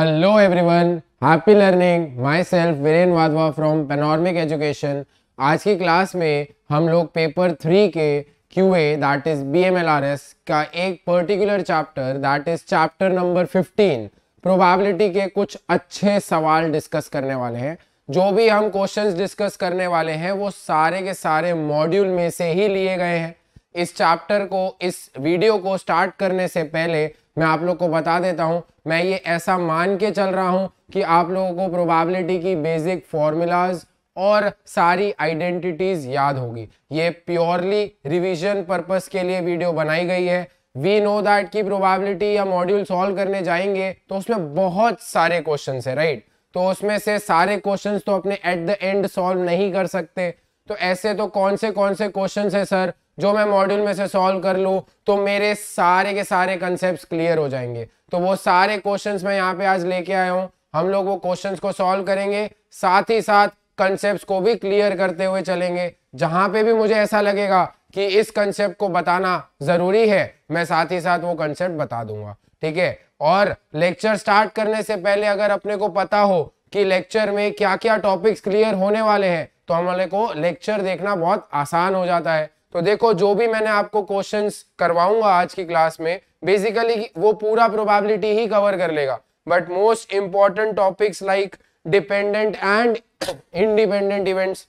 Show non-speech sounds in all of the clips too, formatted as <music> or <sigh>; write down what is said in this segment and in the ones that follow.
Everyone happy learning myself Viren Wadhwa from Panoramic Education आज की class में हम लोग पेपर थ्री के Q A that is B M L R S का एक particular chapter that is chapter number fifteen probability के कुछ अच्छे सवाल डिस्कस करने वाले हैं जो भी हम क्वेश्चंस डिस्कस करने वाले हैं वो सारे के सारे मॉड्यूल में से ही लिए गए हैं इस चैप्टर को इस वीडियो को स्टार्ट करने से पहले मैं आप लोग को बता देता हूँ मैं ये ऐसा मान के चल रहा हूँ कि आप लोगों को प्रोबेबिलिटी की बेसिक फॉर्मूलाज और सारी आइडेंटिटीज याद होगी ये प्योरली रिवीजन पर्पस के लिए वीडियो बनाई गई है वी नो दैट की प्रोबेबिलिटी या मॉड्यूल सॉल्व करने जाएंगे तो उसमें बहुत सारे क्वेश्चन है राइट तो उसमें से सारे क्वेश्चन तो अपने एट द एंड सॉल्व नहीं कर सकते तो ऐसे तो कौन से कौन से क्वेश्चन है सर जो मैं मॉड्यूल में से सॉल्व कर लूँ तो मेरे सारे के सारे कंसेप्ट क्लियर हो जाएंगे तो वो सारे क्वेश्चन मैं यहाँ पे आज लेके आया हूँ हम लोग वो क्वेश्चन को सॉल्व करेंगे साथ ही साथ कंसेप्ट को भी क्लियर करते हुए चलेंगे जहां पे भी मुझे ऐसा लगेगा कि इस कंसेप्ट को बताना जरूरी है मैं साथ ही साथ वो कंसेप्ट बता दूंगा ठीक है और लेक्चर स्टार्ट करने से पहले अगर अपने को पता हो कि लेक्चर में क्या क्या टॉपिक्स क्लियर होने वाले हैं तो हमारे को लेक्चर देखना बहुत आसान हो जाता है तो देखो जो भी मैंने आपको क्वेश्चन करवाऊंगा आज की क्लास में बेसिकली वो पूरा प्रोबेबिलिटी ही कवर कर लेगा but most important topics like dependent and independent events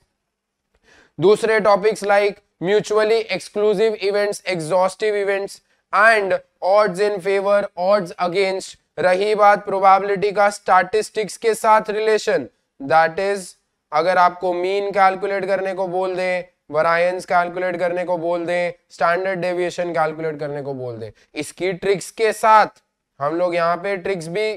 दूसरे topics like mutually exclusive events exhaustive events and odds in favour odds against रही बात प्रोबेबिलिटी का स्टैटिस्टिक्स के साथ रिलेशन दैट इज अगर आपको मीन कैलकुलेट करने को बोल दें वरायंस कैलकुलेट करने को बोल दें स्टैंडर्ड डेविएशन कैलकुलेट करने को बोल दें इसकी ट्रिक्स के साथ हम लोग यहाँ पे ट्रिक्स भी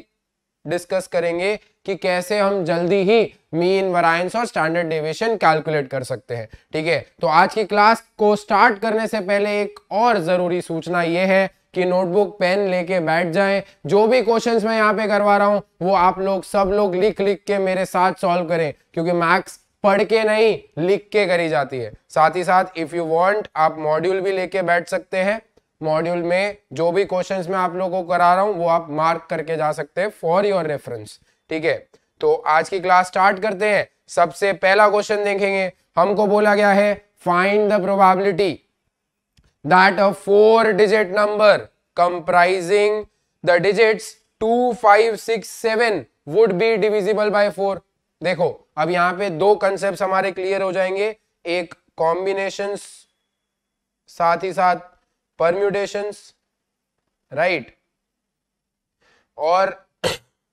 डिस्कस करेंगे कि कैसे हम जल्दी ही मीन वरायंस और स्टैंडर्ड डेविएशन कैलकुलेट कर सकते हैं ठीक है तो आज की क्लास को स्टार्ट करने से पहले एक और जरूरी सूचना यह है कि नोटबुक पेन लेके बैठ जाए जो भी क्वेश्चंस मैं यहाँ पे करवा रहा हूँ वो आप लोग सब लोग लिख लिख के मेरे साथ सॉल्व करें क्योंकि मैक्स पढ़ के नहीं लिख के करी जाती है साथ ही साथ इफ यू वांट आप मॉड्यूल भी लेके बैठ सकते हैं मॉड्यूल में जो भी क्वेश्चंस मैं आप लोगों को करा रहा हूं वो आप मार्क करके जा सकते हैं फॉर योर रेफरेंस ठीक है तो आज की क्लास स्टार्ट करते हैं सबसे पहला क्वेश्चन देखेंगे हमको बोला गया है find the probability that a four digit number comprising the digits two five six seven would be divisible by four देखो अब यहां पे दो कंसेप्ट हमारे क्लियर हो जाएंगे एक कॉम्बिनेशन साथ ही साथ परम्यूटेशन राइट और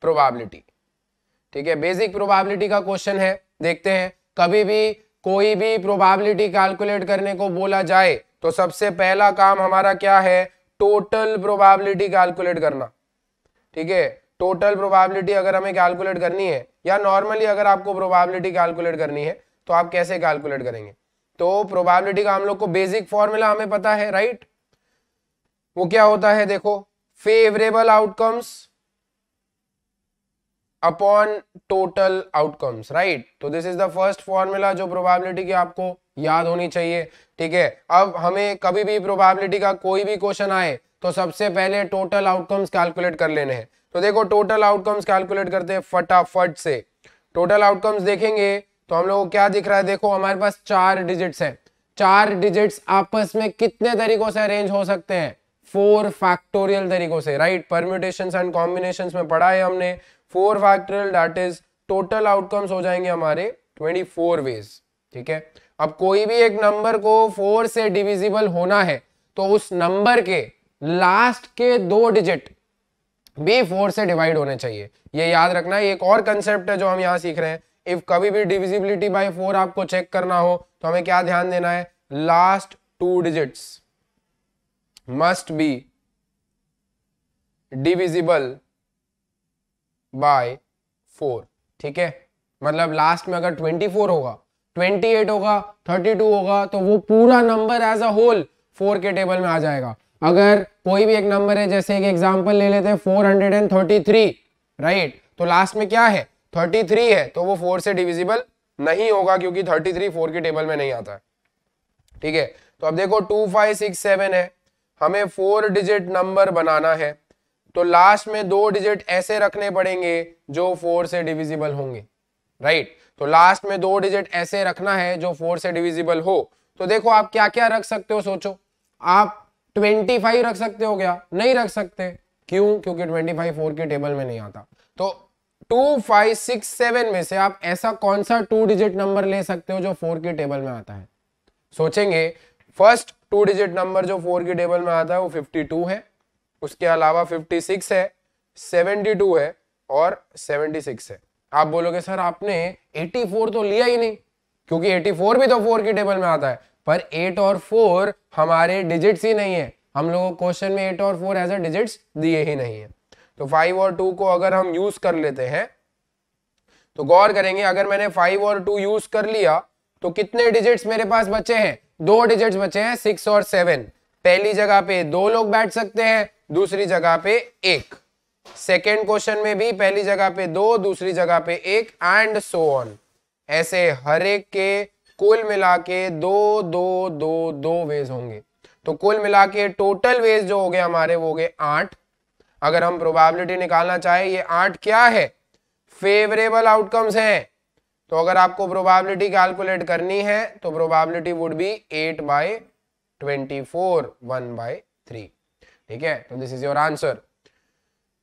प्रोबेबिलिटी <coughs> ठीक है बेसिक प्रोबेबिलिटी का क्वेश्चन है देखते हैं कभी भी कोई भी प्रोबेबिलिटी कैलकुलेट करने को बोला जाए तो सबसे पहला काम हमारा क्या है टोटल प्रोबेबिलिटी कैलकुलेट करना ठीक है टोटल प्रोबेबिलिटी अगर हमें कैलकुलेट करनी है या नॉर्मली अगर आपको प्रोबेबिलिटी कैलकुलेट करनी है तो आप कैसे कैलकुलेट करेंगे तो प्रोबेबिलिटी का हम लोग को बेसिक फॉर्मूला हमें पता है राइट वो क्या होता है देखो favourable outcomes upon total outcomes right तो this is the first formula जो प्रोबेबिलिटी की आपको याद होनी चाहिए ठीक है अब हमें कभी भी प्रोबेबिलिटी का कोई भी क्वेश्चन आए तो सबसे पहले टोटल आउटकम्स कैलकुलेट कर लेने हैं तो देखो टोटल आउटकम्स कैलकुलेट करते हैं फटाफट से टोटल आउटकम्स देखेंगे तो हम लोग को क्या दिख रहा है देखो हमारे पास चार डिजिट्स है चार डिजिट्स आपस में कितने तरीकों से अरेंज हो सकते हैं फोर फैक्टोरियल तरीकों से राइट परम्यूटेशन एंड कॉम्बिनेशन में पढ़ा है हमने four factorial that is total outcomes हो जाएंगे हमारे ट्वेंटी फोर वेज ठीक है अब कोई भी एक नंबर को फोर से डिविजिबल होना है तो उस नंबर के लास्ट के दो डिजिट भी फोर से डिवाइड होने चाहिए ये याद रखना है एक और कंसेप्ट है जो हम यहाँ सीख रहे हैं इफ कभी भी डिविजिबिलिटी बाय फोर आपको चेक करना हो तो हमें क्या ध्यान देना है last two digits must be divisible by four ठीक है मतलब लास्ट में अगर ट्वेंटी फोर होगा ट्वेंटी एट होगा थर्टी टू होगा तो वो पूरा number as a whole four के टेबल में आ जाएगा अगर कोई भी एक नंबर है जैसे एक एग्जाम्पल ले लेते हैं four hundred and thirty three right तो लास्ट में क्या है थर्टी थ्री है तो वो फोर से डिविजिबल नहीं होगा क्योंकि थर्टी थ्री फोर के टेबल में नहीं आता ठीक है तो अब देखो टू फाइव सिक्स सेवन है हमें फोर डिजिट नंबर बनाना है तो लास्ट में दो डिजिट ऐसे रखने पड़ेंगे जो फोर से डिविजिबल होंगे राइट तो लास्ट में दो डिजिट ऐसे रखना है जो फोर से डिविजिबल हो तो देखो आप क्या क्या रख सकते हो सोचो आप ट्वेंटी फाइव रख सकते हो क्या नहीं रख सकते क्यों क्योंकि ट्वेंटी फाइव फोर के टेबल में नहीं आता तो टू फाइव सिक्स सेवन में से आप ऐसा कौन सा टू डिजिट नंबर ले सकते हो जो फोर के टेबल में आता है सोचेंगे फर्स्ट टू डिजिट नंबर जो फोर के टेबल में आता है वो फिफ्टी टू है उसके अलावा फिफ्टी सिक्स है सेवेंटी टू है और सेवेंटी सिक्स है आप बोलोगे सर आपने एटी फोर तो लिया ही नहीं क्योंकि एटी फोर भी तो फोर के टेबल में आता है पर एट और फोर हमारे डिजिट्स ही नहीं है हम लोगों को क्वेश्चन में एट और फोर एज अ डिजिट्स दिए ही नहीं है तो फाइव और टू को अगर हम यूज कर लेते हैं तो गौर करेंगे अगर मैंने फाइव और टू यूज कर लिया तो कितने डिजिट्स मेरे पास बचे हैं दो डिजिट्स बचे हैं सिक्स और सेवन पहली जगह पे दो लोग बैठ सकते हैं दूसरी जगह पे एक सेकेंड क्वेश्चन में भी पहली जगह पे दो दूसरी जगह पे एक एंड सो ऑन ऐसे हर एक के कुल मिला के दो दो दो दो वेज होंगे तो कुल मिला के टोटल वेज जो हो गए हमारे वो हो गए आठ अगर हम प्रोबेबिलिटी निकालना चाहें ये आठ क्या है फेवरेबल आउटकम्स हैं तो अगर आपको प्रोबेबिलिटी कैलकुलेट करनी है तो probability would be eight by twenty four one by three ठीक है तो this is your answer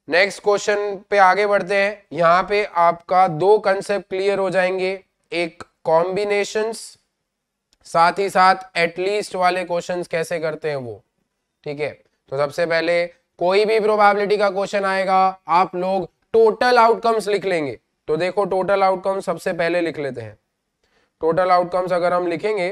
next question पे आगे बढ़ते हैं यहां पे आपका दो कंसेप्ट क्लियर हो जाएंगे एक कॉम्बिनेशंस साथ ही साथ एटलीस्ट वाले क्वेश्चंस कैसे करते हैं वो ठीक है तो सबसे पहले कोई भी प्रोबेबिलिटी का क्वेश्चन आएगा आप लोग टोटल आउटकम्स लिख लेंगे तो देखो टोटल आउटकम सबसे पहले लिख लेते हैं टोटल आउटकम्स अगर हम लिखेंगे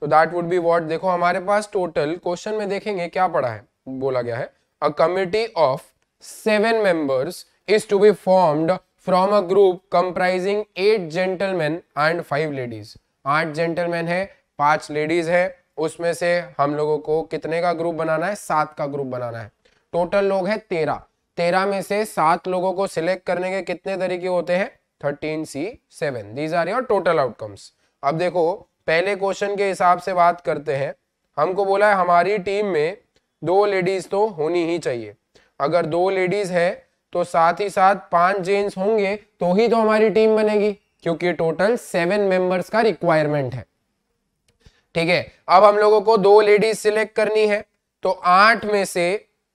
तो दैट वुड बी व्हाट देखो हमारे पास टोटल क्वेश्चन में देखेंगे क्या पड़ा है बोला गया है a committee of seven members is to be formed from a group comprising eight gentlemen and five ladies आठ जेंटलमैन है पांच लेडीज है उसमें से हम लोगों को कितने का ग्रुप बनाना है सात का ग्रुप बनाना है टोटल लोग है तेरह तेरह में से सात लोगों को सिलेक्ट करने के कितने तरीके होते हैं thirteen C seven these are your total outcomes अब देखो पहले क्वेश्चन के हिसाब से बात करते हैं हमको बोला है हमारी टीम में दो लेडीज तो होनी ही चाहिए अगर दो लेडीज है तो साथ ही साथ पांच जेन्स होंगे तो ही तो हमारी टीम बनेगी क्योंकि टोटल सेवन मेंबर्स का रिक्वायरमेंट है ठीक है अब हम लोगों को दो लेडीज सिलेक्ट करनी है तो आठ में से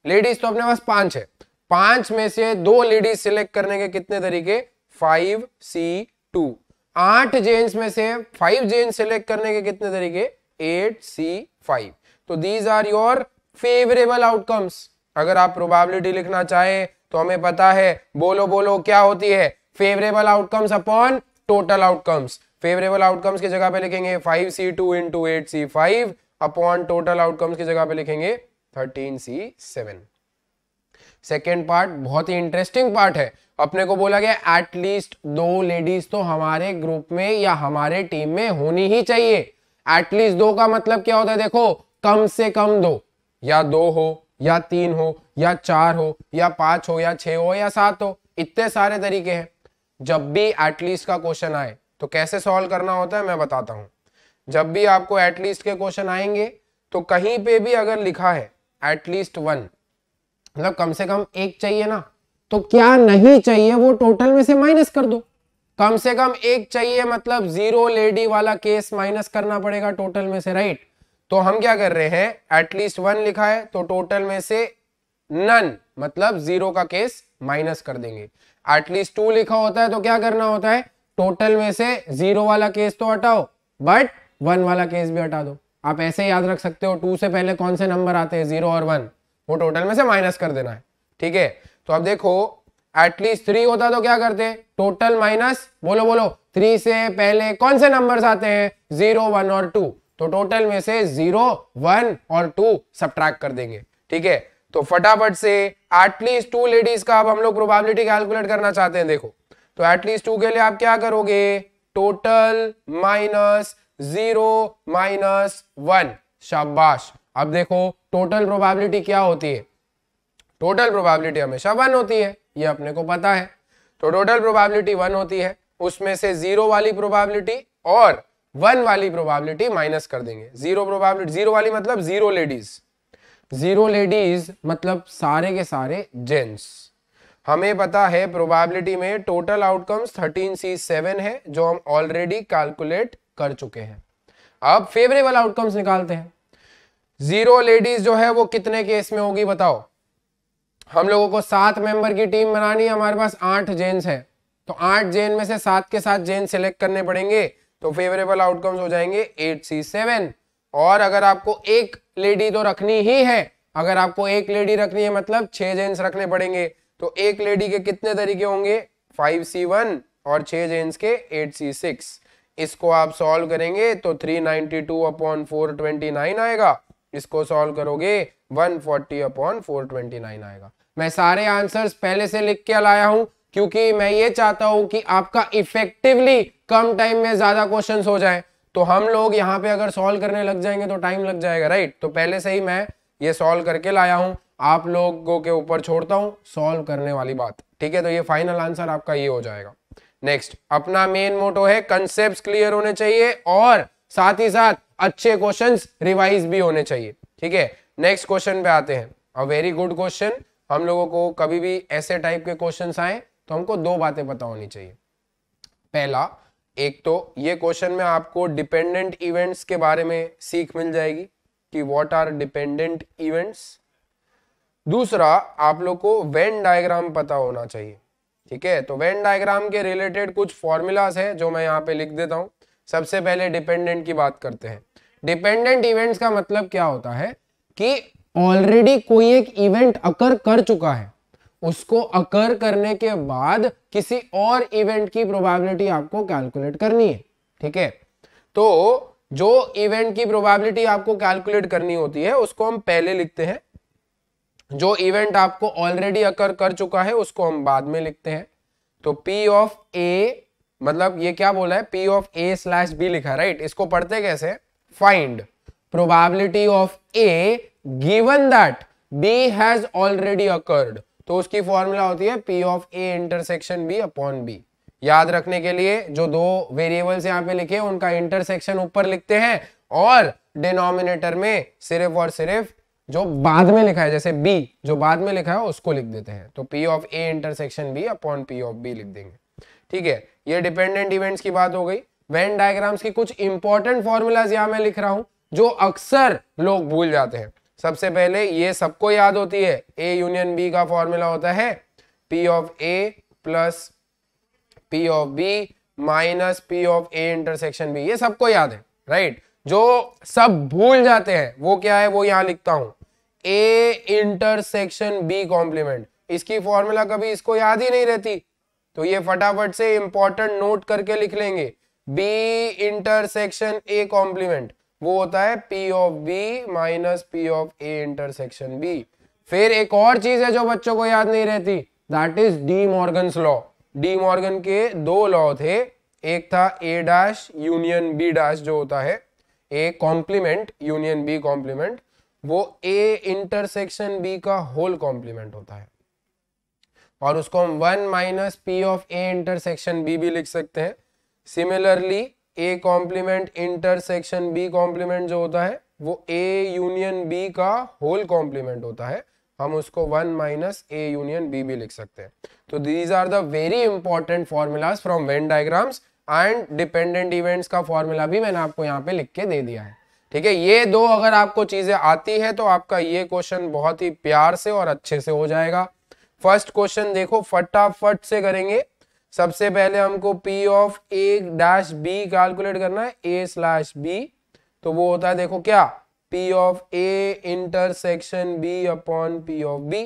लेडीज तो अपने पास पांच है पांच में से दो लेडीज सिलेक्ट करने के कितने तरीके फाइव सी टू आठ जेंट्स में से फाइव जेन्स सिलेक्ट करने के कितने तरीके एट सी फाइव तो these are your favourable outcomes अगर आप प्रोबेबिलिटी लिखना चाहें तो हमें पता है बोलो बोलो क्या होती है favourable outcomes upon total outcomes favourable outcomes की जगह पे लिखेंगे five C two into eight C five upon total outcomes की जगह पे लिखेंगे thirteen C seven second part बहुत ही इंटरेस्टिंग पार्ट है अपने को बोला गया एटलीस्ट दो लेडीज तो हमारे ग्रुप में या हमारे टीम में होनी ही चाहिए एटलीस्ट दो का मतलब क्या होता है देखो कम से कम दो या दो हो या तीन हो या चार हो या पांच हो या छ हो या सात हो इतने सारे तरीके हैं जब भी एटलीस्ट का क्वेश्चन आए तो कैसे सॉल्व करना होता है मैं बताता हूं जब भी आपको एटलीस्ट के क्वेश्चन आएंगे तो कहीं पे भी अगर लिखा है एटलीस्ट वन मतलब कम से कम एक चाहिए ना तो क्या नहीं चाहिए वो टोटल में से माइनस कर दो कम से कम एक चाहिए मतलब जीरो लेडी वाला केस माइनस करना पड़ेगा टोटल में से राइट तो हम क्या कर रहे हैं एटलीस्ट वन लिखा है तो टोटल में से नन मतलब जीरो का केस माइनस कर देंगे एटलीस्ट टू लिखा होता है तो क्या करना होता है टोटल में से जीरो वाला केस तो हटाओ बट वन वाला केस भी हटा दो आप ऐसे याद रख सकते हो टू से पहले कौन से नंबर आते हैं जीरो और वन वो टोटल में से माइनस कर देना है ठीक है तो अब देखो एटलीस्ट थ्री होता तो क्या करते टोटल माइनस बोलो बोलो थ्री से पहले कौन से नंबर आते हैं जीरो वन और टू तो टोटल में से जीरो वन और टू सब कर देंगे ठीक है तो फटाफट से एटलीस्ट टू लेडीज का अब हम लोग प्रोबेबिलिटी कैलकुलेट करना चाहते हैं देखो तो एटलीस्ट टू के लिए आप क्या करोगे total minus zero minus one शाबाश अब देखो टोटल प्रोबेबिलिटी क्या होती है टोटल प्रोबेबिलिटी हमेशा वन होती है ये अपने को पता है तो टोटल प्रोबेबिलिटी वन होती है उसमें से जीरो वाली प्रोबेबिलिटी और वन वाली प्रोबेबिलिटी माइनस कर देंगे जीरो प्रोबेबिलिटी जीरो वाली मतलब जीरो लेडीज जीरो लेडीज मतलब सारे के सारे जेंट्स हमें पता है प्रोबेबिलिटी में total outcomes thirteen C seven है जो हम ऑलरेडी कैलकुलेट कर चुके हैं अब फेवरेबल आउटकम्स निकालते हैं जीरो लेडीज जो है वो कितने केस में होगी बताओ हम लोगों को सात मेंबर की टीम बनानी है हमारे पास आठ जेंट्स है तो आठ जेन में से सात के साथ जेन सेलेक्ट करने पड़ेंगे तो फेवरेबल आउटकम्स हो जाएंगे एट सी सेवन और अगर आपको एक लेडी तो रखनी ही है अगर आपको एक लेडी रखनी है मतलब छह जेंट्स रखने पड़ेंगे तो एक लेडी के कितने तरीके होंगे फाइव सी वन और छह जेंट्स के एट सी सिक्स इसको आप सॉल्व करेंगे तो three ninety two upon four twenty nine आएगा इसको सॉल्व करोगे one forty upon four twenty nine आएगा मैं सारे आंसर्स पहले से लिख के लाया हूं क्योंकि मैं ये चाहता हूं कि आपका इफेक्टिवली कम टाइम में ज्यादा क्वेश्चन हो जाए तो हम लोग यहाँ पे अगर सॉल्व करने लग जाएंगे तो टाइम लग जाएगा राइट तो पहले से ही मैं ये सॉल्व करके लाया हूँ आप लोगों के ऊपर छोड़ता हूँ सॉल्व करने वाली बात ठीक है तो ये फाइनल आंसर आपका ये हो जाएगा नेक्स्ट अपना मेन मोटो है कंसेप्ट क्लियर होने चाहिए और साथ ही साथ अच्छे क्वेश्चन रिवाइज भी होने चाहिए ठीक है नेक्स्ट क्वेश्चन पे आते हैं अ वेरी गुड क्वेश्चन हम लोगों को कभी भी ऐसे टाइप के क्वेश्चन आए तो हमको दो बातें पता होनी चाहिए पहला एक तो ये क्वेश्चन में आपको डिपेंडेंट इवेंट्स के बारे में सीख मिल जाएगी कि व्हाट आर डिपेंडेंट इवेंट्स दूसरा आप लोग को वेन डायग्राम पता होना चाहिए ठीक है तो वेन डायग्राम के रिलेटेड कुछ फॉर्मूलाज हैं जो मैं यहाँ पे लिख देता हूँ सबसे पहले डिपेंडेंट की बात करते हैं डिपेंडेंट इवेंट्स का मतलब क्या होता है कि ऑलरेडी कोई एक इवेंट अकर कर चुका है उसको अकर करने के बाद किसी और इवेंट की प्रोबेबिलिटी आपको कैलकुलेट करनी है ठीक है तो जो इवेंट की प्रोबेबिलिटी आपको कैलकुलेट करनी होती है उसको हम पहले लिखते हैं जो इवेंट आपको ऑलरेडी अकर कर चुका है उसको हम बाद में लिखते हैं तो पी ऑफ ए मतलब ये क्या बोला है P of A slash B लिखा राइट इसको पढ़ते कैसे find probability of A given that B has already occurred तो उसकी फॉर्मूला होती है P of A intersection B upon B याद रखने के लिए जो दो वेरिएबल्स यहाँ पे लिखे हैं उनका इंटरसेक्शन ऊपर लिखते हैं और डिनोमिनेटर में सिर्फ और सिर्फ जो बाद में लिखा है जैसे बी जो बाद में लिखा है उसको लिख देते हैं तो P of A intersection B upon P of B लिख देंगे ठीक है ये डिपेंडेंट इवेंट्स की बात हो गई वेन डायग्राम्स की कुछ इंपॉर्टेंट फॉर्मूलाज यहां मैं लिख रहा हूं जो अक्सर लोग भूल जाते हैं सबसे पहले ये सबको याद होती है ए यूनियन बी का फॉर्मूला होता है P of A plus P of B minus P of A intersection B ये सबको याद है राइट right? जो सब भूल जाते हैं वो क्या है वो यहां लिखता हूं ए इंटरसेक्शन बी कॉम्प्लीमेंट इसकी फॉर्मूला कभी इसको याद ही नहीं रहती तो ये फटाफट से इंपॉर्टेंट नोट करके लिख लेंगे बी इंटरसेक्शन ए कॉम्प्लीमेंट वो होता है P of B minus P of A intersection B फिर एक और चीज है जो बच्चों को याद नहीं रहती that is De Morgan law De Morgan के दो लॉ थे एक था A dash union B dash जो होता है A complement union B complement वो ए इंटरसेक्शन बी का होल कॉम्प्लीमेंट होता है और उसको हम one minus P of A intersection B भी लिख सकते हैं similarly A complement intersection B complement जो होता है वो ए यूनियन बी का होल कॉम्प्लीमेंट होता है हम उसको one minus A union B भी लिख सकते हैं तो these are the very important formulas from Venn diagrams and dependent events का फॉर्मूला भी मैंने आपको यहाँ पे लिख के दे दिया है ठीक है ये दो अगर आपको चीजें आती है तो आपका ये क्वेश्चन बहुत ही प्यार से और अच्छे से हो जाएगा फर्स्ट क्वेश्चन देखो फटाफट से करेंगे सबसे पहले हमको P of A dash B calculate करना है ए स्लैश बी तो वो होता है देखो क्या P of A intersection B upon P of B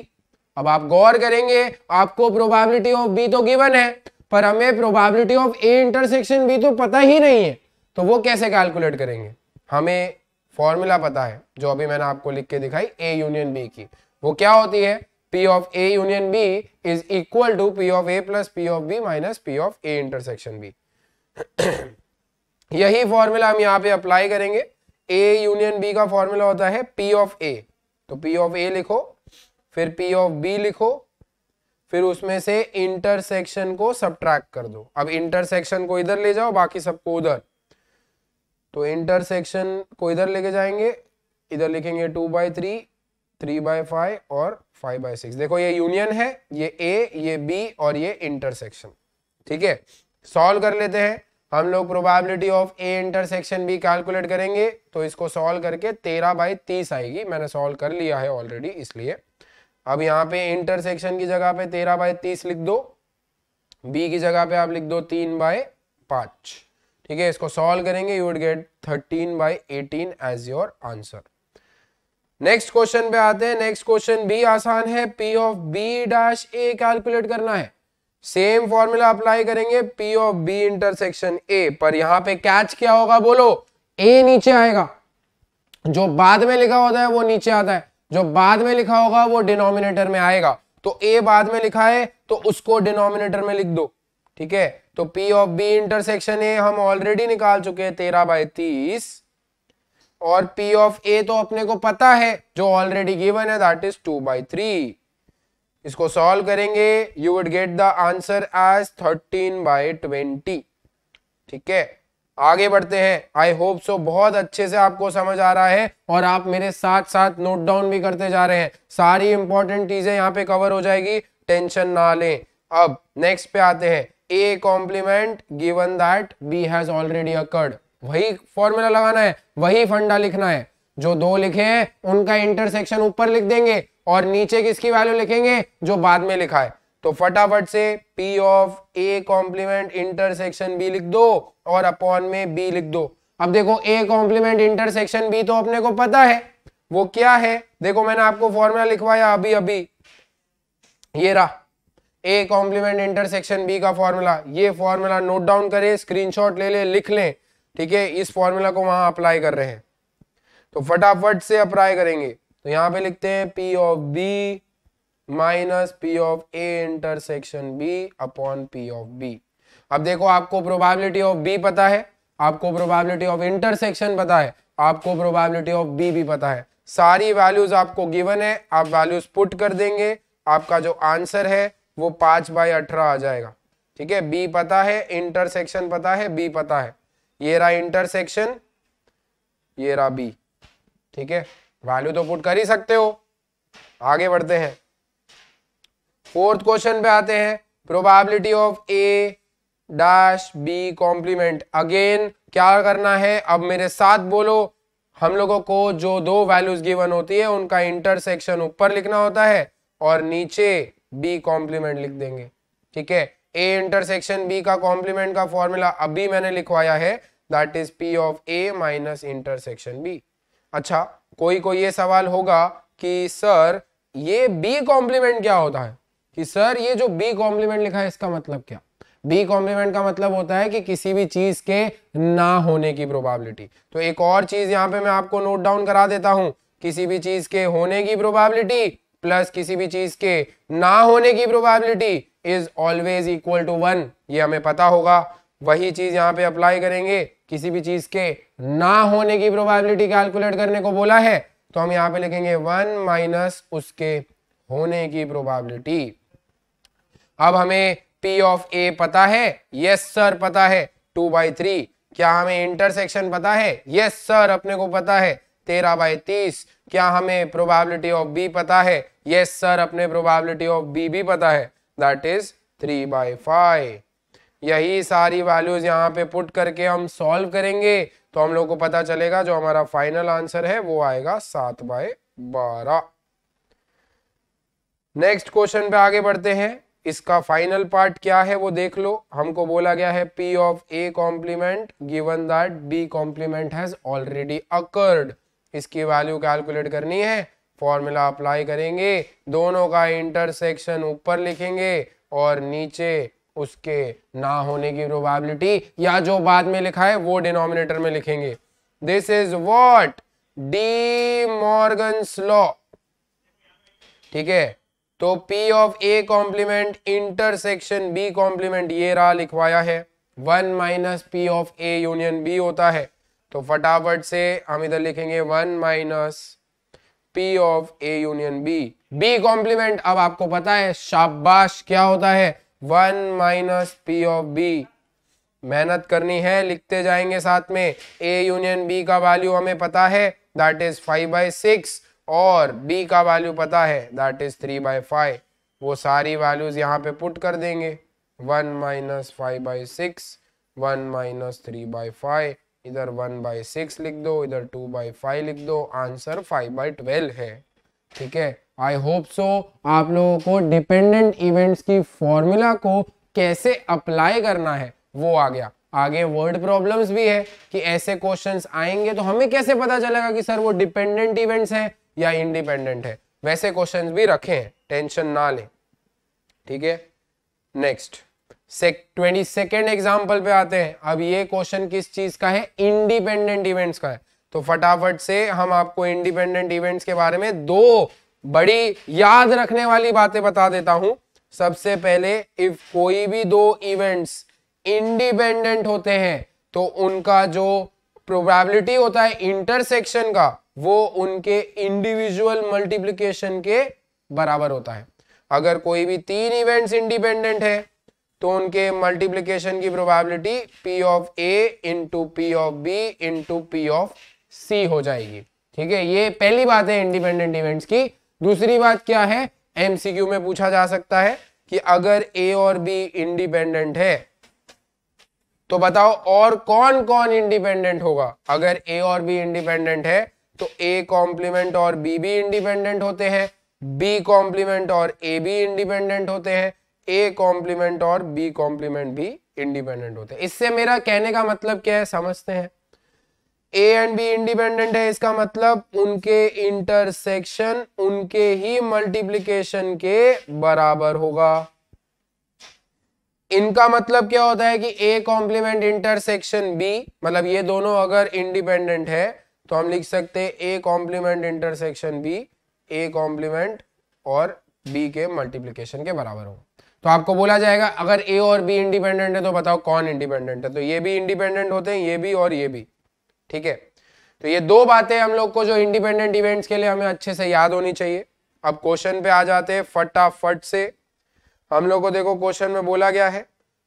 अब आप गौर करेंगे आपको प्रोबेबिलिटी ऑफ बी तो गिवन है पर हमें probability of A intersection B तो पता ही नहीं है तो वो कैसे कैलकुलेट करेंगे हमें फॉर्मूला पता है जो अभी मैंने आपको लिख के दिखाई ए यूनियन बी की वो क्या होती है P of A union B is equal to P of A plus P of B minus P of A intersection B. <clears throat> यही फॉर्मूला हम यहाँ पे अप्लाई करेंगे A यूनियन B का फॉर्मूला होता है P ऑफ A तो P ऑफ A लिखो फिर P ऑफ B लिखो फिर उसमें से इंटरसेक्शन को सब्ट्रैक्ट कर दो अब इंटरसेक्शन को इधर ले जाओ बाकी सबको उधर तो इंटरसेक्शन को इधर लेके जाएंगे इधर लिखेंगे two by three three by five और फाइव बाई सिक्स देखो ये यूनियन है ये ए ये बी और ये इंटरसेक्शन ठीक है सॉल्व कर लेते हैं हम लोग probability of A intersection B calculate करेंगे तो इसको सॉल्व करके तेरह बाई तीस आएगी मैंने सॉल्व कर लिया है ऑलरेडी इसलिए अब यहाँ पे इंटरसेक्शन की जगह पे तेरह बाय तीस लिख दो बी की जगह पे आप लिख दो तीन बाय पांच ठीक है इसको सॉल्व करेंगे you would get thirteen by eighteen as your answer next question पे आते हैं नेक्स्ट क्वेश्चन भी आसान है P of B dash A calculate करना है सेम फॉर्मूला अप्लाई करेंगे P of B intersection A पर यहां पे कैच क्या होगा बोलो ए नीचे आएगा जो बाद में लिखा होता है वो नीचे आता है जो बाद में लिखा होगा वो डिनोमिनेटर में आएगा तो ए बाद में लिखा है तो उसको डिनोमिनेटर में लिख दो ठीक है तो P of B intersection A हम ऑलरेडी निकाल चुके हैं तेरह बाय तीस और P ऑफ A तो अपने को पता है जो ऑलरेडी गिवन है that is two by three इसको सॉल्व करेंगे you would get the answer as thirteen by twenty ठीक है आगे बढ़ते हैं आई होप सो बहुत अच्छे से आपको समझ आ रहा है और आप मेरे साथ साथ नोट डाउन भी करते जा रहे हैं सारी इंपॉर्टेंट चीजें यहाँ पे कवर हो जाएगी टेंशन ना लें अब नेक्स्ट पे आते हैं A complement given that B has already occurred वही फॉर्मूला लगाना है वही फंडा लिखना है जो दो लिखे हैं उनका इंटरसेक्शन ऊपर लिख देंगे और नीचे किसकी वैल्यू लिखेंगे जो बाद में लिखा है तो फटाफट से P of A complement intersection B लिख दो और अपॉन में B लिख दो अब देखो A कॉम्प्लीमेंट इंटरसेक्शन B तो अपने को पता है वो क्या है देखो मैंने आपको फॉर्मूला लिखवाया अभी अभी ये रहा ए कॉम्प्लीमेंट इंटरसेक्शन बी का फॉर्मूला ये फॉर्मूला नोट डाउन करें स्क्रीनशॉट ले ले लिख लें ठीक है इस फॉर्मूला को वहां अप्लाई कर रहे हैं तो फटाफट से अप्लाई करेंगे तो यहां पे लिखते हैं P of B minus P of A intersection B upon P of B अब देखो आपको प्रोबेबिलिटी ऑफ बी पता है आपको प्रोबेबिलिटी ऑफ इंटरसेक्शन पता है आपको प्रोबेबिलिटी ऑफ बी भी पता है सारी वैल्यूज आपको गिवन है आप वैल्यूज पुट कर देंगे आपका जो आंसर है वो पांच बाई अठारह आ जाएगा ठीक है बी पता है इंटरसेक्शन पता है बी पता है ये रहा इंटरसेक्शन ये रहा बी ठीक है वैल्यू तो पुट कर ही सकते हो आगे बढ़ते हैं फोर्थ क्वेश्चन पे आते हैं probability of A dash B complement again क्या करना है अब मेरे साथ बोलो हम लोगों को जो दो वैल्यूज गिवन होती है उनका इंटरसेक्शन ऊपर लिखना होता है और नीचे बी कॉम्प्लीमेंट लिख देंगे ठीक है ए इंटरसेक्शन बी का कॉम्प्लीमेंट का फॉर्मूला अभी मैंने लिखवाया है that is P of A minus intersection B अच्छा कोई कोई ये सवाल होगा कि सर ये बी कॉम्प्लीमेंट क्या होता है कि सर ये जो बी कॉम्प्लीमेंट लिखा है इसका मतलब क्या बी कॉम्प्लीमेंट का मतलब होता है कि किसी भी चीज के ना होने की प्रोबेबिलिटी तो एक और चीज यहां पे मैं आपको नोट डाउन करा देता हूं किसी भी चीज के होने की प्रोबेबिलिटी प्लस किसी भी चीज के ना होने की probability is always equal to one ये हमें पता होगा वही चीज यहाँ पे अप्लाई करेंगे किसी भी चीज के ना होने की प्रोबेबिलिटी कैलकुलेट करने को बोला है तो हम यहाँ पे लिखेंगे वन माइनस उसके होने की प्रोबेबिलिटी अब हमें पी ऑफ ए पता है यस सर पता है टू बाई थ्री क्या हमें इंटरसेक्शन पता है यस सर अपने को पता है तेरह बाई तीस क्या हमें प्रोबेबिलिटी ऑफ बी पता है यस सर अपने प्रोबेबिलिटी ऑफ बी भी पता है that is three by five यही सारी वैल्यूज यहाँ पे पुट करके हम सॉल्व करेंगे तो हम लोग को पता चलेगा जो हमारा फाइनल आंसर है वो आएगा सात बाय बारह नेक्स्ट क्वेश्चन पे आगे बढ़ते हैं इसका फाइनल पार्ट क्या है वो देख लो हमको बोला गया है P of A complement given that B complement has already occurred इसकी वैल्यू कैलकुलेट करनी है फॉर्मूला अप्लाई करेंगे दोनों का इंटरसेक्शन ऊपर लिखेंगे और नीचे उसके ना होने की प्रोबेबिलिटी या जो बाद में लिखा है वो डिनोमिनेटर में लिखेंगे this is what De Morgan law ठीक है तो P of A complement intersection B complement ये रहा लिखवाया है one minus P of A union B होता है तो फटाफट से हम इधर लिखेंगे one minus P of A union B B complement अब आपको पता है शाबाश क्या होता है one minus P of B मेहनत करनी है लिखते जाएंगे साथ में ए यूनियन बी का वैल्यू हमें पता है that is five by six और बी का वैल्यू पता है that is three by five वो सारी वैल्यूज यहाँ पे पुट कर देंगे one minus five by six one minus three by five इधर वन बाई सिक्स लिख दो इधर टू बाई फाइव लिख दो आंसर फाइव बाई ट्वेल्व है ठीक है आई होप सो आप लोगों को डिपेंडेंट इवेंट्स की फॉर्मूला को कैसे अप्लाई करना है वो आ गया आगे वर्ड प्रॉब्लम्स भी है कि ऐसे क्वेश्चंस आएंगे तो हमें कैसे पता चलेगा कि सर वो डिपेंडेंट इवेंट्स है या इंडिपेंडेंट है वैसे क्वेश्चंस भी रखे हैं टेंशन ना ले ठीक है नेक्स्ट ट्वेंटी सेकेंड एग्जाम्पल पे आते हैं अब ये क्वेश्चन किस चीज का है इंडिपेंडेंट इवेंट्स का है तो फटाफट से हम आपको इंडिपेंडेंट इवेंट्स के बारे में दो बड़ी याद रखने वाली बातें बता देता हूं सबसे पहले इफ कोई भी दो इवेंट्स इंडिपेंडेंट होते हैं तो उनका जो प्रोबेबिलिटी होता है इंटरसेक्शन का वो उनके इंडिविजुअल मल्टीप्लीकेशन के बराबर होता है अगर कोई भी तीन इवेंट्स इंडिपेंडेंट है तो उनके मल्टीप्लीकेशन की probability P of A into P of B into P of C हो जाएगी ठीक है ये पहली बात है इंडिपेंडेंट इवेंट्स की दूसरी बात क्या है एमसीक्यू में पूछा जा सकता है कि अगर ए और बी इंडिपेंडेंट है तो बताओ और कौन कौन इंडिपेंडेंट होगा अगर ए और बी इंडिपेंडेंट है तो ए कॉम्प्लीमेंट और बी भी इंडिपेंडेंट होते हैं बी कॉम्प्लीमेंट और ए भी इंडिपेंडेंट होते हैं ए कॉम्प्लीमेंट और बी कॉम्प्लीमेंट भी इंडिपेंडेंट होते हैं इससे मेरा कहने का मतलब क्या है समझते हैं ए एंड बी इंडिपेंडेंट है इसका मतलब उनके इंटरसेक्शन उनके ही मल्टीप्लीकेशन के बराबर होगा इनका मतलब क्या होता है कि ए कॉम्प्लीमेंट इंटरसेक्शन बी मतलब ये दोनों अगर इंडिपेंडेंट है तो हम लिख सकते हैं A complement intersection B A complement और बी के मल्टीप्लीकेशन के बराबर होगा तो आपको बोला जाएगा अगर ए और बी इंडिपेंडेंट है तो बताओ कौन इंडिपेंडेंट है तो ये भी इंडिपेंडेंट होते हैं ये भी और ये भी ठीक है तो ये दो बातें हम लोग को जो इंडिपेंडेंट इवेंट्स के लिए हमें अच्छे से याद होनी चाहिए अब क्वेश्चन पे आ जाते हैं फटाफट से हम लोग को देखो क्वेश्चन में बोला गया है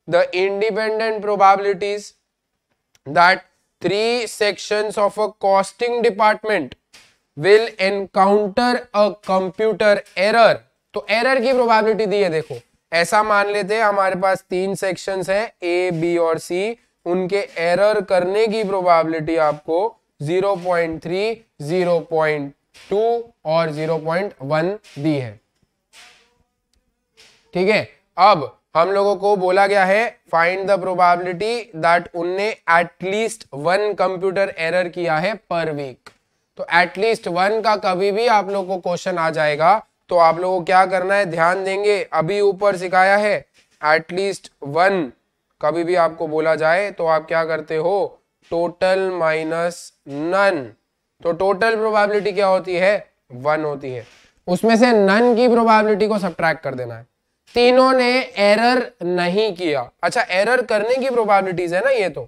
the independent probabilities that three section of a costing department will encounter a computer error तो एरर की प्रोबेबिलिटी दी है देखो ऐसा मान लेते हैं हमारे पास तीन सेक्शंस हैं ए बी और सी उनके एरर करने की प्रोबेबिलिटी आपको 0.3, 0.2 और 0.1 दी है ठीक है अब हम लोगों को बोला गया है फाइंड द प्रोबेबिलिटी दैट उनने एटलीस्ट वन कंप्यूटर एरर किया है पर वीक तो एटलीस्ट वन का कभी भी आप लोग को क्वेश्चन आ जाएगा तो आप लोगों को क्या करना है ध्यान देंगे अभी ऊपर सिखाया है एटलीस्ट वन कभी भी आपको बोला जाए तो आप क्या करते हो टोटल माइनस नन तो टोटल प्रोबेबिलिटी क्या होती है वन होती है उसमें से नन की प्रोबेबिलिटी को सब्ट्रैक्ट कर देना है तीनों ने एरर नहीं किया अच्छा एरर करने की प्रोबेबिलिटीज है ना ये तो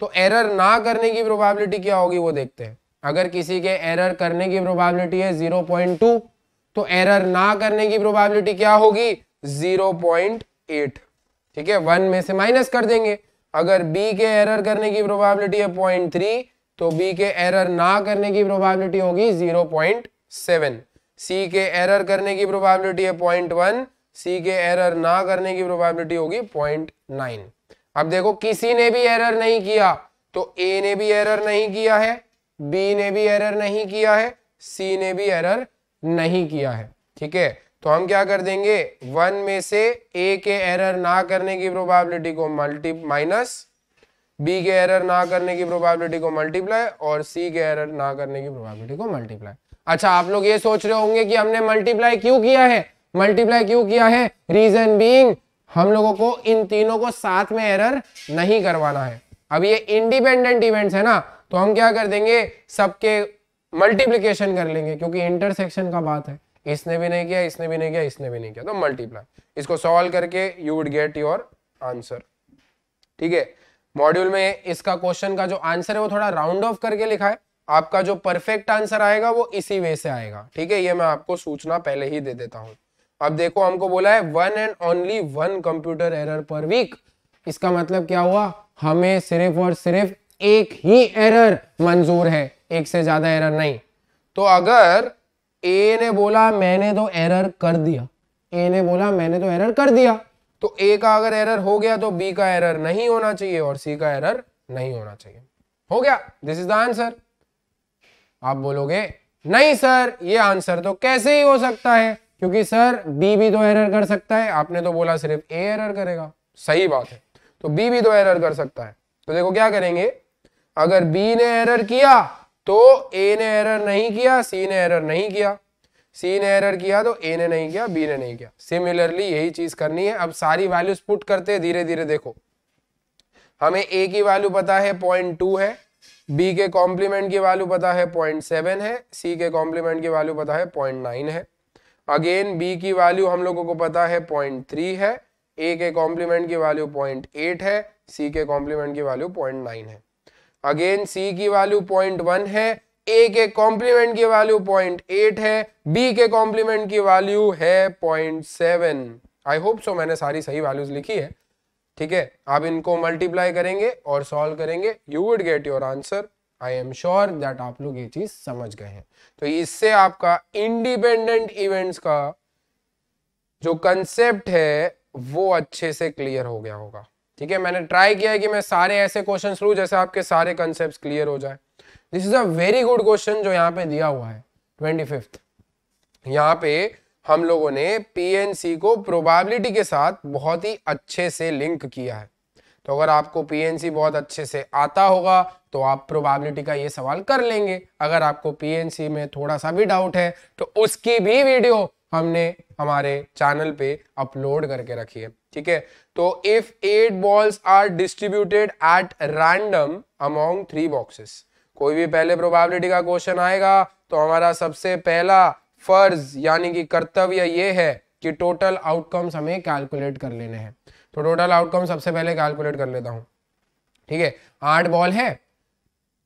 तो एरर ना करने की प्रोबेबिलिटी क्या होगी वो देखते हैं अगर किसी के एरर करने की प्रोबेबिलिटी है 0.2 तो एरर ना करने की प्रोबेबिलिटी क्या होगी 0.8 ठीक है वन में से माइनस कर देंगे अगर बी के एरर करने की प्रोबेबिलिटी है पॉइंट थ्री तो बी के एरर ना करने की प्रोबेबिलिटी होगी 0.7 सी के एरर करने की प्रोबेबिलिटी है पॉइंट वन सी के एरर ना करने की प्रोबेबिलिटी होगी पॉइंट नाइन अब देखो किसी ने भी एरर नहीं किया तो ए ने भी एरर नहीं किया है बी ने भी एरर नहीं किया है सी ने भी एरर नहीं किया है ठीक है तो हम क्या कर देंगे वन में से ए के एरर ना करने की प्रोबेबिलिटी को मल्टी माइनस बी के एरर ना करने की प्रोबेबिलिटी को मल्टीप्लाई और सी के एरर ना करने की प्रोबेबिलिटी को मल्टीप्लाई अच्छा आप लोग ये सोच रहे होंगे कि हमने मल्टीप्लाई क्यों किया है मल्टीप्लाई क्यों किया है रीजन बीइंग हम लोगों को इन तीनों को साथ में एरर नहीं करवाना है अब ये इंडिपेंडेंट इवेंट्स है ना तो हम क्या कर देंगे सबके मल्टीप्लीकेशन कर लेंगे क्योंकि इंटरसेक्शन का बात है इसने भी नहीं किया इसने भी नहीं किया इसने भी नहीं किया तो मल्टीप्लाई इसको सॉल्व करके you would get your answer ठीक है मॉड्यूल में इसका क्वेश्चन का जो आंसर है वो थोड़ा राउंड ऑफ करके लिखा है आपका जो परफेक्ट आंसर आएगा वो इसी वे से आएगा ठीक है ये मैं आपको सूचना पहले ही दे देता हूं अब देखो हमको बोला है one and only one computer error per week इसका मतलब क्या हुआ हमें सिर्फ और सिर्फ एक ही एरर मंजूर है एक से ज़्यादा एरर नहीं तो अगर ए ने बोला मैंने तो एरर कर दिया ए ने बोला मैंने तो एरर कर दिया तो ए का अगर एरर हो गया तो बी का एरर नहीं होना चाहिए और सी का एरर नहीं होना चाहिए हो गया दिस इज द आंसर आप बोलोगे नहीं सर ये आंसर तो कैसे ही हो सकता है क्योंकि सर बी भी तो एरर कर सकता है आपने तो बोला सिर्फ ए एरर करेगा सही बात है तो बी भी तो एरर कर सकता है तो देखो क्या करेंगे अगर बी ने एरर किया तो ए ने एरर नहीं किया सी ने एरर नहीं किया सी ने एरर किया तो ए ने नहीं किया बी ने नहीं किया सिमिलरली यही चीज करनी है अब सारी वैल्यूज पुट करते हैं धीरे धीरे देखो हमें ए की वैल्यू पता है पॉइंट टू है बी के कॉम्प्लीमेंट की वैल्यू पता है पॉइंट सेवन है सी के कॉम्प्लीमेंट की वैल्यू पता है पॉइंट नाइन है अगेन बी की वैल्यू हम लोगों को पता है पॉइंट थ्री है ए के कॉम्प्लीमेंट की वैल्यू पॉइंट एट है सी के कॉम्प्लीमेंट की वैल्यू पॉइंट नाइन है अगेन सी की वैल्यू पॉइंट वन है ए के कॉम्प्लीमेंट की वैल्यू पॉइंट एट है बी के कॉम्प्लीमेंट की वैल्यू है point seven I hope so मैंने सारी सही वैल्यूज लिखी है ठीक है आप इनको मल्टीप्लाई करेंगे और सॉल्व करेंगे you would get your answer I am sure that आप लोग ये चीज समझ गए हैं तो इससे आपका इंडिपेंडेंट इवेंट्स का जो कंसेप्ट है वो अच्छे से क्लियर हो गया होगा ठीक है मैंने ट्राई किया है कि मैं सारे ऐसे क्वेश्चन लू जैसे आपके सारे कंसेप्ट क्लियर हो जाए this is a very good question जो यहाँ पे दिया हुआ है ट्वेंटी फिफ्थ यहाँ पे हम लोगों ने पीएनसी को प्रोबेबिलिटी के साथ बहुत ही अच्छे से लिंक किया है तो अगर आपको पीएनसी बहुत अच्छे से आता होगा तो आप प्रोबेबिलिटी का ये सवाल कर लेंगे अगर आपको पीएनसी में थोड़ा सा भी डाउट है तो उसकी भी वीडियो हमने हमारे चैनल पे अपलोड करके रखिए ठीक है तो if eight balls are distributed at random among three boxes कोई भी पहले प्रोबेबिलिटी का क्वेश्चन आएगा तो हमारा सबसे पहला फर्ज यानी कि कर्तव्य ये है कि टोटल आउटकम्स हमें कैलकुलेट कर लेने हैं तो टोटल आउटकम सबसे पहले कैलकुलेट कर लेता हूं ठीक है आठ बॉल है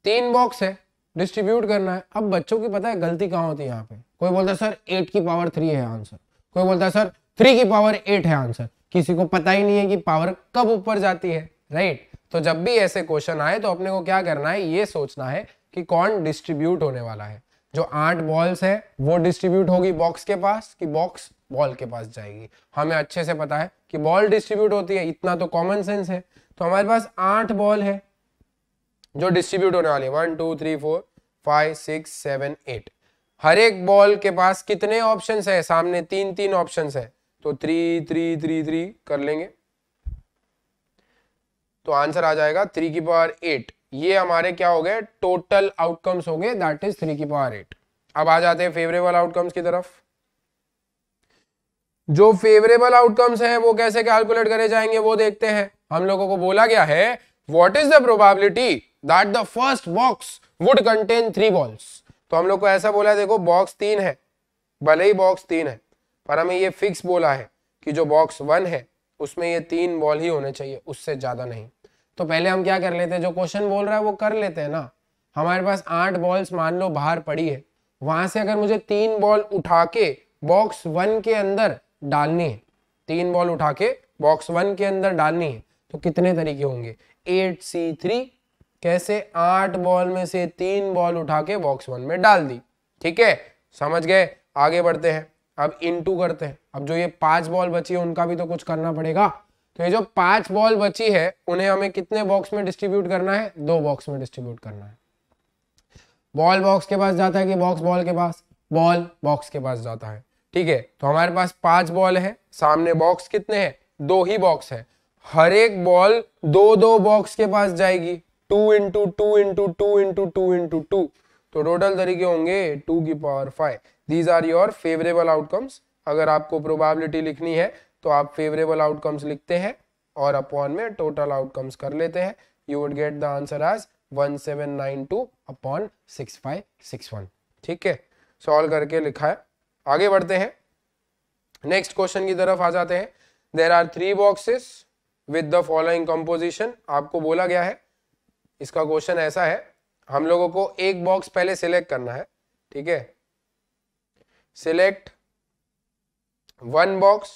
तीन बॉक्स है डिस्ट्रीब्यूट करना है अब बच्चों की पता है गलती कहाँ होती है यहाँ पे कोई बोलता है सर एट की पावर थ्री है आंसर कोई बोलता है सर थ्री की पावर एट है आंसर किसी को पता ही नहीं है कि पावर कब ऊपर जाती है राइट तो जब भी ऐसे क्वेश्चन आए तो अपने को क्या करना है ये सोचना है कि कौन डिस्ट्रीब्यूट होने वाला है जो आठ बॉल्स है वो डिस्ट्रीब्यूट होगी बॉक्स के पास कि बॉक्स बॉल के पास जाएगी हमें अच्छे से पता है कि बॉल डिस्ट्रीब्यूट होती है इतना तो कॉमन सेंस है तो हमारे पास आठ बॉल है जो डिस्ट्रीब्यूट होने वाली है one two three four five six seven eight हर एक बॉल के पास कितने ऑप्शन है सामने तीन तीन ऑप्शन है तो थ्री थ्री थ्री थ्री कर लेंगे तो आंसर आ जाएगा थ्री की पावर एट ये हमारे क्या हो गए टोटल आउटकम्स हो गए दैट इज थ्री की पावर एट अब आ जाते हैं फेवरेबल आउटकम्स की तरफ जो फेवरेबल आउटकम्स हैं वो कैसे कैलकुलेट करे जाएंगे वो देखते हैं हम लोगों को बोला गया है what is the probability that the first box would contain three balls तो हम लोग को ऐसा बोला है देखो बॉक्स तीन है भले ही बॉक्स तीन है पर हमें ये फिक्स बोला है कि जो बॉक्स वन है उसमें ये तीन बॉल ही होने चाहिए उससे ज्यादा नहीं तो पहले हम क्या कर लेते हैं जो क्वेश्चन बोल रहा है वो कर लेते हैं ना हमारे पास आठ बॉल्स मान लो बाहर पड़ी है वहां से अगर मुझे तीन बॉल उठा के बॉक्स वन के अंदर डालनी है तीन बॉल उठा के बॉक्स वन के अंदर डालनी है तो कितने तरीके होंगे एट सी थ्री कैसे आठ हम्म। बॉल में से तीन बॉल उठा के बॉक्स वन में डाल दी ठीक है समझ गए आगे बढ़ते हैं अब इनटू करते हैं अब जो ये पांच बॉल बची है उनका भी तो कुछ करना पड़ेगा तो ये जो पांच बॉल बची है उन्हें हमें कितने बॉक्स में डिस्ट्रीब्यूट करना है दो बॉक्स में डिस्ट्रीब्यूट करना है बॉल बॉक्स के पास जाता है कि बॉक्स बॉल के पास बॉल बॉक्स के पास जाता है ठीक है तो हमारे पास पांच बॉल है सामने बॉक्स कितने हैं दो ही बॉक्स है हर एक बॉल दो दो बॉक्स के पास जाएगी two into two into two into two into two तो टोटल तरीके होंगे टू की power five these are your favourable outcomes अगर आपको प्रोबेबिलिटी लिखनी है तो आप फेवरेबल आउटकम्स लिखते हैं और अपॉन में टोटल आउटकम्स कर लेते हैं you would get the answer as 1792 upon 6561 ठीक है सॉल्व करके लिखा है आगे बढ़ते हैं नेक्स्ट क्वेश्चन की तरफ आ जाते हैं there are three boxes with the following composition आपको बोला गया है इसका क्वेश्चन ऐसा है हम लोगों को एक बॉक्स पहले सिलेक्ट करना है ठीक है select one box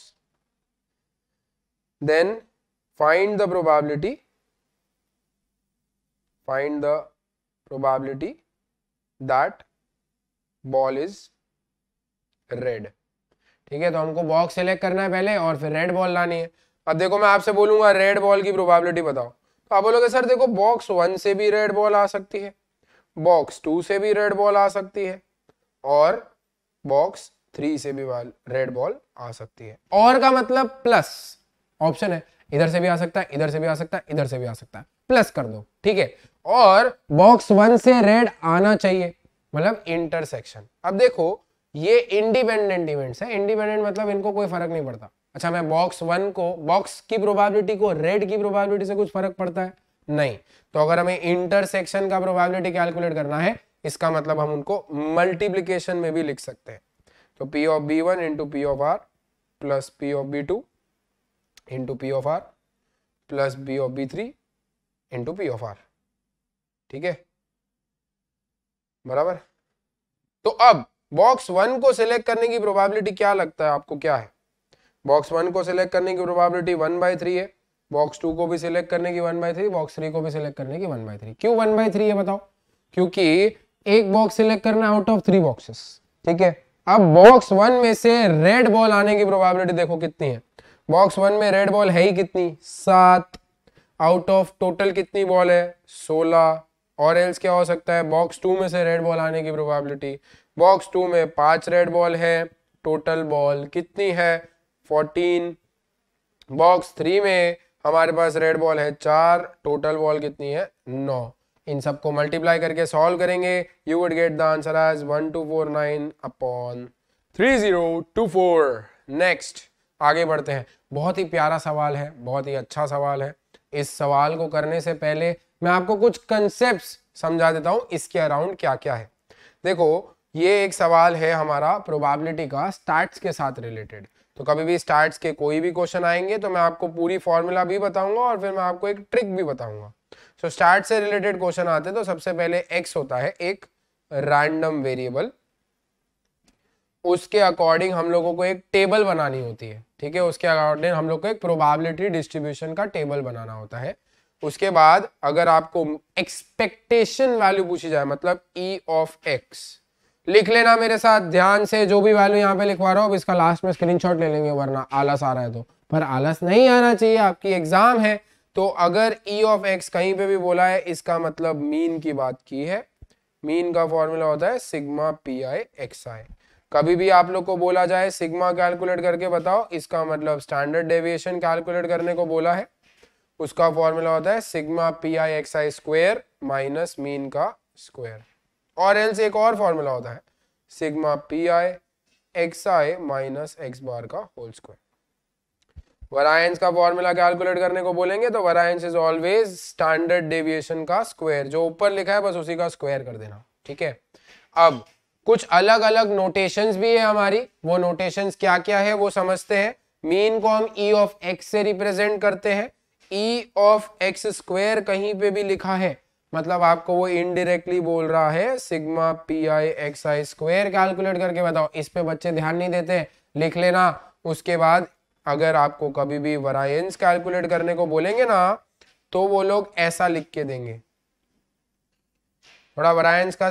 then find the probability find the probability that ball is red ठीक है तो हमको बॉक्स सिलेक्ट करना है पहले और फिर रेड बॉल लानी है अब देखो मैं आपसे बोलूंगा रेड बॉल की प्रोबेबिलिटी बताओ तो आप बोलोगे सर देखो बॉक्स वन से भी रेड बॉल आ सकती है बॉक्स टू से भी रेड बॉल आ सकती है और बॉक्स थ्री से भी रेड बॉल आ सकती है और का मतलब प्लस ऑप्शन है इधर से भी आ सकता है इधर से भी आ सकता है इधर से भी आ सकता है प्लस कर दो ठीक है और बॉक्स वन से रेड आना चाहिए मतलब इंटरसेक्शन अब देखो ये इंडिपेंडेंट इवेंट्स है इंडिपेंडेंट मतलब इनको कोई फर्क नहीं पड़ता अच्छा मैं बॉक्स वन को बॉक्स की प्रोबेबिलिटी को रेड की प्रोबेबिलिटी से कुछ फर्क पड़ता है नहीं तो अगर हमें इंटरसेक्शन का प्रोबेबिलिटी कैलकुलेट करना है इसका मतलब हम उनको मल्टीप्लीकेशन में भी लिख सकते हैं तो P of B one into P of R plus P of B two into P of R plus B of B three into P of R ठीक है बराबर तो अब बॉक्स वन को सिलेक्ट करने की प्रोबेबिलिटी क्या लगता है आपको क्या है बॉक्स वन को सिलेक्ट करने की प्रोबेबिलिटी वन बाई थ्री है बॉक्स टू को भी सिलेक्ट करने की one by three box three को भी सिलेक्ट करने की वन बाई थ्री क्यों वन बाई थ्री है बताओ क्योंकि एक बॉक्स सिलेक्ट करना आउट ऑफ थ्री बॉक्सेस ठीक है अब बॉक्स वन में से रेड बॉल आने की प्रोबेबिलिटी देखो कितनी है बॉक्स वन में रेड बॉल है ही कितनी सात आउट ऑफ टोटल कितनी बॉल है सोलह और एल्स क्या हो सकता है बॉक्स टू में से रेड बॉल आने की प्रोबेबिलिटी बॉक्स टू में पांच रेड बॉल है टोटल बॉल कितनी है फोर्टीन बॉक्स थ्री में हमारे पास रेड बॉल है चार टोटल बॉल कितनी है नौ इन सबको मल्टीप्लाई करके सॉल्व करेंगे you would get the answer as one two four nine upon three zero two four next आगे बढ़ते हैं बहुत ही प्यारा सवाल है बहुत ही अच्छा सवाल है इस सवाल को करने से पहले मैं आपको कुछ कंसेप्ट समझा देता हूँ इसके अराउंड क्या क्या है देखो ये एक सवाल है हमारा प्रोबेबिलिटी का स्टैट्स के साथ रिलेटेड तो कभी भी स्टार्ट के कोई भी क्वेश्चन आएंगे तो मैं आपको पूरी फॉर्मूला भी बताऊंगा और फिर मैं आपको एक ट्रिक भी बताऊंगा सो so, स्टार्ट से रिलेटेड क्वेश्चन आते हैं तो सबसे पहले एक्स होता है एक रैंडम वेरिएबल उसके अकॉर्डिंग हम लोगों को एक टेबल बनानी होती है ठीक है उसके अकॉर्डिंग हम लोग को एक प्रोबेबिलिटी डिस्ट्रीब्यूशन का टेबल बनाना होता है उसके बाद अगर आपको एक्सपेक्टेशन वैल्यू पूछी जाए मतलब ई ऑफ एक्स लिख लेना मेरे साथ ध्यान से जो भी वैल्यू यहाँ पे लिखवा रहा हूँ इसका लास्ट में स्क्रीनशॉट ले लेंगे वरना आलस आ रहा है तो पर आलस नहीं आना चाहिए आपकी एग्जाम है तो अगर ई ऑफ एक्स कहीं पे भी बोला है इसका मतलब मीन की बात की है मीन का फॉर्मूला होता है sigma P I X I कभी भी आप लोग को बोला जाए सिग्मा कैलकुलेट करके बताओ इसका मतलब स्टैंडर्ड डेविएशन कैलकुलेट करने को बोला है उसका फॉर्मूला होता है sigma P I X I square minus mean का स्क्वायर और एल से एक और फॉर्मूला होता है sigma P I X I minus X bar का होल स्क्वायर वरायंस का फॉर्मूला कैलकुलेट करने को बोलेंगे तो variance is always standard deviation का स्क्वायर जो ऊपर लिखा है बस उसी का स्क्वायर कर देना ठीक है अब कुछ अलग अलग नोटेशंस भी है हमारी वो नोटेशंस क्या क्या है वो समझते हैं मीन को हम ई ऑफ एक्स से रिप्रेजेंट करते हैं ई ऑफ एक्स स्क्वायर कहीं पे भी लिखा है मतलब आपको वो इनडिरेक्टली बोल रहा है sigma P I X I square calculate करके बताओ इस पे बच्चे ध्यान नहीं देते लिख लेना उसके बाद अगर आपको कभी भी वरायंस कैलकुलेट करने को बोलेंगे ना तो वो लोग ऐसा लिख के देंगे थोड़ा वरायंस का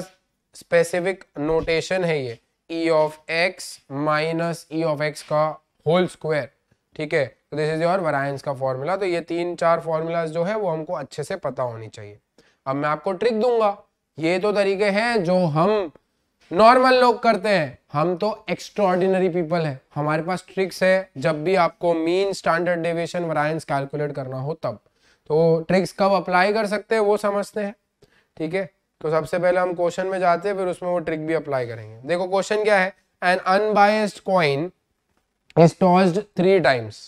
स्पेसिफिक नोटेशन है ये E of X minus E of X का होल स्क्वायर ठीक है तो दिस इज योर वरायंस का फॉर्मूला तो ये तीन चार फॉर्मूलाज जो है वो हमको अच्छे से पता होनी चाहिए अब मैं आपको ट्रिक दूंगा ये तो तरीके हैं जो हम नॉर्मल लोग करते हैं हम तो एक्स्ट्रॉर्डिनरी पीपल हैं हमारे पास ट्रिक्स है जब भी आपको mean standard deviation variance calculate करना हो तब तो ट्रिक्स कब अप्लाई कर सकते हैं वो समझते हैं ठीक है तो सबसे पहले हम क्वेश्चन में जाते हैं फिर उसमें वो ट्रिक भी अप्लाई करेंगे देखो क्वेश्चन क्या है an unbiased coin is tossed three times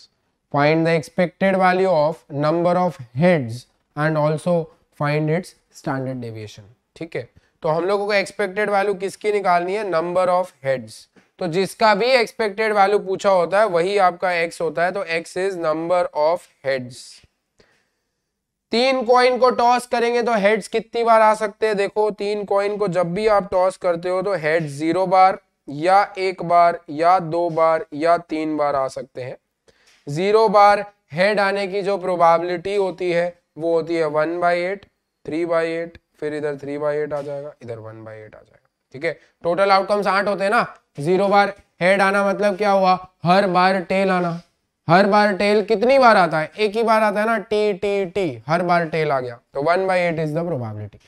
find the expected value of number of heads and also find its standard deviation ठीक है तो हम लोगों को एक्सपेक्टेड वैल्यू किसकी निकालनी है नंबर ऑफ हेड्स तो जिसका भी एक्सपेक्टेड वैल्यू पूछा होता है वही आपका एक्स होता है तो X is number of heads तीन कॉइन को टॉस करेंगे तो हेड्स कितनी बार आ सकते हैं देखो तीन कॉइन को जब भी आप टॉस करते हो तो हेड जीरो बार या एक बार या दो बार या तीन बार आ सकते हैं जीरो बार हेड आने की जो प्रोबेबिलिटी होती है वो होती है one by eight three by eight फिर इधर थ्री बाई एट आ जाएगा इधर वन बाई एट आ जाएगा ठीक है टोटल आउटकम्स आठ होते हैं ना जीरो बार हेड आना मतलब क्या हुआ हर बार टेल आना हर बार टेल कितनी बार आता है एक ही बार आता है ना टी टी टी हर बार टेल आ गया तो one by eight is the probability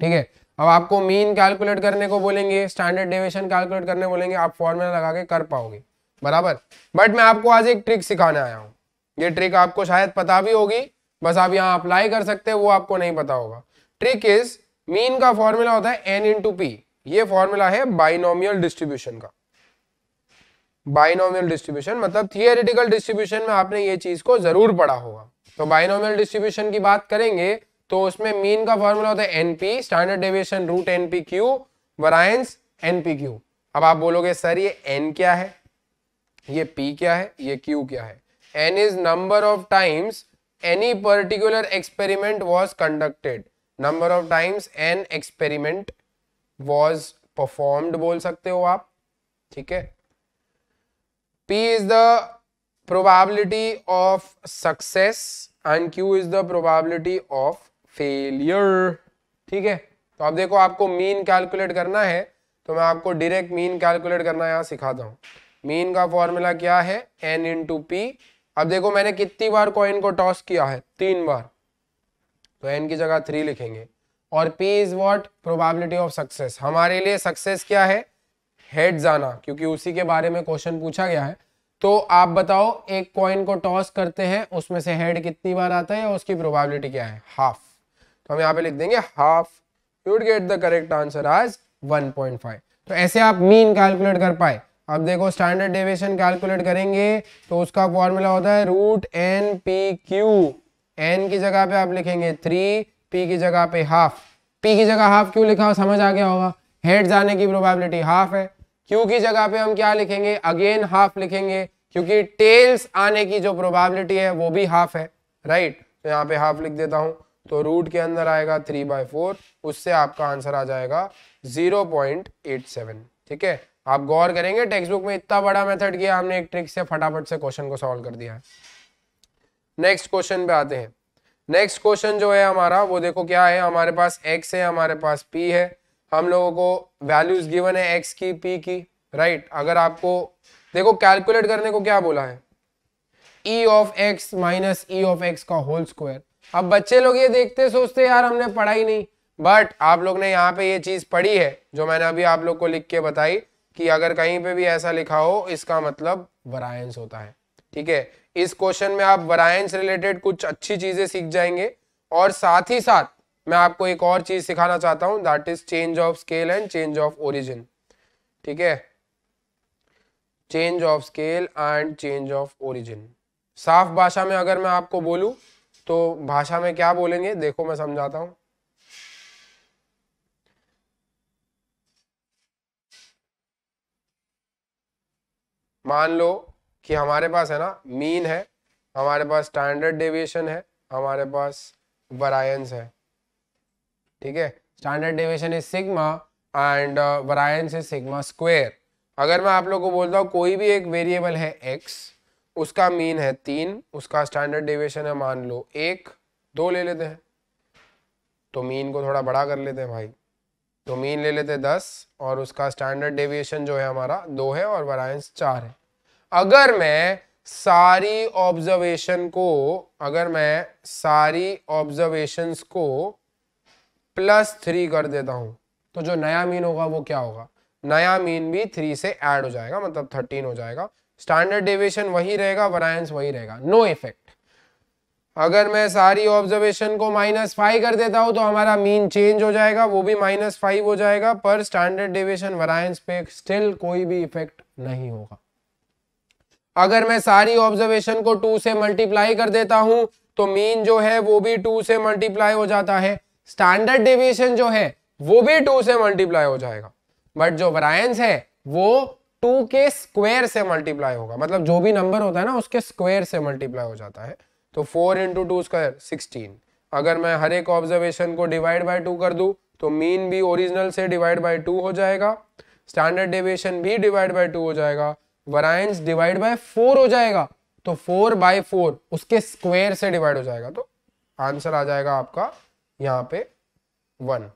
ठीक है अब आपको मीन कैलकुलेट करने को बोलेंगे स्टैंडर्ड डेविएशन कैलकुलेट करने बोलेंगे आप फॉर्मूला लगा के कर पाओगे बराबर बट मैं आपको आज एक ट्रिक सिखाने आया हूँ ये ट्रिक आपको शायद पता भी होगी बस आप यहाँ अप्लाई कर सकते हैं वो आपको नहीं पता होगा ट्रिक इज मीन का फॉर्मूला होता है एन इंटू पी ये फॉर्मूला है बाइनोमियल डिस्ट्रीब्यूशन का बाइनोमियल डिस्ट्रीब्यूशन मतलब थियोरिटिकल डिस्ट्रीब्यूशन में आपने ये चीज को जरूर पढ़ा होगा तो बाइनोमियल डिस्ट्रीब्यूशन की बात करेंगे तो उसमें मीन का फॉर्मूला होता है NP standard deviation root NP Q variance NP Q अब आप बोलोगे सर ये एन क्या है ये पी क्या है ये क्यू क्या है N is number of times any particular experiment was conducted number of times N experiment was performed बोल सकते हो आप ठीक है P is the probability of success and Q is the probability of failure ठीक है तो अब देखो आपको मीन कैलकुलेट करना है तो मैं आपको डायरेक्ट मीन कैलकुलेट करना यहां सिखाता हूं मीन का फॉर्मूला क्या है एन इन टू पी अब देखो मैंने कितनी बार कॉइन को टॉस किया है तीन बार तो एन की जगह थ्री लिखेंगे और P is what probability of success हमारे लिए सक्सेस क्या है हेड जाना क्योंकि उसी के बारे में क्वेश्चन पूछा गया है तो आप बताओ एक कॉइन को टॉस करते हैं उसमें से हेड कितनी बार आता है उसकी प्रोबेबिलिटी क्या है हाफ तो हम यहाँ पे लिख देंगे half you'd get the correct answer as 1.5 तो ऐसे आप मीन कैलकुलेट कर पाए अब देखो स्टैंडर्ड डेविएशन कैलकुलेट करेंगे तो उसका फॉर्मूला होता है root N P Q N की जगह पे आप लिखेंगे थ्री पी की जगह पे हाफ पी की जगह हाफ क्यों लिखा समझ आ गया होगा हेड जाने की प्रोबेबिलिटी हाफ है क्यू की जगह पे हम क्या लिखेंगे अगेन हाफ लिखेंगे क्योंकि टेल्स आने की जो प्रोबेबिलिटी है वो भी हाफ है राइट तो यहाँ पे हाफ लिख देता हूं तो रूट के अंदर आएगा थ्री बाय फोर उससे आपका आंसर आ जाएगा जीरो पॉइंट एट सेवन ठीक है आप गौर करेंगे टेक्स्ट बुक में इतना बड़ा मेथड किया हमने एक ट्रिक से फटाफट से क्वेश्चन को सॉल्व कर दिया है नेक्स्ट क्वेश्चन पे आते हैं नेक्स्ट क्वेश्चन जो है हमारा वो देखो क्या है हमारे पास एक्स है हमारे पास पी है हम लोगों को वैल्यूज गिवन है एक्स की पी की राइट right? अगर आपको देखो कैलकुलेट करने को क्या बोला है E of X minus E of X का होल स्क्वायर अब बच्चे लोग ये देखते सोचते यार हमने पढ़ा ही नहीं बट आप लोग ने यहाँ पे ये चीज पढ़ी है जो मैंने अभी आप लोग को लिख के बताई कि अगर कहीं पे भी ऐसा लिखा हो इसका मतलब वरायंस होता है ठीक है इस क्वेश्चन में आप वरायंस रिलेटेड कुछ अच्छी चीजें सीख जाएंगे और साथ ही साथ मैं आपको एक और चीज सिखाना चाहता हूं that is change of scale and change of origin ठीक है change of scale and change of origin साफ भाषा में अगर मैं आपको बोलूं तो भाषा में क्या बोलेंगे देखो मैं समझाता हूं मान लो कि हमारे पास है ना मीन है हमारे पास स्टैंडर्ड डेविएशन है हमारे पास वरायंस है ठीक है standard deviation is sigma and variance is sigma square अगर मैं आप लोग को बोलता हूँ कोई भी एक वेरिएबल है एक्स उसका मीन है तीन उसका स्टैंडर्ड डेविएशन है मान लो एक दो ले लेते हैं तो मीन को थोड़ा बड़ा कर लेते हैं भाई तो मीन ले लेते दस और उसका स्टैंडर्ड डेविएशन जो है हमारा दो है और वरायंस चार है अगर मैं सारी ऑब्जर्वेशन को अगर मैं सारी ऑब्जर्वेशंस को प्लस थ्री कर देता हूँ तो जो नया मीन होगा वो क्या होगा नया मीन भी थ्री से ऐड हो जाएगा मतलब थर्टीन हो जाएगा स्टैंडर्ड डेविएशन वही रहेगा वरायंस वही रहेगा नो इफेक्ट अगर मैं सारी ऑब्जर्वेशन को माइनस फाइव कर देता हूँ तो हमारा मीन चेंज हो जाएगा वो भी माइनस फाइव हो जाएगा पर स्टैंडर्ड डेविएशन वरायंस पे स्टिल कोई भी इफेक्ट नहीं होगा अगर मैं सारी ऑब्जर्वेशन को टू से मल्टीप्लाई कर देता हूं तो मीन जो है वो भी टू से मल्टीप्लाई हो जाता है स्टैंडर्ड डेविएशन जो है वो भी टू से मल्टीप्लाई हो जाएगा बट जो वरायंस है वो टू के स्क्वायर से मल्टीप्लाई होगा मतलब जो भी नंबर होता है ना उसके स्क्वायर से मल्टीप्लाई हो जाता है तो four into two square sixteen अगर मैं हर एक ऑब्जर्वेशन को डिवाइड बाय टू कर दूं तो मीन भी ओरिजिनल से डिवाइड बाय टू हो जाएगा स्टैंडर्ड डेविएशन भी डिवाइड बाय टू हो जाएगा वराइंस डिवाइड बाय फोर हो जाएगा तो फोर बाय फोर उसके स्क्वायर से डिवाइड हो जाएगा तो आंसर आ जाएगा आपका यहाँ पे वन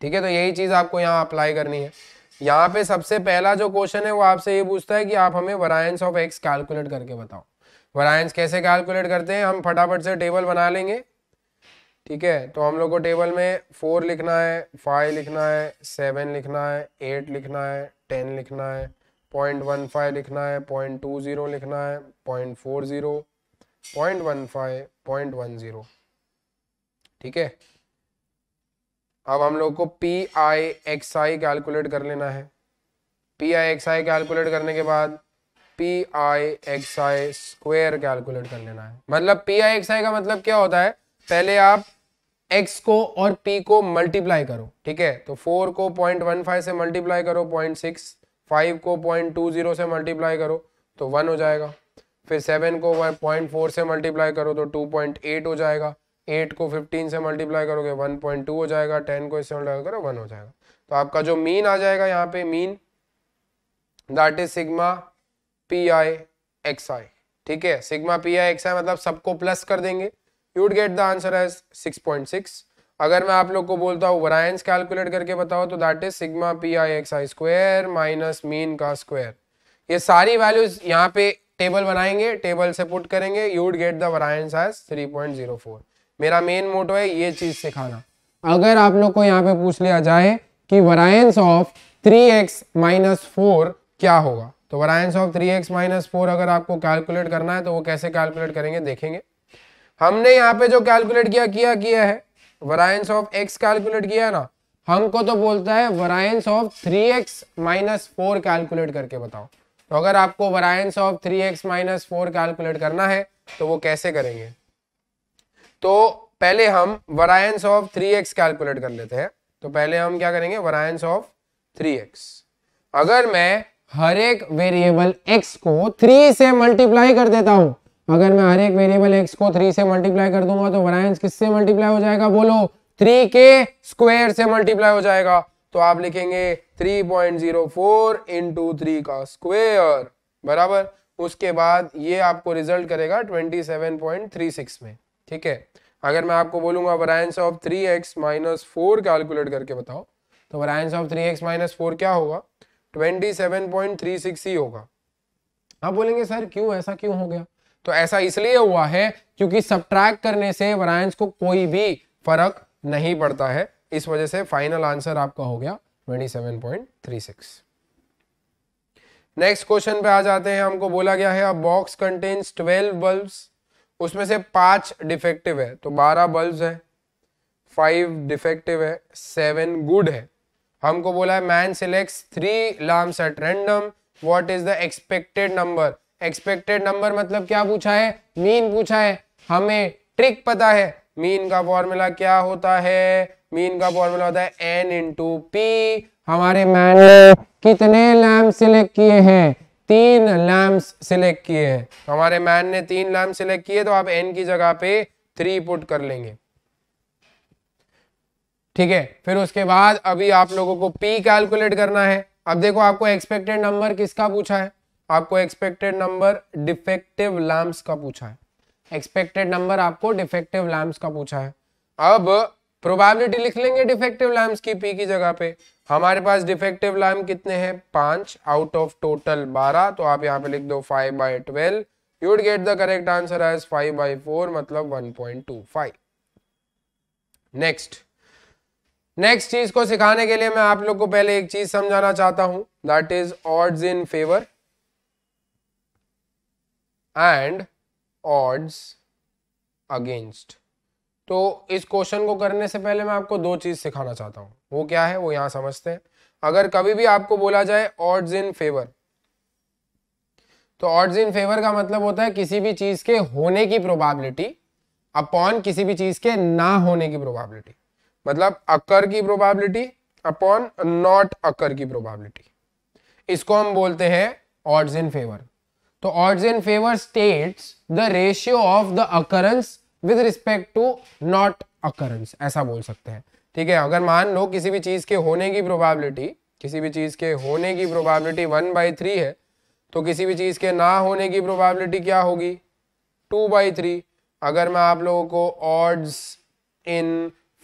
ठीक है तो यही चीज आपको यहाँ अप्लाई करनी है यहाँ पे सबसे पहला जो क्वेश्चन है वो आपसे ये पूछता है कि आप हमें वरायंस ऑफ एक्स कैलकुलेट करके बताओ वरायंस कैसे कैलकुलेट करते हैं हम फटाफट से टेबल बना लेंगे ठीक है तो हम लोग को टेबल में फोर लिखना है फाइव लिखना है सेवन लिखना है एट लिखना है टेन लिखना है पॉइंट वन फाइव लिखना है पॉइंट टू ज़ीरो लिखना है point four zero point one five point one zero ठीक है अब हम लोग को P I X I calculate कर लेना है P I X I calculate करने के बाद P I X I square calculate कर लेना है मतलब पी आई एक्स आई का मतलब क्या होता है पहले आप एक्स को और पी को मल्टीप्लाई करो ठीक है तो फोर को पॉइंट से मल्टीप्लाई करो 0.6, 5 फाइव को 0.20 से मल्टीप्लाई करो तो वन हो जाएगा फिर सेवन को पॉइंट फोर से मल्टीप्लाई करो तो टू पॉइंट एट हो जाएगा एट को फिफ्टीन से मल्टीप्लाई करोगे 1.2 पॉइंट टू हो जाएगा टेन को इससे मल्टीप्लाई करो 1 हो जाएगा तो आपका जो मीन आ जाएगा यहाँ पे mean that is sigma P I X I ठीक है sigma P I X I मतलब सबको प्लस कर देंगे you would get the answer as 6.6 अगर मैं आप लोग को बोलता हूँ वरायंस कैलकुलेट करके बताओ तो that is sigma P I X I square minus mean का स्क्वायर ये सारी वैल्यूज यहाँ पे टेबल बनाएंगे टेबल से पुट करेंगे you would get the variance as 3.04 मेरा मेन मोटो है ये चीज सिखाना अगर आप लोग को यहाँ पे पूछ लिया जाए कि variance of three X minus four क्या होगा तो variance of three X minus four अगर आपको कैलकुलेट करना है तो वो कैसे कैलकुलेट करेंगे देखेंगे हमने यहाँ पे जो कैलकुलेट किया किया किया है वरायंस ऑफ एक्स कैलकुलेट किया है ना हमको तो बोलता है variance of three X minus four calculate करके बताओ तो अगर आपको variance of three X minus four calculate करना है तो वो कैसे करेंगे तो पहले हम variance of three X calculate कर लेते हैं तो पहले हम क्या करेंगे वरायंस ऑफ थ्री एक्स अगर मैं हर एक वेरिएबल x को 3 से मल्टीप्लाई कर देता हूं अगर मैं हर एक वेरिएबल x को 3 से मल्टीप्लाई कर दूंगा तो वरायंस किससे मल्टीप्लाई हो जाएगा बोलो 3 के स्क्वायर से मल्टीप्लाई हो जाएगा तो आप लिखेंगे 3.04 point zero four into three का स्क्वेयर बराबर उसके बाद ये आपको रिजल्ट करेगा 27.36 में ठीक है अगर मैं आपको बोलूंगा variance of 3x X minus four calculate करके बताओ तो variance of 3x X minus four क्या होगा twenty seven point three six ही होगा आप बोलेंगे सर क्यों ऐसा क्यों हो गया तो ऐसा इसलिए हुआ है क्योंकि सब्ट्रैक्ट करने से वरायंस को कोई भी फर्क नहीं पड़ता है इस वजह से फाइनल आंसर आपका हो गया 27.36 नेक्स्ट क्वेश्चन पे आ जाते हैं हमको बोला गया है बॉक्स कंटेन्स 12 बल्ब्स उसमें से पांच डिफेक्टिव है तो 12 बल्ब है फाइव डिफेक्टिव है सेवन गुड है हमको बोला है man select three lamps at random what is the expected number expected number मतलब क्या पूछा है मीन पूछा है हमें ट्रिक पता है मीन का फॉर्मूला क्या होता है मीन का फॉर्मूला होता है एन इंटू पी हमारे मैन ने कितने लैम्प सिलेक्ट किए हैं तीन लैम्प सिलेक्ट किए हैं हमारे मैन ने तीन लैम्प सिलेक्ट किए तो आप एन की जगह पे थ्री पुट कर लेंगे ठीक है फिर उसके बाद अभी आप लोगों को पी कैलकुलेट करना है अब देखो आपको एक्सपेक्टेड नंबर किसका पूछा है आपको एक्सपेक्टेड नंबर डिफेक्टिव लैम्प्स का पूछा है एक्सपेक्टेड नंबर आपको डिफेक्टिव लैम्प्स का पूछा है अब प्रोबेबिलिटी लिख लेंगे डिफेक्टिव लैम्प्स की पी की जगह पे हमारे पास डिफेक्टिव लैम्प कितने हैं पांच आउट ऑफ टोटल बारह तो आप यहाँ पे लिख दो five by twelve you would get the correct answer as 5 by 4 मतलब 1.25 नेक्स्ट नेक्स्ट चीज को सिखाने के लिए मैं आप लोग को पहले एक चीज समझाना चाहता हूं that is odds in favour and odds against तो इस क्वेश्चन को करने से पहले मैं आपको दो चीज सिखाना चाहता हूं वो क्या है वो यहां समझते हैं अगर कभी भी आपको बोला जाए ऑड्स इन फेवर तो ऑड्स इन फेवर का मतलब होता है किसी भी चीज के होने की प्रोबेबिलिटी अपॉन किसी भी चीज के ना होने की प्रोबेबिलिटी मतलब अकर की प्रोबेबिलिटी अपॉन नॉट अकर की प्रोबेबिलिटी इसको हम बोलते हैं ऑड्स इन फेवर तो odds in favour states the ratio of the occurrence with respect to not occurrence ऐसा बोल सकते हैं ठीक है अगर मान लो किसी भी चीज के होने की प्रोबेबिलिटी किसी भी चीज के होने की प्रोबेबिलिटी वन बाई थ्री है तो किसी भी चीज के ना होने की प्रोबेबिलिटी क्या होगी टू बाई थ्री अगर मैं आप लोगों को ऑड्स इन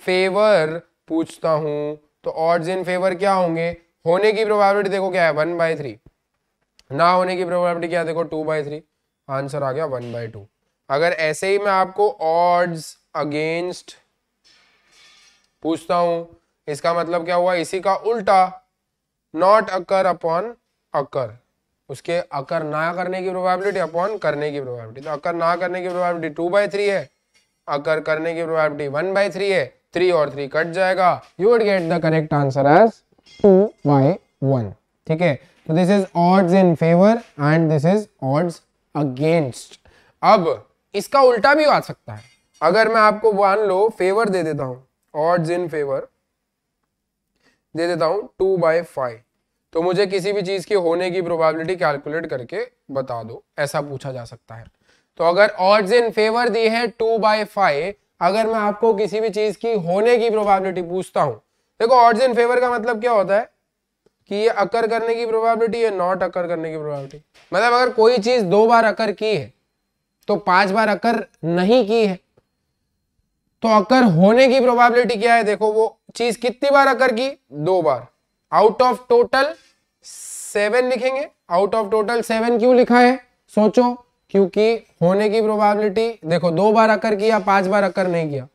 फेवर पूछता हूं तो ऑर्ड्स इन फेवर क्या होंगे होने की प्रोबेबिलिटी देखो क्या है वन बाय थ्री ना होने की प्रोबेबिलिटी क्या देखो टू बाई थ्री आंसर आ गया वन बाई टू अगर ऐसे ही मैं आपको ऑर्ड्स अगेंस्ट पूछता हूं इसका मतलब क्या हुआ इसी का उल्टा नॉट अकर अपॉन अकर उसके अकर ना करने की प्रोबेबिलिटी अपॉन करने की प्रोबेबिलिटी तो अकर ना करने की प्रोबेबिलिटी टू बाई थ्री है अकर करने की प्रोबेबिलिटी वन बाय थ्री है थ्री और थ्री कट जाएगा you would get the correct answer as two by one ठीक है तो this is odds in favour and this is odds against अब इसका उल्टा भी आ सकता है अगर मैं आपको मान लो फेवर दे देता हूं ऑड्स इन फेवर दे देता हूं टू बाई फाइव तो मुझे किसी भी चीज़ की होने की प्रोबेबिलिटी कैलकुलेट करके बता दो ऐसा पूछा जा सकता है तो अगर ऑड्स इन फेवर दी है टू बाई फाइव अगर मैं आपको किसी भी चीज की होने की प्रोबेबिलिटी पूछता हूं देखो ऑर्ड्स इन फेवर का मतलब क्या होता है कि ये अकर करने की प्रोबेबिलिटी या नॉट अकर करने की प्रोबेबिलिटी मतलब अगर कोई चीज दो बार अकर की है तो पांच बार अकर नहीं की है तो अकर होने की प्रोबेबिलिटी क्या है देखो वो चीज कितनी बार अकर की दो बार आउट ऑफ टोटल सेवन लिखेंगे आउट ऑफ टोटल सेवन क्यों लिखा है सोचो क्योंकि होने की प्रोबेबिलिटी देखो दो बार अकर किया पांच बार अकर नहीं किया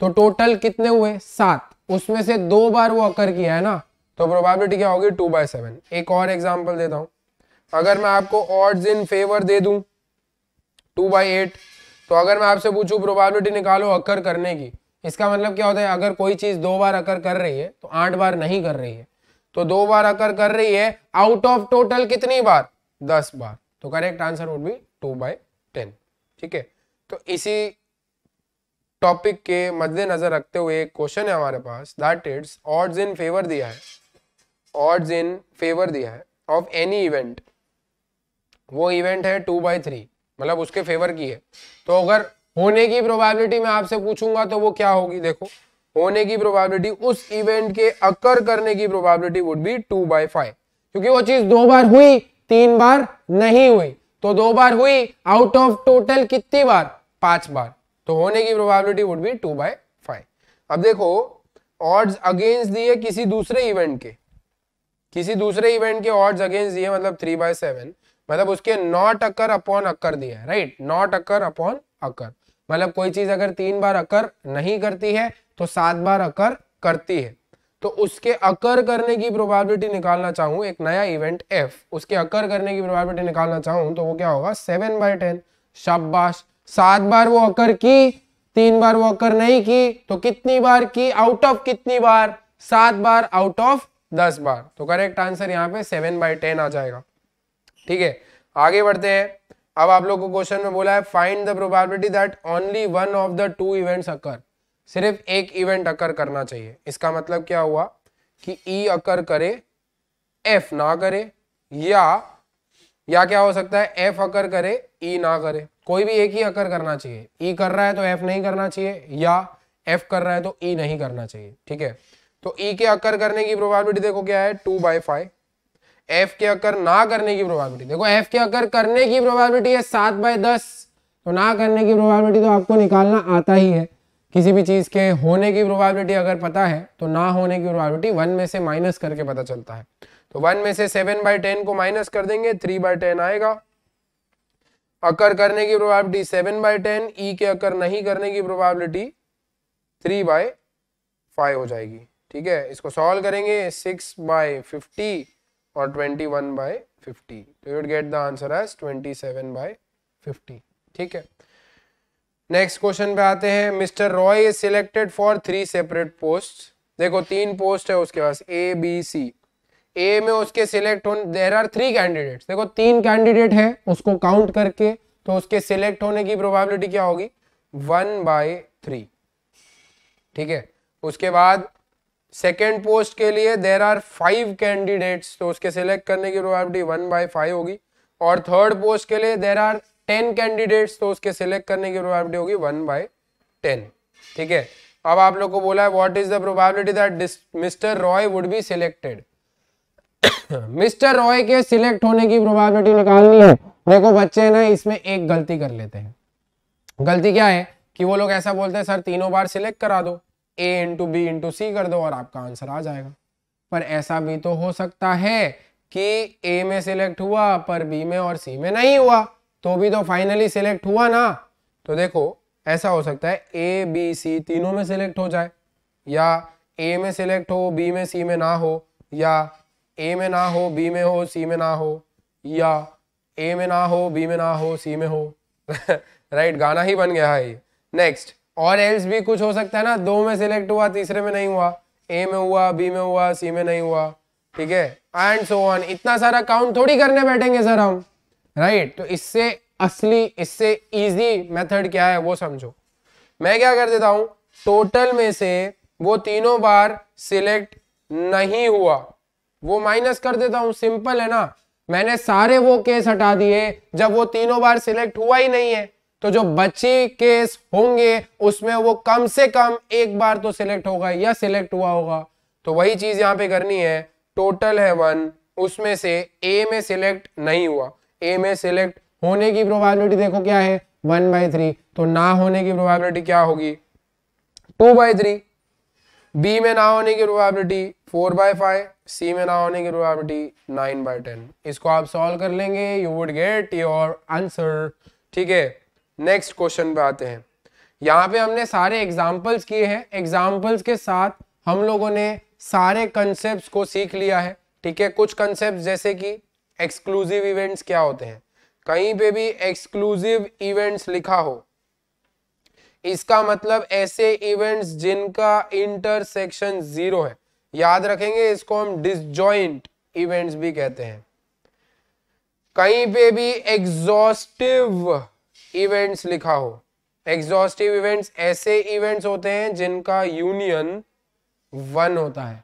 तो टोटल कितने हुए सात उसमें से दो बार वो अकर किया है ना तो प्रोबेबिलिटी क्या होगी टू बाय सेवन एक और एग्जाम्पल देता हूं अगर मैं आपको ऑड्स इन फेवर दे दू टू बाय एट तो अगर मैं आपसे पूछू प्रोबेबिलिटी निकालो अकर करने की इसका मतलब क्या होता है अगर कोई चीज दो बार अकर कर रही है तो आठ बार नहीं कर रही है तो दो बार अकर कर रही है आउट ऑफ टोटल कितनी बार दस बार तो correct answer would be two by ten ठीक है तो इसी टॉपिक के मद्देनजर रखते हुए एक क्वेश्चन है हमारे पास that it's odds in favour दिया है ऑड्स इन फेवर दिया है ऑफ एनी इवेंट वो इवेंट है टू बाई थ्री मतलब उसके फेवर की है तो अगर होने की प्रोबेबिलिटी मैं आपसे पूछूंगा तो वो क्या होगी देखो होने की प्रोबेबिलिटी उस इवेंट के अकर करने की probability would be two by five क्योंकि वो चीज दो बार हुई तीन बार नहीं हुई तो दो बार हुई आउट ऑफ टोटल कितनी बार पांच बार तो होने की probability would be two by five अब देखो ऑड्स अगेंस्ट दिए किसी दूसरे इवेंट के किसी दूसरे इवेंट के ऑड्स अगेंस्ट दिए मतलब थ्री बाय सेवन मतलब उसके नॉट अकर अपॉन अकर दिया है right not occur upon occur मतलब कोई चीज अगर तीन बार अकर नहीं करती है तो सात बार अकर करती है तो उसके अकर करने की प्रोबेबिलिटी निकालना चाहूं एक नया इवेंट एफ उसके अकर करने की प्रोबेबिलिटी निकालना चाहूं तो वो क्या होगा सेवन बाय टेन शब्बाश सात बार वो अकर की तीन बार वो अकर नहीं की तो कितनी बार की आउट ऑफ कितनी बार सात बार आउट ऑफ दस बार तो करेक्ट आंसर यहाँ पे सेवन बाय टेन आ जाएगा ठीक है आगे बढ़ते हैं अब आप लोग को क्वेश्चन में बोला है find the probability that only one of the two events occur सिर्फ एक इवेंट अकर करना चाहिए इसका मतलब क्या हुआ कि ई e अकर करे एफ ना करे या या क्या हो सकता है एफ अकर करे ई e ना करे कोई भी एक ही अकर करना चाहिए ई e कर रहा है तो एफ नहीं करना चाहिए या एफ कर रहा है तो ई नहीं करना चाहिए ठीक है तो ई के अकर करने की प्रोबेबिलिटी देखो क्या है टू बाई फाइव एफ के अकर ना करने की प्रोबेबिलिटी देखो एफ के अकर करने की प्रोबेबिलिटी है सात बाय दस तो ना करने की प्रोबेबिलिटी तो आपको निकालना आता ही है किसी भी चीज़ के होने की प्रोबेबिलिटी अगर पता है तो ना होने की प्रोबेबिलिटी वन में से माइनस करके पता चलता है तो वन में से सेवन बाई टेन को माइनस कर देंगे थ्री बाय टेन आएगा अकर करने की probability seven by ten E के अकर नहीं करने की प्रोबेबिलिटी थ्री बाय फाइव हो जाएगी ठीक है इसको सॉल्व करेंगे सिक्स बाय फिफ्टी और ट्वेंटी वन बाय फिफ्टी तो you get the answer as twenty seven by fifty ठीक है नेक्स्ट क्वेश्चन पे आते हैं mister Roy is selected for three separate post देखो तीन पोस्ट है उसके पास ए बी सी ए में उसके सिलेक्ट होने देर आर थ्री कैंडिडेट देखो तीन कैंडिडेट है उसको काउंट करके तो उसके सिलेक्ट होने की प्रोबेबिलिटी क्या होगी वन बाय थ्री ठीक है उसके बाद सेकेंड पोस्ट के लिए देर आर फाइव कैंडिडेट्स तो उसके सिलेक्ट करने की प्रोबेबिलिटी वन बाय फाइव होगी और थर्ड पोस्ट के लिए देर आर टेन कैंडिडेट्स तो उसके सिलेक्ट करने की प्रोबेबिलिटी होगी वन बाई टेन ठीक है अब आप लोग को बोला है what is the probability that mister Roy would be selected mister Roy के सिलेक्ट होने की प्रोबेबिलिटी निकालनी है देखो बच्चे ना इसमें एक गलती कर लेते हैं गलती क्या है कि वो लोग ऐसा बोलते हैं सर तीनों बार सिलेक्ट करा दो A into B into C कर दो और आपका आंसर आ जाएगा पर ऐसा भी तो हो सकता है कि ए में सिलेक्ट हुआ पर बी में और सी में नहीं हुआ तो भी तो फाइनली सिलेक्ट हुआ ना तो देखो ऐसा हो सकता है ए बी सी तीनों में सिलेक्ट हो जाए या ए में सिलेक्ट हो बी में सी में ना हो या ए में ना हो बी में हो सी में ना हो या ए में ना हो बी में ना हो सी में हो राइट <laughs> गाना ही बन गया है ये नेक्स्ट और एल्स भी कुछ हो सकता है ना दो में सिलेक्ट हुआ तीसरे में नहीं हुआ ए में हुआ बी में हुआ सी में नहीं हुआ ठीक है एंड सो ऑन इतना सारा काउंट थोड़ी करने बैठेंगे सर हम राइट तो इससे असली इससे इजी मेथड क्या है वो समझो मैं क्या कर देता हूं टोटल में से वो तीनों बार सिलेक्ट नहीं हुआ वो माइनस कर देता हूं सिंपल है ना मैंने सारे वो केस हटा दिए जब वो तीनों बार सिलेक्ट हुआ ही नहीं है तो जो बचे केस होंगे उसमें वो कम से कम एक बार तो सिलेक्ट होगा या सिलेक्ट हुआ होगा तो वही चीज यहां पे करनी है टोटल है वन उसमें से ए में सिलेक्ट नहीं हुआ ए में सिलेक्ट होने की प्रोबेबिलिटी देखो क्या है वन बाई थ्री तो ना होने की प्रोबेबिलिटी क्या होगी टू बाई थ्री बी में ना होने की probability four by five C में ना होने की प्रोबेबिलिटी नाइन बाय टेन इसको आप सॉल्व कर लेंगे you would get your answer ठीक है नेक्स्ट क्वेश्चन पे आते हैं यहाँ पे हमने सारे एग्जाम्पल्स किए हैं एग्जाम्पल्स के साथ हम लोगों ने सारे कंसेप्ट को सीख लिया है ठीक है कुछ कंसेप्ट जैसे कि एक्सक्लूसिव इवेंट्स क्या होते हैं कहीं पे भी एक्सक्लूसिव इवेंट्स लिखा हो इसका मतलब ऐसे इवेंट्स जिनका इंटरसेक्शन जीरो है याद रखेंगे इसको हम डिसजॉइंट इवेंट्स भी कहते हैं कहीं पे भी एग्जॉस्टिव इवेंट्स लिखा हो एग्जॉस्टिव इवेंट्स ऐसे इवेंट्स होते हैं जिनका यूनियन वन होता है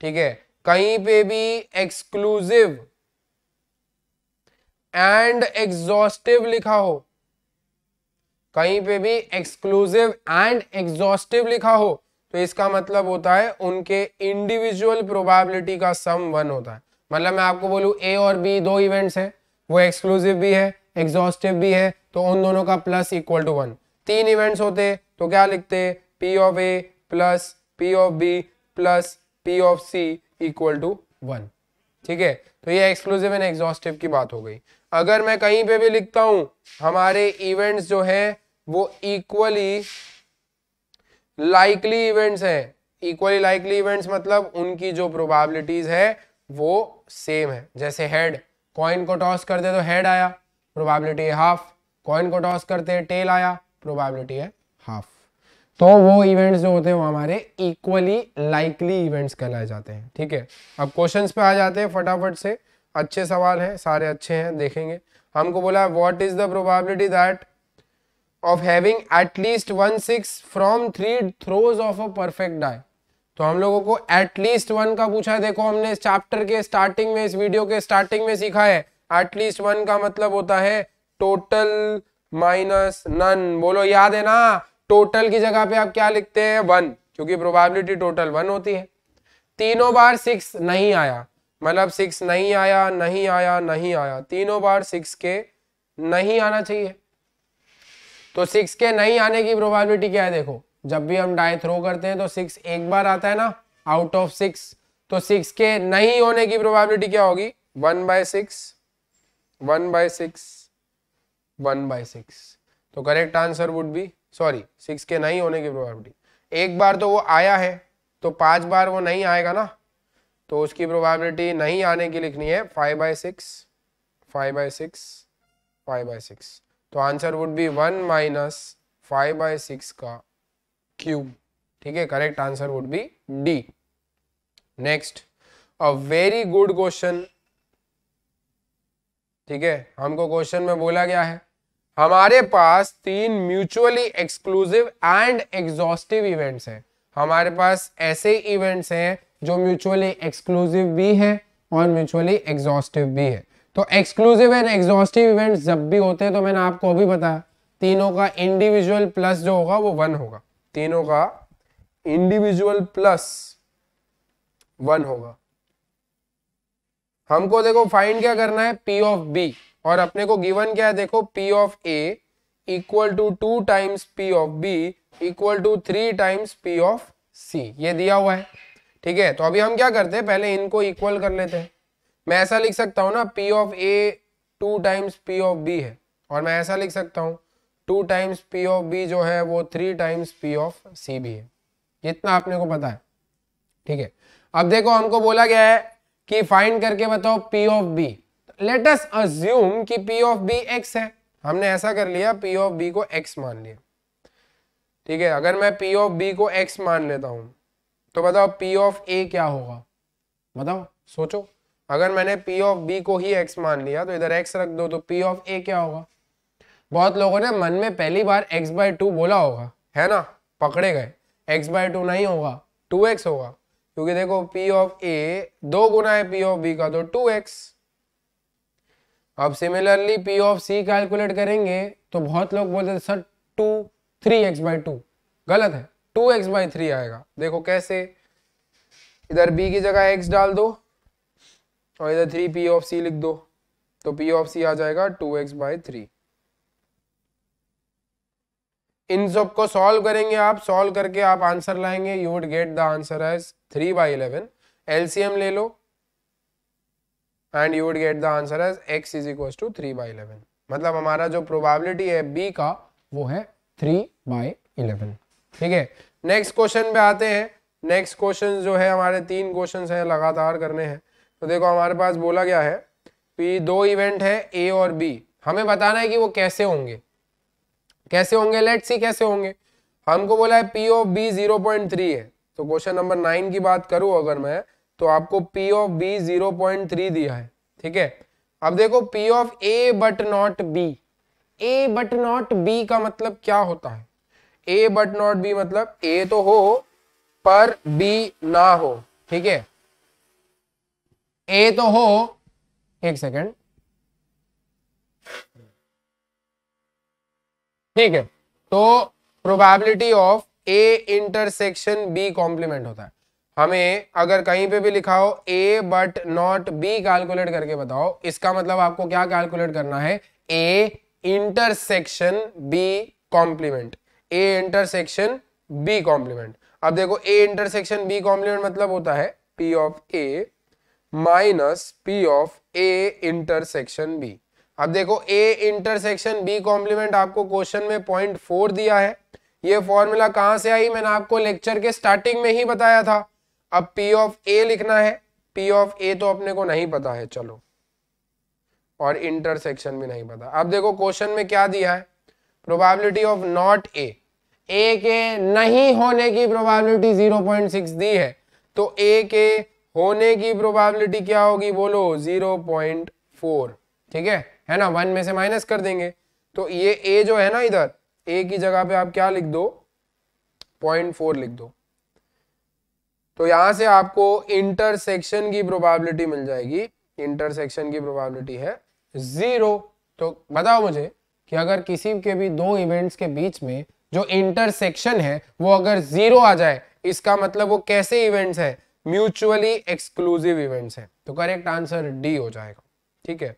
ठीक है कहीं पे भी एक्सक्लूसिव एंड एग्जॉस्टिव लिखा हो कहीं पे भी एक्सक्लूसिव एंड एग्जॉस्टिव लिखा हो तो इसका मतलब होता है उनके इंडिविजुअल प्रोबेबिलिटी का सम वन होता है मतलब मैं आपको बोलूँ ए और बी दो इवेंट्स हैं वो एक्सक्लूसिव भी है एग्जॉस्टिव भी है तो उन दोनों का प्लस इक्वल टू वन तीन इवेंट्स होते तो क्या लिखते P of A plus P of B plus P of C equal to one ठीक है तो ये एक्सक्लूसिव एंड एग्जॉस्टिव की बात हो गई अगर मैं कहीं पे भी लिखता हूं हमारे इवेंट्स जो हैं वो इक्वली लाइकली इवेंट्स हैं इक्वली लाइकली इवेंट्स मतलब उनकी जो प्रोबेबिलिटीज तो है वो सेम है जैसे हेड कॉइन को टॉस कर दे तो हेड आया प्रोबेबिलिटी है हाफ कॉइन को टॉस करते हैं टेल आया प्रोबेबिलिटी है हाफ तो वो इवेंट्स जो होते हैं वो हमारे इक्वली लाइकली इवेंट्स कहलाए जाते हैं ठीक है अब क्वेश्चंस पे आ जाते हैं फटाफट से अच्छे सवाल हैं सारे अच्छे हैं देखेंगे हमको बोला what is the probability that of having at least one six from three throws of a perfect die तो हम लोगों को एटलीस्ट वन का पूछा है देखो हमने इस चैप्टर के स्टार्टिंग में इस वीडियो के स्टार्टिंग में सीखा है एटलीस्ट वन का मतलब होता है टोटल माइनस नन बोलो याद है ना टोटल की जगह पे आप क्या लिखते हैं वन क्योंकि प्रोबेबिलिटी टोटल वन होती है तीनों बार सिक्स नहीं आया मतलब सिक्स नहीं आया नहीं आया नहीं आया तीनों बार सिक्स के नहीं आना चाहिए तो सिक्स के नहीं आने की प्रोबेबिलिटी क्या है देखो जब भी हम डाई थ्रो करते हैं तो सिक्स एक बार आता है ना आउट ऑफ सिक्स तो सिक्स के नहीं होने की प्रोबेबिलिटी क्या होगी one by six one by six one by six तो correct answer would be sorry six के नहीं होने की प्रोबेबिलिटी एक बार तो वो आया है तो पांच बार वो नहीं आएगा ना तो उसकी प्रोबेबिलिटी नहीं आने की लिखनी है five by six five by six five by six तो answer would be one minus five by six का क्यूब ठीक है correct answer would be D next a very good question ठीक है हमको क्वेश्चन में बोला गया है हमारे पास तीन mutually exclusive and exhaustive events हैं हमारे पास ऐसे इवेंट्स हैं जो म्यूचुअली एक्सक्लूसिव भी है और म्यूचुअली एग्जॉस्टिव भी है तो एक्सक्लूसिव एंड एग्जॉस्टिव इवेंट जब भी होते हैं तो मैंने आपको अभी बताया तीनों का इंडिविजुअल प्लस जो होगा वो वन होगा तीनों का इंडिविजुअल प्लस वन होगा हमको देखो फाइंड क्या करना है पी ऑफ बी और अपने को गिवन क्या है देखो P of A equal to two times P of B equal to three times P of C ये दिया हुआ है ठीक है तो अभी हम क्या करते हैं पहले इनको इक्वल कर लेते हैं मैं ऐसा लिख सकता हूं ना P of A two times P of B है और मैं ऐसा लिख सकता हूं two times P of B जो है वो three times P of C भी है जितना आपने को पता है ठीक है अब देखो हमको बोला गया है कि फाइंड करके बताओ P of B let's assume कि पी ऑफ बी एक्स है हमने ऐसा कर लिया पी ऑफ बी को एक्स मान लिया ठीक है अगर मैं पी ऑफ बी को एक्स मान लेता हूं तो बताओ पी ऑफ ए क्या होगा बताओ सोचो अगर मैंने पी ऑफ बी को ही एक्स मान लिया तो इधर एक्स रख दो तो पी ऑफ ए क्या होगा बहुत लोगों ने मन में पहली बार एक्स बाय टू बोला होगा है ना पकड़े गए एक्स बाय टू नहीं होगा टू एक्स होगा क्योंकि देखो पी ऑफ ए दो गुना है पी ऑफ बी का तो टू एक्स अब similarly P of C calculate करेंगे तो बहुत लोग बोलते sir two three X by two गलत है टू एक्स बाई थ्री आएगा देखो कैसे इधर बी की जगह एक्स डाल दो और इधर थ्री पी ऑफ सी लिख दो तो पी ऑफ सी आ जाएगा टू एक्स बाई थ्री इन सब को सॉल्व करेंगे आप सॉल्व करके आप आंसर लाएंगे you would get the answer as three by eleven LCM ले लो and you would get the answer as X is equal to three by eleven मतलब हमारा जो प्रोबेबिलिटी है बी का वो है थ्री बाई इलेवन ठीक है नेक्स्ट क्वेश्चन पे आते हैं नेक्स्ट क्वेश्चन जो है हमारे तीन क्वेश्चन हैं लगातार करने हैं तो देखो हमारे पास बोला गया है कि दो इवेंट है ए और बी हमें बताना है कि वो कैसे होंगे कैसे होंगे लेट सी कैसे होंगे हमको बोला है P of B zero point three है तो क्वेश्चन नंबर नाइन की बात करूं अगर मैं तो आपको P of B zero point three दिया है ठीक है अब देखो P of A but not B A but not B का मतलब क्या होता है ए बट नॉट बी मतलब ए तो हो पर बी ना हो ठीक है ए तो हो एक सेकेंड ठीक है तो probability of A intersection B complement होता है हमें अगर कहीं पे भी लिखाओ A but not B calculate करके बताओ इसका मतलब आपको क्या कैलकुलेट करना है A intersection B complement A intersection B complement अब देखो ए इंटरसेक्शन बी कॉम्प्लीमेंट मतलब होता है P of A minus P of A intersection B अब देखो ए इंटरसेक्शन बी कॉम्प्लीमेंट आपको क्वेश्चन में पॉइंट फोर दिया है ये फॉर्मूला कहां से आई मैंने आपको लेक्चर के स्टार्टिंग में ही बताया था अब पी ऑफ ए लिखना है पी ऑफ ए तो अपने को नहीं पता है चलो और इंटरसेक्शन भी नहीं पता अब देखो क्वेश्चन में क्या दिया है probability of not A A के नहीं होने की प्रोबेबिलिटी 0.6 दी है तो ए के होने की प्रोबेबिलिटी क्या होगी बोलो 0.4 ठीक है है ना वन में से माइनस कर देंगे तो ये ए जो है ना इधर ए की जगह पे आप क्या लिख दो पॉइंट फोर लिख दो तो यहां से आपको इंटरसेक्शन की प्रोबेबिलिटी मिल जाएगी इंटरसेक्शन की प्रोबेबिलिटी है जीरो तो बताओ मुझे कि अगर किसी के भी दो इवेंट्स के बीच में जो इंटरसेक्शन है वो अगर जीरो आ जाए इसका मतलब वो कैसे इवेंट्स है म्यूचुअली एक्सक्लूसिव इवेंट्स है तो करेक्ट आंसर डी हो जाएगा ठीक है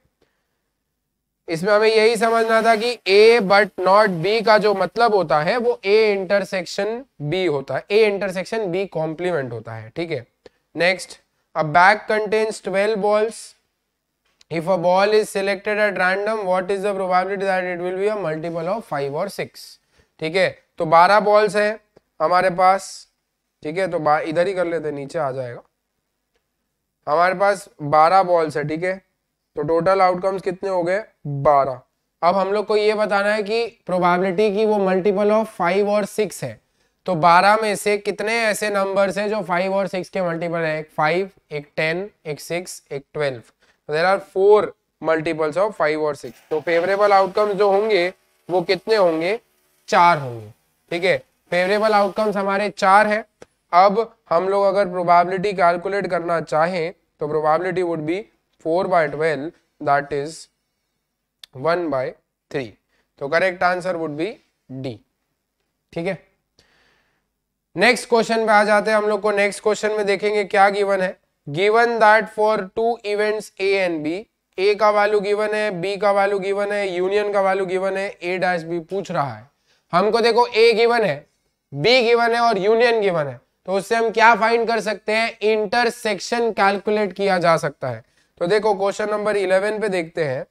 इसमें हमें यही समझना था कि ए बट नॉट बी का जो मतलब होता है वो ए इंटरसेक्शन बी होता है ए इंटरसेक्शन बी कॉम्प्लीमेंट होता है ठीक है next a bag contains twelve balls if a ball is selected at random what is the probability that it will be a multiple of five और six ठीक है तो बारह बॉल्स है हमारे पास ठीक है तो इधर ही कर लेते नीचे आ जाएगा हमारे पास बारह बॉल्स है ठीक है तो टोटल आउटकम्स कितने हो गए बारह अब हम लोग को ये बताना है कि प्रोबेबिलिटी की वो मल्टीपल ऑफ फाइव और सिक्स है तो बारह में से कितने ऐसे नंबर्स हैं जो फाइव और सिक्स के मल्टीपल है एक फाइव एक टेन एक सिक्स एक twelve there are four multiples of five और सिक्स तो फेवरेबल आउटकम्स जो होंगे वो कितने होंगे चार होंगे ठीक है फेवरेबल आउटकम्स हमारे चार हैं अब हम लोग अगर प्रोबेबिलिटी कैलकुलेट करना चाहें तो probability would be four by twelve that is one by three तो correct answer would be D ठीक है नेक्स्ट क्वेश्चन पे आ जाते हैं हम लोग को नेक्स्ट क्वेश्चन में देखेंगे क्या गिवन है given that for two events A and B A का वैल्यू गिवन है बी का वैल्यू गिवन है यूनियन का वैल्यू गिवन है ए डैश बी पूछ रहा है हमको देखो ए गिवन है बी गिवन है और यूनियन गिवन है तो उससे हम क्या फाइंड कर सकते हैं इंटरसेक्शन कैलकुलेट किया जा सकता है तो देखो क्वेश्चन नंबर इलेवन पे देखते हैं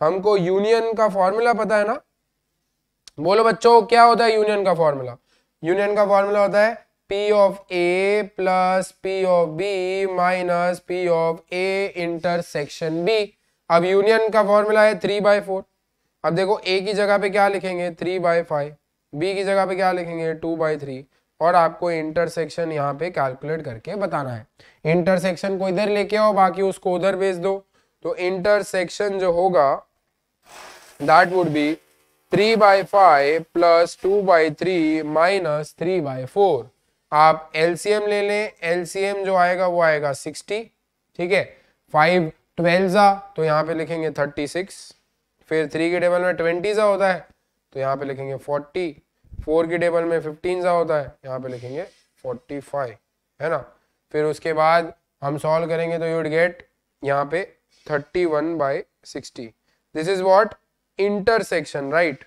हमको यूनियन का फॉर्मूला पता है ना बोलो बच्चों क्या होता है यूनियन का फॉर्मूला यूनियन का फॉर्मूला होता है P of A plus P of B minus P of A intersection B अब यूनियन का फॉर्मूला है थ्री बाई फोर अब देखो ए की जगह पे क्या लिखेंगे थ्री बाय फाइव बी की जगह पे क्या लिखेंगे टू बाई थ्री और आपको इंटरसेक्शन यहाँ पे कैलकुलेट करके बताना है इंटरसेक्शन को इधर लेके आओ बाकी उसको उधर भेज दो तो इंटरसेक्शन जो होगा that would be three by five plus two by three minus three by four आप एलसीएम ले लें एलसीएम जो आएगा वो आएगा सिक्सटी ठीक है फाइव ट्वेल्व तो यहाँ पे लिखेंगे थर्टी सिक्स फिर थ्री के टेबल में ट्वेंटी सा होता है तो यहाँ पे लिखेंगे फोर्टी फोर के टेबल में फिफ्टीन सा होता है यहाँ पे लिखेंगे फोर्टी फाइव है ना फिर उसके बाद हम सॉल्व करेंगे तो यूड गेट यहाँ पे thirty one by sixty this is what intersection right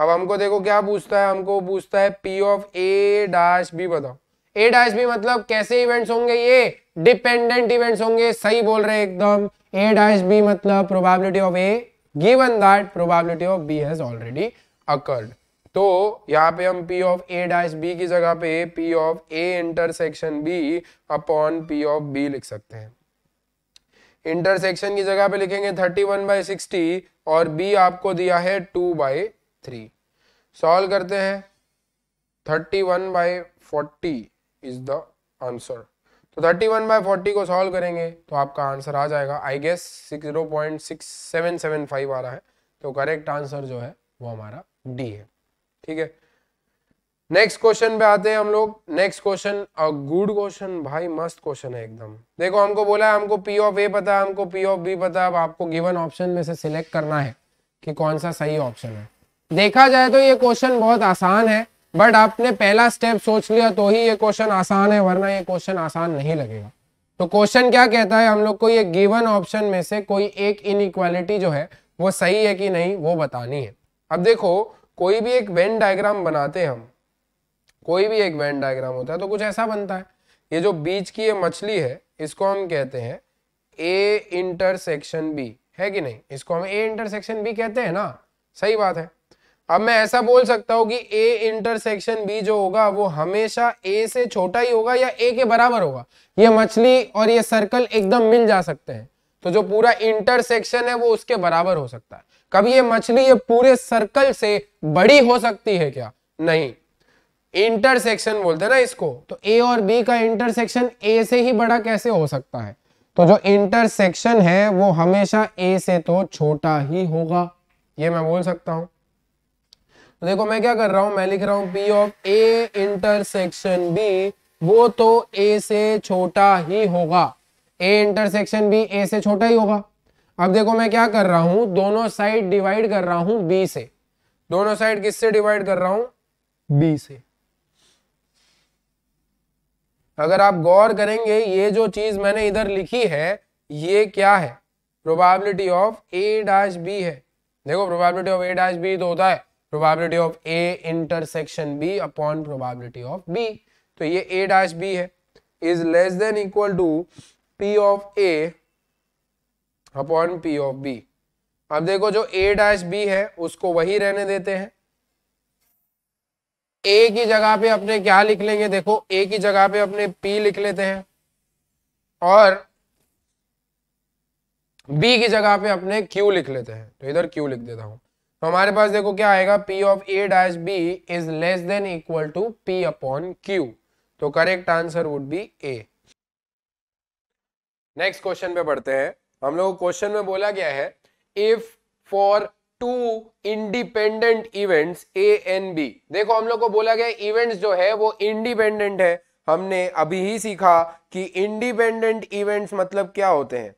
अब हमको देखो क्या पूछता है हमको पूछता है P of A dash B बताओ ए डैश बी मतलब कैसे इवेंट्स होंगे ये डिपेंडेंट इवेंट्स होंगे सही बोल रहे एकदम ए डैश बी मतलब probability of A given that probability of B has already occurred तो यहाँ पे हम P of A dash B की जगह पे P of A intersection B upon P of B लिख सकते हैं इंटरसेक्शन की जगह पे लिखेंगे 31 वन बाई और B आपको दिया है 2 बाई थ्री सॉल्व करते हैं 31 one by is the answer तो 31 बाय फोर्टी को सॉल्व करेंगे तो आपका आंसर आ जाएगा I guess six zero point six seven seven five आ रहा है तो करेक्ट आंसर जो है वो हमारा डी है ठीक है नेक्स्ट क्वेश्चन पे आते हैं हम लोग नेक्स्ट क्वेश्चन गुड क्वेश्चन भाई मस्त क्वेश्चन है एकदम देखो हमको बोला है हमको पी ऑफ ए पता है हमको पी ऑफ बी पता है अब आपको गिवन ऑप्शन में से सिलेक्ट करना है कि कौन सा सही ऑप्शन है देखा जाए तो ये क्वेश्चन बहुत आसान है बट आपने पहला स्टेप सोच लिया तो ही ये क्वेश्चन आसान है वरना ये क्वेश्चन आसान नहीं लगेगा तो क्वेश्चन क्या कहता है हम लोग को ये गिवन ऑप्शन में से कोई एक इन जो है वो सही है कि नहीं वो बतानी है अब देखो कोई भी एक वेन डायग्राम बनाते हैं हम कोई भी एक वेन डायग्राम होता है तो कुछ ऐसा बनता है ये जो बीच की ये मछली है इसको हम कहते हैं ए इंटरसेक्शन बी है कि नहीं इसको हम ए इंटरसेक्शन बी कहते हैं ना सही बात है अब मैं ऐसा बोल सकता हूं कि ए इंटरसेक्शन बी जो होगा वो हमेशा ए से छोटा ही होगा या ए के बराबर होगा ये मछली और ये सर्कल एकदम मिल जा सकते हैं तो जो पूरा इंटरसेक्शन है वो उसके बराबर हो सकता है कभी ये मछली ये पूरे सर्कल से बड़ी हो सकती है क्या नहीं इंटरसेक्शन बोलते हैं ना इसको तो ए और बी का इंटरसेक्शन ए से ही बड़ा कैसे हो सकता है तो जो इंटरसेक्शन है वो हमेशा ए से तो छोटा ही होगा ये मैं बोल सकता हूं तो देखो मैं क्या कर रहा हूं मैं लिख रहा हूँ P of A intersection B वो तो ए से छोटा ही होगा ए इंटरसेक्शन बी ए से छोटा ही होगा अब देखो मैं क्या कर रहा हूं दोनों साइड डिवाइड कर रहा हूं बी से दोनों साइड किससे डिवाइड कर रहा हूं बी से अगर आप गौर करेंगे ये जो चीज मैंने इधर लिखी है ये क्या है probability of A dash B है देखो probability of A dash B तो होता है probability of A intersection B upon probability of B तो ये ए डैश बी है is less than equal to P of A upon P of B अब देखो जो ए डैश बी है उसको वही रहने देते हैं ए की जगह पे अपने क्या लिख लेंगे देखो ए की जगह पे अपने पी लिख लेते हैं और बी की जगह पे अपने क्यू लिख लेते हैं तो इधर क्यू लिख देता हूं तो हमारे पास देखो क्या आएगा P of A dash B is less than equal to P upon Q तो correct answer would be A next question पे पढ़ते हैं हम लोग क्वेश्चन में बोला गया है if for two independent events A and B देखो हम लोग को बोला गया इवेंट्स जो है वो इंडिपेंडेंट है हमने अभी ही सीखा कि इंडिपेंडेंट इवेंट्स मतलब क्या होते हैं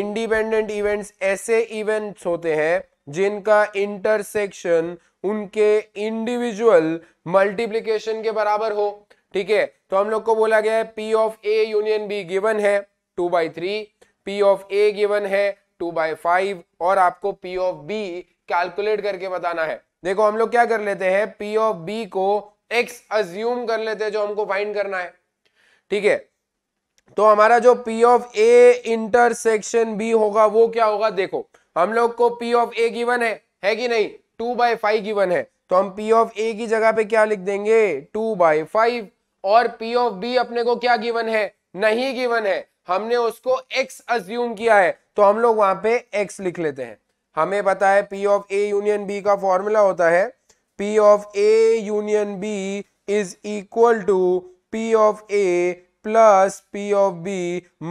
इंडिपेंडेंट इवेंट्स ऐसे इवेंट्स होते हैं जिनका इंटरसेक्शन उनके इंडिविजुअल मल्टीप्लीकेशन के बराबर हो ठीक है तो हम लोग को बोला गया है P of A union B given है two by three P of A given है टू बाई फाइव और आपको पी ऑफ बी कैलकुलेट करके बताना है देखो हम लोग क्या कर लेते हैं पी ऑफ बी को एक्स अज्यूम कर लेते हैं जो हमको फाइंड करना है ठीक है तो हमारा जो P of A intersection B होगा वो क्या होगा देखो हम लोग को पी ऑफ ए गिवन है है कि नहीं टू बाई फाइव गिवन है तो हम पी ऑफ ए की जगह पे क्या लिख देंगे टू बाई फाइव और पी ऑफ बी अपने को क्या गिवन है नहीं गिवन है हमने उसको एक्स अज्यूम किया है तो हम लोग वहां पे एक्स लिख लेते हैं हमें पता है P of A union B का फॉर्मूला होता है P of A union B is equal to P of A plus P of B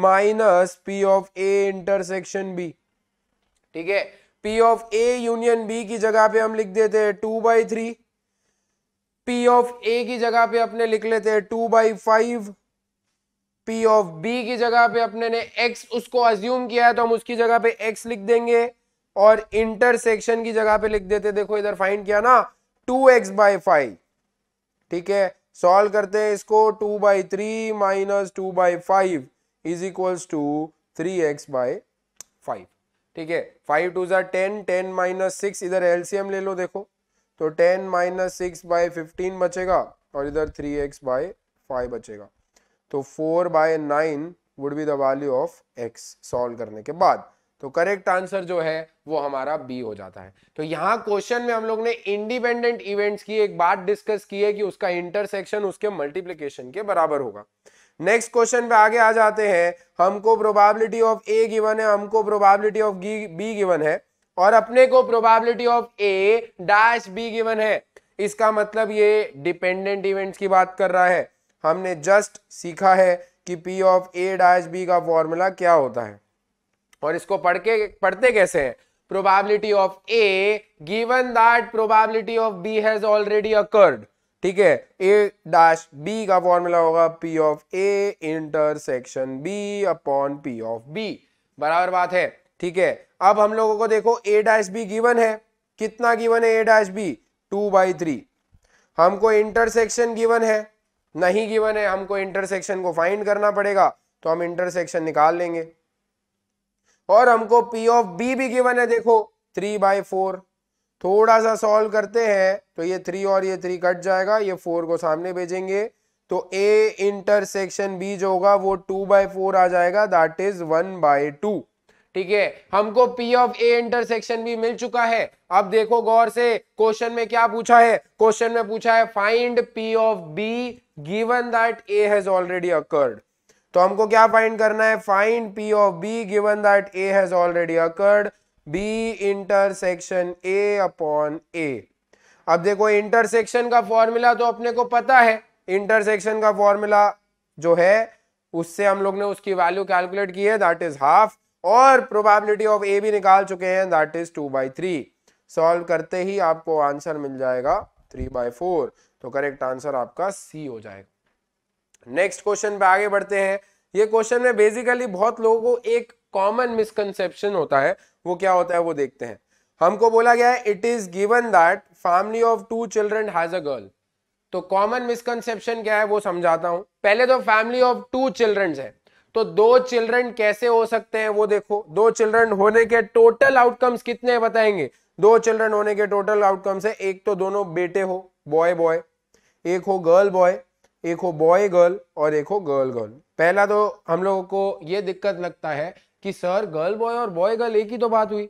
minus P of A intersection B ठीक है P of A union B की जगह पे हम लिख देते हैं two by three P of A की जगह पे अपने लिख लेते हैं two by five P of B की जगह पे अपने ने एक्स उसको अज्यूम किया है तो हम उसकी जगह पे एक्स लिख देंगे और इंटरसेक्शन की जगह पे लिख देते देखो इधर फाइंड किया ना टू एक्स बाई फाइव ठीक है सॉल्व करते हैं इसको two by three minus two by five is equals to three X by five ठीक है फाइव टू ज़ा टेन टेन माइनस सिक्स इधर एलसीएम ले लो देखो तो ten minus six by fifteen बचेगा और इधर थ्री एक्स बाय फाइव बचेगा तो four by nine would be the value of X solve करने के बाद तो करेक्ट आंसर जो है वो हमारा बी हो जाता है तो यहाँ क्वेश्चन में हम लोग ने इंडिपेंडेंट इवेंट्स की एक बात डिस्कस की है कि उसका इंटरसेक्शन उसके मल्टीप्लीकेशन के बराबर होगा नेक्स्ट क्वेश्चन पे आगे आ जाते हैं हमको प्रोबेबिलिटी ऑफ ए गिवन है हमको प्रोबेबिलिटी ऑफ बी गिवन है और अपने को probability of A dash B given है इसका मतलब ये डिपेंडेंट इवेंट्स की बात कर रहा है हमने जस्ट सीखा है कि P of A dash B का फॉर्मूला क्या होता है और इसको पढ़ के पढ़ते कैसे हैं probability of A given that probability of B has already occurred ठीक है ए डैश बी का फॉर्मूला होगा P of A intersection B upon P of B बराबर बात है ठीक है अब हम लोगों को देखो ए डैश बी गिवन है कितना गिवन है A dash B two by three हमको इंटरसेक्शन गिवन है नहीं गिवन है हमको इंटरसेक्शन को फाइंड करना पड़ेगा तो हम इंटरसेक्शन निकाल लेंगे और हमको पी ऑफ बी भी गिवन है देखो थ्री बाई फोर थोड़ा सा सॉल्व करते हैं तो ये थ्री और ये थ्री कट जाएगा ये फोर को सामने भेजेंगे तो ए इंटरसेक्शन बी जो होगा वो टू बाय फोर आ जाएगा that is one by two ठीक है हमको पी ऑफ ए इंटरसेक्शन भी मिल चुका है अब देखो गौर से क्वेश्चन में क्या पूछा है क्वेश्चन में पूछा है find P of B given that A has already occurred तो हमको क्या फाइंड करना है find P of B given that A has already occurred B intersection A upon A अब देखो इंटरसेक्शन का फॉर्मूला तो अपने को पता है इंटरसेक्शन का फॉर्मूला जो है उससे हम लोग ने उसकी वैल्यू कैलकुलेट की है दैट इज हाफ और प्रोबेबिलिटी ऑफ ए भी निकाल चुके हैं that is two by three solve करते ही आपको आंसर मिल जाएगा थ्री बाई फोर तो करेक्ट आंसर आपका सी हो जाएगा नेक्स्ट क्वेश्चन पे आगे बढ़ते हैं ये क्वेश्चन में बेसिकली बहुत लोगों को एक कॉमन मिसकंसेप्शन होता है वो क्या होता है वो देखते हैं हमको बोला गया है it is given that family of two children has a girl तो कॉमन मिसकनसेप्शन क्या है वो समझाता हूं पहले तो फैमिली ऑफ टू चिल्ड्रन है तो दो चिल्ड्रन कैसे हो सकते हैं वो देखो दो चिल्ड्रन होने के टोटल आउटकम्स कितने बताएंगे दो चिल्ड्रन होने के टोटल आउटकम्स है एक तो दोनों बेटे हो बॉय बॉय एक हो गर्ल बॉय एक हो बॉय गर्ल और एक हो गर्ल गर्ल पहला तो हम लोगों को ये दिक्कत लगता है कि सर गर्ल बॉय और बॉय गर्ल एक ही तो बात हुई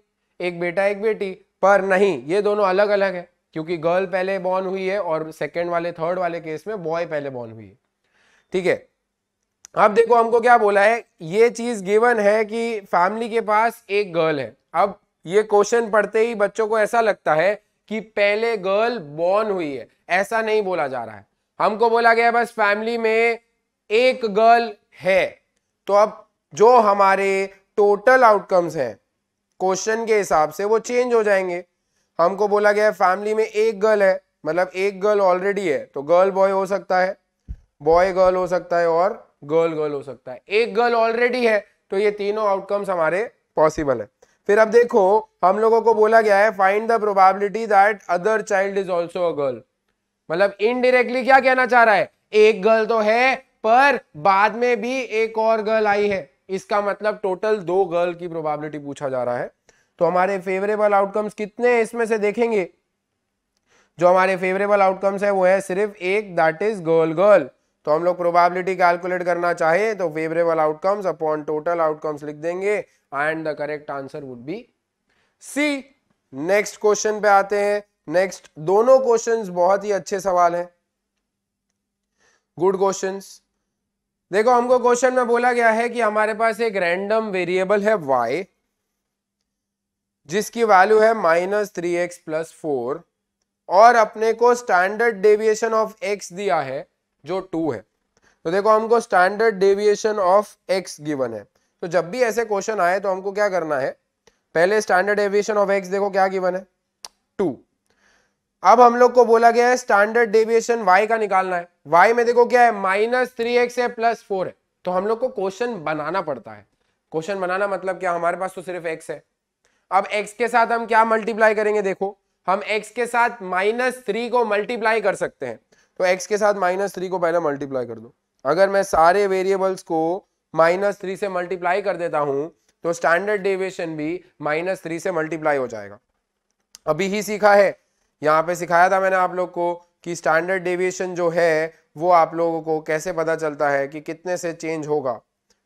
एक बेटा एक बेटी पर नहीं ये दोनों अलग अलग है क्योंकि गर्ल पहले बॉर्न हुई है और सेकेंड वाले थर्ड वाले केस में बॉय पहले बॉर्न हुई है ठीक है अब देखो हमको क्या बोला है ये चीज गिवन है कि फैमिली के पास एक गर्ल है अब ये क्वेश्चन पढ़ते ही बच्चों को ऐसा लगता है कि पहले गर्ल बॉर्न हुई है ऐसा नहीं बोला जा रहा है हमको बोला गया बस फैमिली में एक गर्ल है तो अब जो हमारे टोटल आउटकम्स हैं क्वेश्चन के हिसाब से वो चेंज हो जाएंगे हमको बोला गया है फैमिली में एक गर्ल है मतलब एक गर्ल ऑलरेडी है तो गर्ल बॉय हो सकता है बॉय गर्ल हो सकता है और गर्ल गर्ल हो सकता है एक गर्ल ऑलरेडी है तो ये तीनों आउटकम्स हमारे पॉसिबल है फिर अब देखो हम लोगों को बोला गया है find the probability that other child is also a girl मतलब इनडिरेक्टली क्या कहना चाह रहा है एक गर्ल तो है पर बाद में भी एक और गर्ल आई है इसका मतलब टोटल दो गर्ल की प्रोबेबिलिटी पूछा जा रहा है तो हमारे फेवरेबल आउटकम्स कितने हैं इसमें से देखेंगे जो हमारे फेवरेबल आउटकम्स है वो है सिर्फ एक दैट इज गर्ल गर्ल तो हम लोग प्रोबेबिलिटी कैलकुलेट करना चाहे तो favourable outcomes upon total outcomes लिख देंगे and the correct answer would be C next question पे आते हैं नेक्स्ट दोनों क्वेश्चंस बहुत ही अच्छे सवाल हैं गुड क्वेश्चंस देखो हमको क्वेश्चन में बोला गया है कि हमारे पास एक रैंडम वेरिएबल है y जिसकी वैल्यू है minus three X plus four और अपने को स्टैंडर्ड डेविएशन ऑफ x दिया है जो टू है तो देखो हमको standard deviation of x given है तो जब भी ऐसे क्वेश्चन आए तो हमको क्या करना है पहले स्टैंडर्ड डेविएशन ऑफ x देखो क्या गिवन है टू अब हम लोग को बोला गया है स्टैंडर्ड डेविएशन वाई का निकालना है वाई में देखो क्या है माइनस थ्री एक्स है प्लस फोर है तो हम लोग को क्वेश्चन बनाना पड़ता है क्वेश्चन बनाना मतलब क्या हमारे पास तो सिर्फ एक्स है अब x के साथ हम क्या मल्टीप्लाई करेंगे देखो हम एक्स के साथ माइनस थ्री को मल्टीप्लाई कर सकते हैं तो एक्स के साथ माइनस थ्री को पहले मल्टीप्लाई कर दो अगर मैं सारे वेरिएबल्स को माइनस थ्री से मल्टीप्लाई कर देता हूं तो स्टैंडर्ड डेविएशन भी माइनस थ्री से मल्टीप्लाई हो जाएगा अभी ही सीखा है यहाँ पे सिखाया था मैंने आप लोग को कि स्टैंडर्ड डेविएशन जो है वो आप लोगों को कैसे पता चलता है कि कितने से चेंज होगा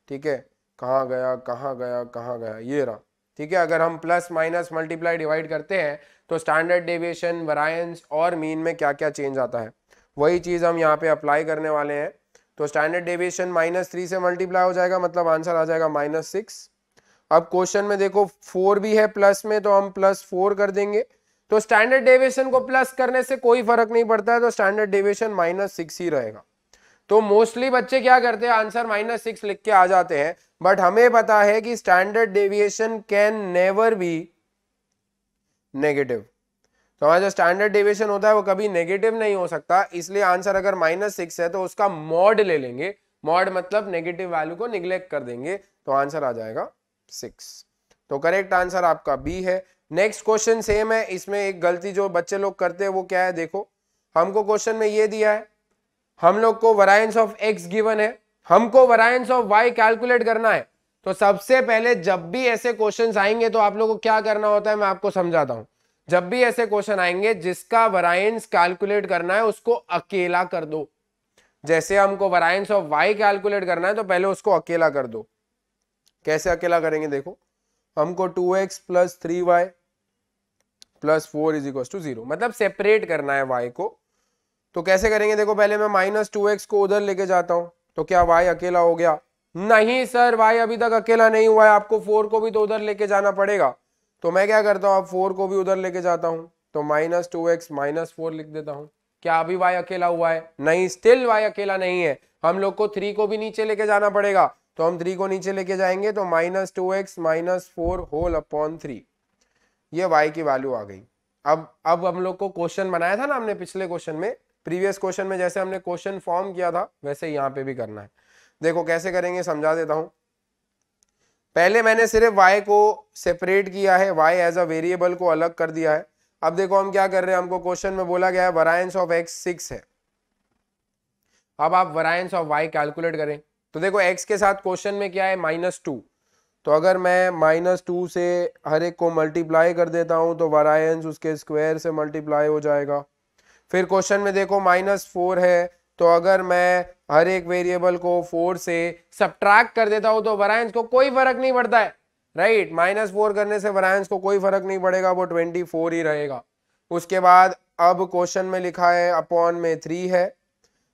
ठीक है कहाँ गया कहाँ गया कहाँ गया ये रहा ठीक है अगर हम प्लस माइनस मल्टीप्लाई डिवाइड करते हैं तो स्टैंडर्ड डेविएशन वरायंस और मीन में क्या क्या चेंज आता है वही चीज़ हम यहाँ पे अप्लाई करने वाले हैं तो स्टैंडर्ड डेविएशन माइनस थ्री से मल्टीप्लाई हो जाएगा मतलब आंसर आ जाएगा माइनस सिक्स अब क्वेश्चन में देखो फोर भी है प्लस में तो हम प्लस फोर कर देंगे तो स्टैंडर्ड डेविएशन को प्लस करने से कोई फर्क नहीं पड़ता है तो स्टैंडर्ड डेविएशन माइनस सिक्स ही रहेगा तो मोस्टली बच्चे क्या करते हैं आंसर माइनस सिक्स लिख के आ जाते हैं बट हमें पता है कि standard deviation can never be negative तो हमारा जो स्टैंडर्ड डेविएशन होता है वो कभी नेगेटिव नहीं हो सकता इसलिए आंसर अगर माइनस सिक्स है तो उसका मॉड ले लेंगे मॉड मतलब नेगेटिव वैल्यू को निग्लेक्ट कर देंगे तो आंसर आ जाएगा सिक्स तो करेक्ट आंसर आपका बी है नेक्स्ट क्वेश्चन सेम है इसमें एक गलती जो बच्चे लोग करते हैं वो क्या है देखो हमको क्वेश्चन में ये दिया है हम लोग को वरायंस ऑफ एक्स गिवन है हमको वरायंस ऑफ वाई कैलकुलेट करना है तो सबसे पहले जब भी ऐसे क्वेश्चन आएंगे तो आप लोगों को क्या करना होता है मैं आपको समझाता हूं जब भी ऐसे क्वेश्चन आएंगे जिसका वरायंस कैलकुलेट करना है उसको अकेला कर दो जैसे हमको वरायंस ऑफ वाई कैलकुलेट करना है तो पहले उसको अकेला कर दो कैसे अकेला करेंगे देखो हमको two X plus three Y plus four is equal to zero मतलब सेपरेट करना है वाई को तो कैसे करेंगे देखो पहले मैं माइनस टू एक्स को उधर लेके जाता हूं तो क्या वाई अकेला हो गया नहीं सर वाई अभी तक अकेला नहीं हुआ है आपको फोर को भी तो उधर लेके जाना पड़ेगा तो मैं क्या करता हूँ आप फोर को भी उधर लेके जाता हूँ तो minus two X minus four लिख देता हूँ क्या अभी वाई अकेला हुआ है नहीं स्टिल वाई अकेला नहीं है हम लोग को थ्री को भी नीचे लेके जाना पड़ेगा तो हम थ्री को नीचे लेके जाएंगे तो minus two X minus four whole upon three ये वाई की वैल्यू आ गई अब अब हम लोग को क्वेश्चन बनाया था ना हमने पिछले क्वेश्चन में प्रीवियस क्वेश्चन में जैसे हमने क्वेश्चन फॉर्म किया था वैसे यहाँ पे भी करना है देखो कैसे करेंगे समझा देता हूँ पहले मैंने सिर्फ y को सेपरेट किया है y एज अ वेरिएबल को अलग कर दिया है अब देखो हम क्या कर रहे हैं हमको क्वेश्चन में बोला गया है वरायंस ऑफ x सिक्स है अब आप वरायंस ऑफ y कैलकुलेट करें तो देखो x के साथ क्वेश्चन में क्या है माइनस टू तो अगर मैं माइनस टू से हर एक को मल्टीप्लाई कर देता हूँ तो वरायंस उसके स्क्वायर से मल्टीप्लाई हो जाएगा फिर क्वेश्चन में देखो माइनस फोर है तो अगर मैं हर एक वेरिएबल को फोर से सब्ट्रैक्ट कर देता हूँ तो वरायंस को कोई फर्क नहीं पड़ता है राइट माइनस फोर करने से वरायंस को कोई फर्क नहीं पड़ेगा वो ट्वेंटी फोर ही रहेगा उसके बाद अब क्वेश्चन में लिखा है अपॉन में थ्री है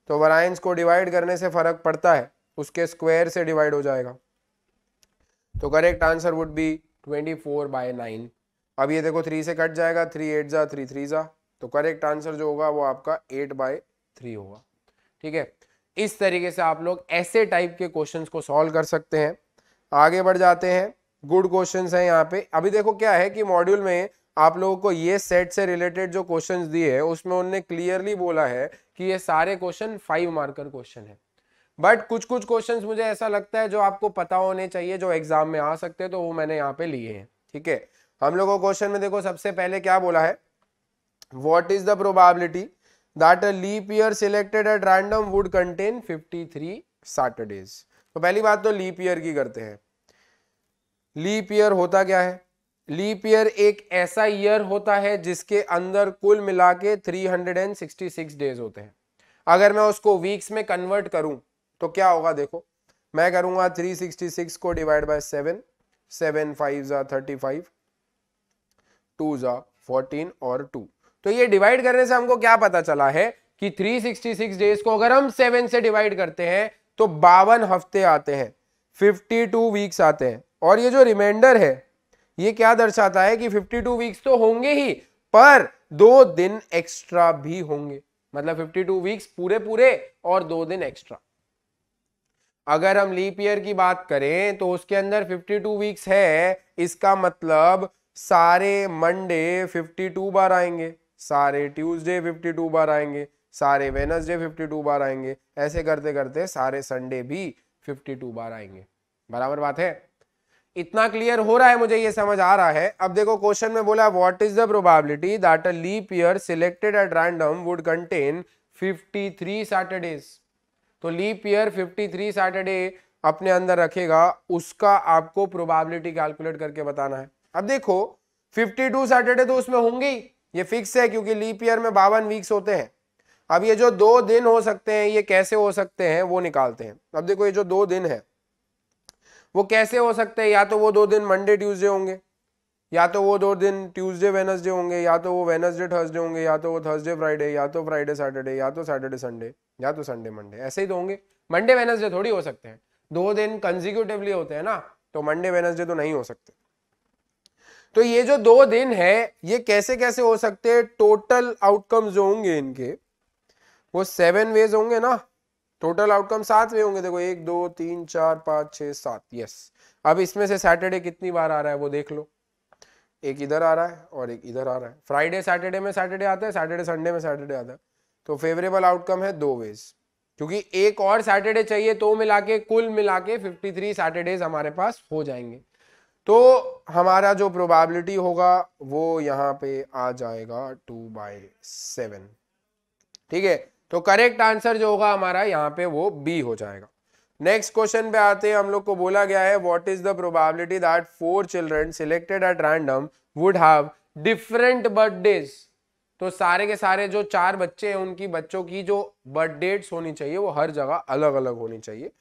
तो वरायंस को डिवाइड करने से फर्क पड़ता है उसके स्क्वायर से डिवाइड हो जाएगा तो correct answer would be twenty four by nine अब ये देखो थ्री से कट जाएगा थ्री एट ज़ा थ्री थ्री ज़ा तो करेक्ट आंसर जो होगा वो आपका एट बाय थ्री होगा ठीक है इस तरीके से आप लोग ऐसे टाइप के क्वेश्चन को सॉल्व कर सकते हैं आगे बढ़ जाते हैं गुड क्वेश्चन है यहाँ पे अभी देखो क्या है कि मॉड्यूल में आप लोगों को ये सेट से रिलेटेड जो क्वेश्चंस दिए हैं उसमें उनने क्लियरली बोला है कि ये सारे क्वेश्चन फाइव मार्कर क्वेश्चन है बट कुछ कुछ क्वेश्चंस मुझे ऐसा लगता है जो आपको पता होने चाहिए जो एग्जाम में आ सकते हैं तो वो मैंने यहाँ पे लिए हैं ठीक है हम लोगों को क्वेश्चन में देखो सबसे पहले क्या बोला है what is the probability that a leap year selected at random would contain three Saturdays तो पहली बात तो लीप ईयर की करते हैं लीप ईयर होता क्या है लीप ईयर एक ऐसा ईयर होता है जिसके अंदर कुल मिला के थ्री डेज होते हैं अगर मैं उसको वीक्स में कन्वर्ट करूं तो क्या होगा देखो मैं करूंगा थ्री सिक्सटी सिक्स को divide by seven seven five ज़ा थर्टी फाइव टू ज़ा फोर्टीन और टू तो ये डिवाइड करने से हमको क्या पता चला है कि 366 डेज को अगर हम सेवन से डिवाइड करते हैं तो बावन हफ्ते आते हैं 52 वीक्स आते हैं और ये जो रिमाइंडर है ये क्या दर्शाता है कि 52 वीक्स तो होंगे ही पर दो दिन एक्स्ट्रा भी होंगे मतलब 52 वीक्स पूरे पूरे और दो दिन एक्स्ट्रा अगर हम लीप ईयर की बात करें तो उसके अंदर 52 वीक्स है इसका मतलब सारे मंडे 52 बार आएंगे सारे ट्यूसडे 52 बार आएंगे सारे वेनसडे 52 बार आएंगे ऐसे करते करते सारे संडे भी 52 बार आएंगे बराबर बात है इतना क्लियर हो रहा है मुझे ये समझ आ रहा है अब देखो क्वेश्चन में बोला what is the probability that a leap year selected at random would contain 53 Saturdays तो लीप ईयर 53 सैटरडे अपने अंदर रखेगा उसका आपको प्रोबेबिलिटी कैलकुलेट करके बताना है अब देखो 52 सैटरडे तो उसमें होंगे ही ये फिक्स है क्योंकि लीप ईयर में बावन वीक्स होते हैं अब ये जो दो दिन हो सकते हैं ये कैसे हो सकते हैं वो निकालते हैं अब देखो ये जो दो दिन है वो कैसे हो सकते हैं या तो वो दो दिन मंडे ट्यूजडे होंगे या तो वो दो दिन ट्यूसडे वेनसडे होंगे या तो वो वेनसडे थर्सडे होंगे या तो वो थर्सडे फ्राइडे या तो फ्राइडे सैटरडे या तो सैटरडे संडे या तो संडे मंडे ऐसे ही तो होंगे मंडे वेनसडे थोड़ी हो सकते हैं दो दिन कंजिक्यूटिवली होते हैं ना तो मंडे वेनसडे तो नहीं हो सकते तो ये जो दो दिन है ये कैसे कैसे हो सकते हैं टोटल आउटकम जो होंगे इनके वो सेवन वेज होंगे ना टोटल आउटकम सात वे होंगे देखो एक दो तीन चार पांच छह सात यस अब इसमें से सैटरडे कितनी बार आ रहा है वो देख लो एक इधर आ रहा है और एक इधर आ रहा है फ्राइडे सैटरडे में सैटरडे आता है सैटरडे संडे में सैटरडे आता है तो फेवरेबल आउटकम है दो वेज क्योंकि एक और सैटरडे चाहिए तो मिला के कुल मिला के फिफ्टी थ्री सैटरडेज हमारे पास हो जाएंगे तो हमारा जो प्रोबेबिलिटी होगा वो यहाँ पे आ जाएगा टू बाई सेवन ठीक है तो करेक्ट आंसर जो होगा हमारा यहाँ पे वो बी हो जाएगा नेक्स्ट क्वेश्चन पे आते हैं हम लोग को बोला गया है what is the probability that four children selected at random would have different birthdays तो सारे के सारे जो चार बच्चे हैं उनकी बच्चों की जो बर्थ डेट्स होनी चाहिए वो हर जगह अलग अलग होनी चाहिए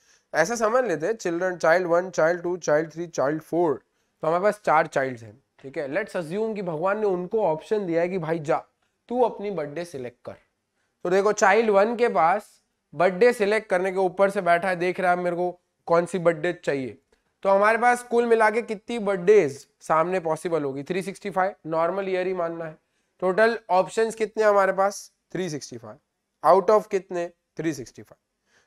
ऐसा समझ लेते हैं children child one child two child three child four तो हमारे पास चार चाइल्ड हैं ठीक है लेट्स अज्यूम कि भगवान ने उनको ऑप्शन दिया है कि भाई जा तू अपनी बर्थडे सिलेक्ट कर तो देखो चाइल्ड वन के पास बर्थडे सिलेक्ट करने के ऊपर से बैठा है देख रहा है मेरे को कौन सी बर्थडे चाहिए तो हमारे पास कुल मिला के कितनी बर्थडेज सामने पॉसिबल होगी 365 नॉर्मल ईयर ही मानना है टोटल ऑप्शंस कितने हमारे पास 365 आउट ऑफ कितने 365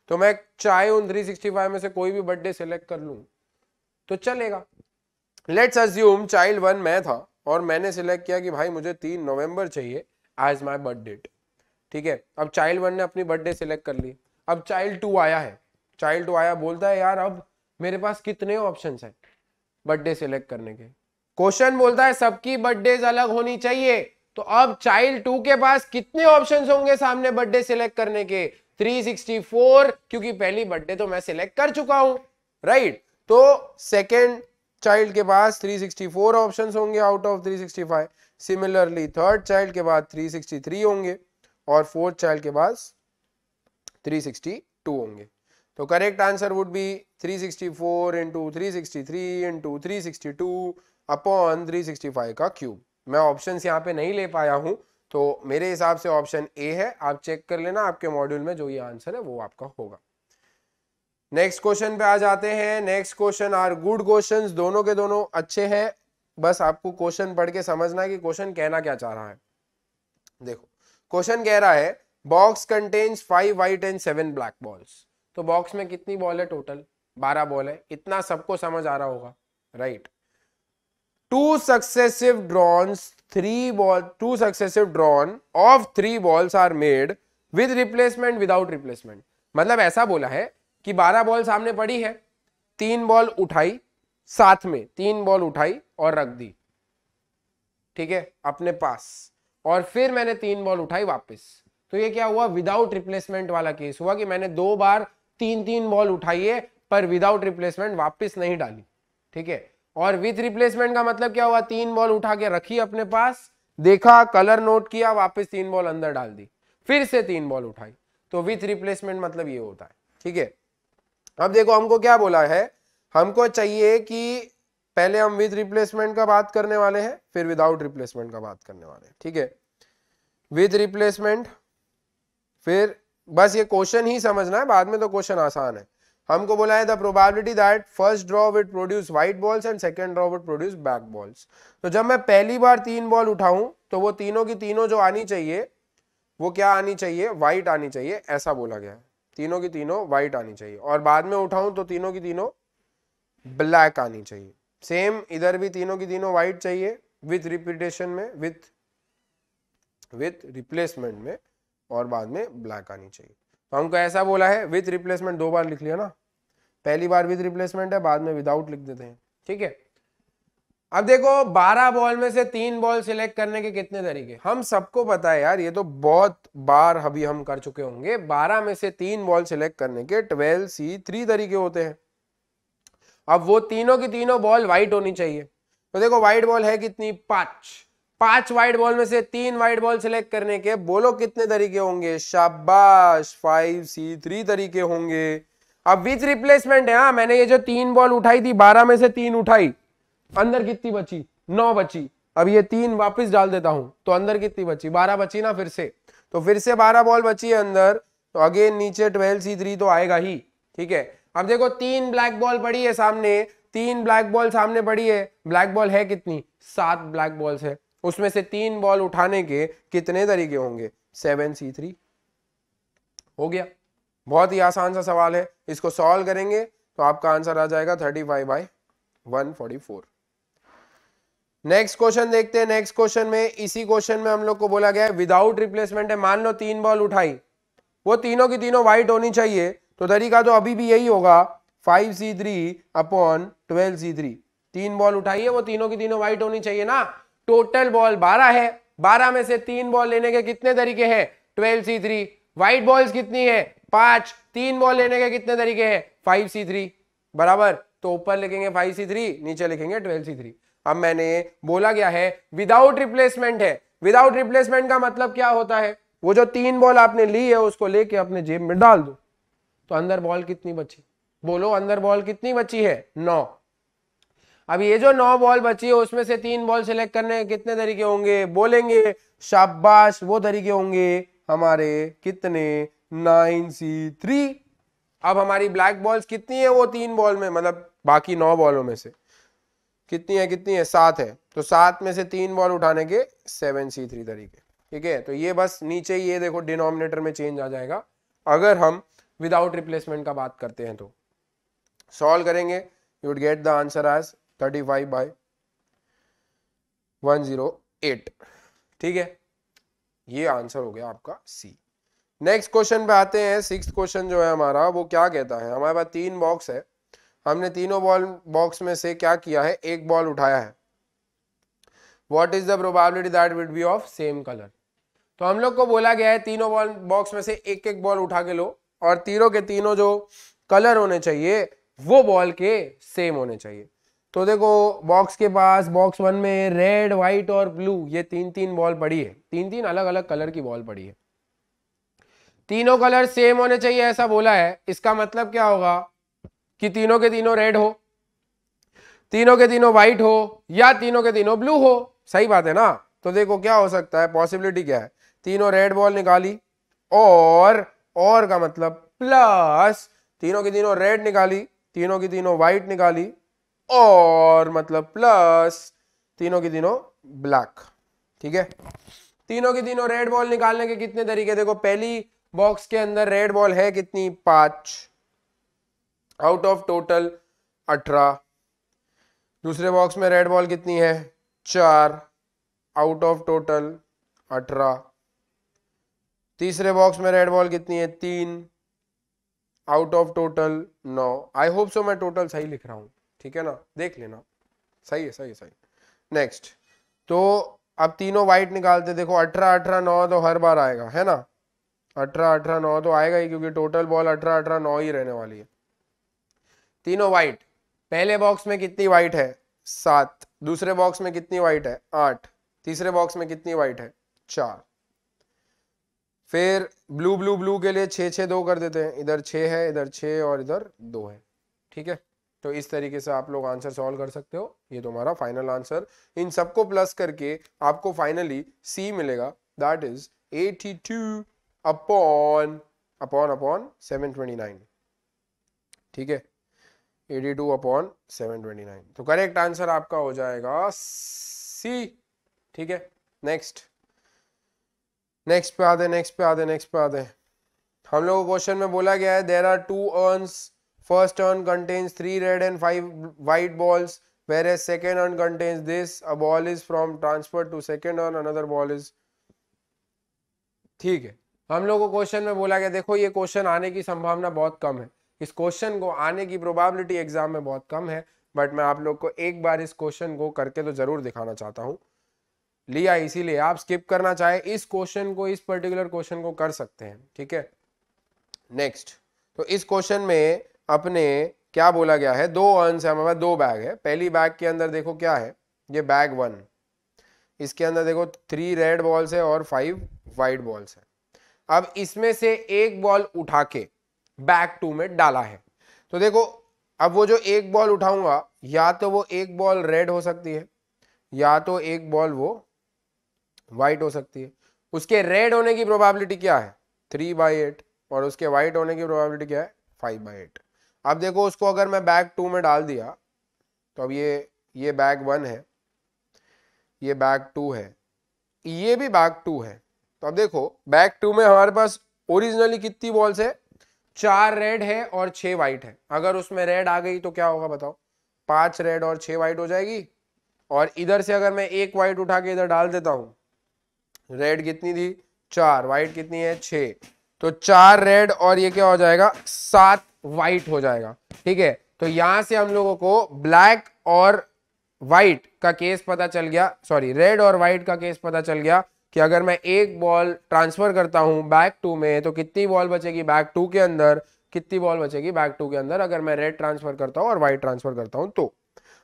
तो मैं चाहे उन 365 में से कोई भी बर्थडे सिलेक्ट कर लूँ तो चलेगा लेट्स अज्यूम चाइल्ड वन मैं था और मैंने सिलेक्ट किया कि भाई मुझे तीन नवंबर चाहिए एज माई बर्थ डेट ठीक है अब चाइल्ड वन ने अपनी बर्थडे सेलेक्ट कर ली अब चाइल्ड टू आया है चाइल्ड टू आया बोलता है यार अब मेरे पास कितने ऑप्शन है बर्थडे सेलेक्ट करने के क्वेश्चन बोलता है सबकी बर्थडेज अलग होनी चाहिए तो अब चाइल्ड टू के पास कितने ऑप्शंस होंगे सामने बर्थडे सिलेक्ट करने के 364 क्योंकि पहली बर्थडे तो मैं सिलेक्ट कर चुका हूं राइट right? तो सेकेंड चाइल्ड के पास 364 ऑप्शंस होंगे out of 365 similarly third child के बाद 363 होंगे और फोर्थ चाइल्ड के पास 362 होंगे तो correct answer would be 364 sixty four into three sixty three into three sixty two upon three sixty five का क्यूब मैं ऑप्शन यहाँ पे नहीं ले पाया हूँ तो मेरे हिसाब से ऑप्शन ए है आप चेक कर लेना आपके मॉड्यूल में जो ये आंसर है वो आपका होगा नेक्स्ट क्वेश्चन पे आ जाते हैं next question are good question दोनों के दोनों अच्छे हैं बस आपको क्वेश्चन पढ़ के समझना है कि क्वेश्चन कहना क्या चाह रहा है देखो क्वेश्चन कह रहा है box contains five white and seven black balls तो बॉक्स में कितनी बॉल है टोटल बारह बॉल है इतना सबको समझ आ रहा होगा right two successive draws three ball two successive drawn of three balls are made with replacement without replacement मतलब ऐसा बोला है कि बारह बॉल सामने पड़ी है तीन बॉल उठाई साथ में तीन बॉल उठाई और रख दी ठीक है अपने पास और फिर मैंने तीन बॉल उठाई वापस तो ये क्या हुआ विदाउट रिप्लेसमेंट वाला केस हुआ कि मैंने दो बार तीन तीन बॉल उठाई है पर विदाउट रिप्लेसमेंट वापस नहीं डाली ठीक है और विथ रिप्लेसमेंट का मतलब क्या हुआ तीन बॉल उठा के रखी अपने पास देखा कलर नोट किया वापस तीन बॉल अंदर डाल दी फिर से तीन बॉल उठाई तो विथ रिप्लेसमेंट मतलब ये होता है ठीक है अब देखो हमको क्या बोला है हमको चाहिए कि पहले हम विद रिप्लेसमेंट का बात करने वाले हैं फिर विदाउट रिप्लेसमेंट का बात करने वाले हैं ठीक है विद रिप्लेसमेंट फिर बस ये क्वेश्चन ही समझना है बाद में तो क्वेश्चन आसान है हमको बोला है the probability that first draw will produce white balls and second draw will produce back balls तो जब मैं पहली बार तीन बॉल उठाऊं तो वो तीनों की तीनों जो आनी चाहिए वो क्या आनी चाहिए व्हाइट आनी चाहिए ऐसा बोला गया तीनों की तीनों व्हाइट आनी चाहिए और बाद में उठाऊं तो तीनों की तीनों ब्लैक आनी चाहिए सेम इधर भी तीनों की तीनों वाइट चाहिए विथ रिपीटेशन में विथ विथ रिप्लेसमेंट में और बाद में ब्लैक आनी चाहिए तो हमको ऐसा बोला है विथ रिप्लेसमेंट दो बार लिख लिया ना पहली बार विथ रिप्लेसमेंट है बाद में विदाउट लिख देते हैं ठीक है अब देखो 12 बॉल में से तीन बॉल सिलेक्ट करने के कितने तरीके हम सबको पता है यार ये तो बहुत बार अभी हम कर चुके होंगे 12 में से तीन बॉल सिलेक्ट करने के 12 सी थ्री तरीके होते हैं अब वो तीनों की तीनों बॉल वाइट होनी चाहिए तो देखो वाइट बॉल है कितनी पांच पांच वाइट बॉल में से तीन वाइट बॉल सिलेक्ट करने के बोलो कितने तरीके होंगे शाबाश फाइव सी थ्री तरीके होंगे अब विच रिप्लेसमेंट है हाँ मैंने ये जो तीन बॉल उठाई थी बारह में से तीन उठाई अंदर कितनी बची नौ बची अब ये तीन वापस डाल देता हूं तो अंदर कितनी बची बारह बची ना फिर से तो फिर से बारह बॉल बची है अंदर तो अगेन नीचे ट्वेल्व सी थ्री तो आएगा ही ठीक है अब देखो तीन ब्लैक बॉल पड़ी है सामने तीन ब्लैक बॉल सामने पड़ी है ब्लैक बॉल है कितनी सात ब्लैक बॉल्स है उसमें से तीन बॉल उठाने के कितने तरीके होंगे सेवन सी थ्री हो गया बहुत ही आसान सा सवाल है इसको सॉल्व करेंगे तो आपका आंसर आ जाएगा thirty five by one forty four next question देखते हैं नेक्स्ट क्वेश्चन में इसी क्वेश्चन में हम लोग को बोला गया विदाउट रिप्लेसमेंट है मान लो तीन बॉल उठाई वो तीनों की तीनों व्हाइट होनी चाहिए तो तरीका तो अभी भी यही होगा five C three upon twelve C three तीन बॉल उठाइए वो तीनों की तीनों व्हाइट होनी चाहिए ना टोटल बॉल बारह है बारह में से तीन बॉल लेने के कितने तरीके हैं twelve C three white balls कितनी है पांच तीन बॉल लेने के कितने तरीके हैं फाइव सी थ्री बराबर तो ऊपर लिखेंगे फाइव सी थ्री नीचे लिखेंगे ट्वेल्व सी थ्री अब मैंने बोला गया है विदाउट रिप्लेसमेंट है विदाउट रिप्लेसमेंट का मतलब क्या होता है वो जो तीन बॉल आपने ली है उसको लेके अपने जेब में डाल दो तो अंदर बॉल कितनी बची बोलो अंदर बॉल कितनी बची है नौ अब ये जो नौ बॉल बची है उसमें से तीन बॉल सिलेक्ट करने कितने तरीके होंगे बोलेंगे शाबाश वो तरीके होंगे हमारे कितने नाइन सी थ्री अब हमारी ब्लैक बॉल्स कितनी है वो तीन बॉल में मतलब बाकी नौ बॉलों में से कितनी है कितनी है सात है तो सात में से तीन बॉल उठाने के सेवन सी थ्री तरीके ठीक है तो ये बस नीचे ये देखो डिनोमिनेटर में चेंज आ जाएगा अगर हम विदाउट रिप्लेसमेंट का बात करते हैं तो सॉल्व करेंगे you would get the answer as thirty five by one zero eight ठीक है ये आंसर हो गया आपका सी नेक्स्ट क्वेश्चन पे आते हैं सिक्स क्वेश्चन जो है हमारा वो क्या कहता है हमारे पास तीन बॉक्स है हमने तीनों बॉल बॉक्स में से क्या किया है एक बॉल उठाया है what is the probability that will be of same colour तो हम लोग को बोला गया है तीनों बॉल बॉक्स में से एक एक बॉल उठा के लो और तीनों के तीनों जो कलर होने चाहिए वो बॉल के सेम होने चाहिए तो देखो बॉक्स के पास बॉक्स वन में रेड वाइट और ब्लू ये तीन तीन बॉल पड़ी है तीन तीन अलग अलग कलर की बॉल पड़ी है तीनों कलर सेम होने चाहिए ऐसा बोला है इसका मतलब क्या होगा कि तीनों के तीनों रेड हो तीनों के तीनों व्हाइट हो या तीनों के तीनों ब्लू हो सही बात है ना तो देखो क्या हो सकता है पॉसिबिलिटी क्या है तीनों रेड बॉल निकाली और और का मतलब प्लस तीनों की तीनों रेड निकाली तीनों की तीनों व्हाइट निकाली और मतलब प्लस तीनों की तीनों ब्लैक ठीक है तीनों की तीनों रेड बॉल निकालने के कितने तरीके देखो पहली बॉक्स के अंदर रेड बॉल है कितनी पांच आउट ऑफ टोटल अठारह दूसरे बॉक्स में रेड बॉल कितनी है चार आउट ऑफ टोटल अठारह तीसरे बॉक्स में रेड बॉल कितनी है तीन आउट ऑफ टोटल नौ आई होप सो मैं टोटल सही लिख रहा हूं ठीक है ना देख लेना सही है सही है सही नेक्स्ट तो अब तीनों वाइट निकालते देखो अठारह अठारह नौ तो हर बार आएगा है ना अठारह अठारह नौ तो आएगा ही क्योंकि टोटल बॉल अठारह अठारह नौ ही रहने वाली है तीनों वाइट पहले बॉक्स में कितनी वाइट है सात दूसरे बॉक्स में कितनी व्हाइट है आठ तीसरे बॉक्स में कितनी व्हाइट है चार फिर ब्लू ब्लू ब्लू के लिए छः छः दो कर देते हैं इधर छः है इधर छः और इधर दो है ठीक है तो इस तरीके से आप लोग आंसर सॉल्व कर सकते हो ये तुम्हारा फाइनल आंसर इन सबको प्लस करके आपको फाइनली सी मिलेगा that is eighty two upon upon upon seven twenty nine ठीक है eighty two upon seven twenty nine तो करेक्ट आंसर आपका हो जाएगा सी ठीक है नेक्स्ट नेक्स्ट पे आते नेक्स्ट पे आते नेक्स्ट पे आते हम लोग क्वेश्चन में बोला गया है there are two urns first urn contains three red and five white balls whereas second urn contains this a ball is from transfer to second urn another ball is ठीक है हम लोग को question में बोला गया देखो ये क्वेश्चन आने की संभावना बहुत कम है इस क्वेश्चन को आने की प्रोबेबिलिटी एग्जाम में बहुत कम है बट मैं आप लोग को एक बार इस क्वेश्चन को करके तो जरूर दिखाना चाहता हूँ लिया इसीलिए आप स्किप करना चाहे इस क्वेश्चन को इस पर्टिकुलर क्वेश्चन को कर सकते हैं ठीक है नेक्स्ट तो इस क्वेश्चन में अपने क्या बोला गया है दो अंश है हमारे दो बैग है पहली बैग के अंदर देखो क्या है ये बैग वन इसके अंदर देखो थ्री रेड बॉल्स है और फाइव वाइट बॉल्स है अब इसमें से एक बॉल उठा के बैग टू में डाला है तो देखो अब वो जो एक बॉल उठाऊंगा या तो वो एक बॉल रेड हो सकती है या तो एक बॉल वो वाइट हो सकती है उसके रेड होने की प्रोबेबिलिटी क्या है थ्री बाई एट और उसके वाइट होने की प्रोबेबिलिटी क्या है फाइव बाई एट अब देखो उसको अगर मैं बैग टू में डाल दिया तो अब ये ये बैग वन है ये बैग टू है ये भी बैग टू है तो अब देखो बैग टू में हमारे पास ओरिजिनली कितनी बॉल्स है चार रेड है और छह वाइट है अगर उसमें रेड आ गई तो क्या होगा बताओ पांच रेड और छह वाइट हो जाएगी और इधर से अगर मैं एक वाइट उठा के इधर डाल देता हूँ रेड कितनी थी चार वाइट कितनी है छ तो चार रेड और ये क्या हो जाएगा सात वाइट हो जाएगा ठीक है तो यहां से हम लोगों को ब्लैक और वाइट का केस पता चल गया सॉरी रेड और वाइट का केस पता चल गया कि अगर मैं एक बॉल ट्रांसफर करता हूं बैक टू में तो कितनी बॉल बचेगी बैक टू के अंदर कितनी बॉल बचेगी बैक टू के अंदर अगर मैं रेड ट्रांसफर करता हूं और वाइट ट्रांसफर करता हूं तो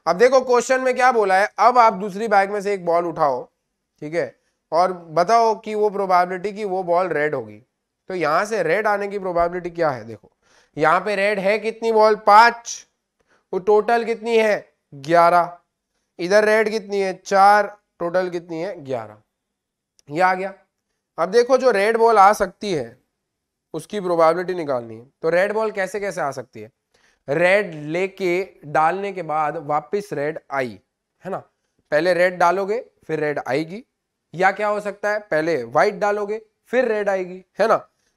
अब देखो क्वेश्चन में क्या बोला है अब आप दूसरी बैग में से एक बॉल उठाओ ठीक है और बताओ कि वो प्रोबेबिलिटी की वो बॉल रेड होगी तो यहां से रेड आने की प्रोबेबिलिटी क्या है देखो यहां पे रेड है कितनी बॉल पांच वो टोटल कितनी है ग्यारह इधर रेड कितनी है चार टोटल कितनी है ग्यारह ये आ गया अब देखो जो रेड बॉल आ सकती है उसकी प्रोबेबिलिटी निकालनी है तो रेड बॉल कैसे कैसे आ सकती है रेड लेके डालने के बाद वापस रेड आई है ना पहले रेड डालोगे फिर रेड आएगी या क्या हो सकता है पहले व्हाइट डालोगे फिर रेड आएगी है ना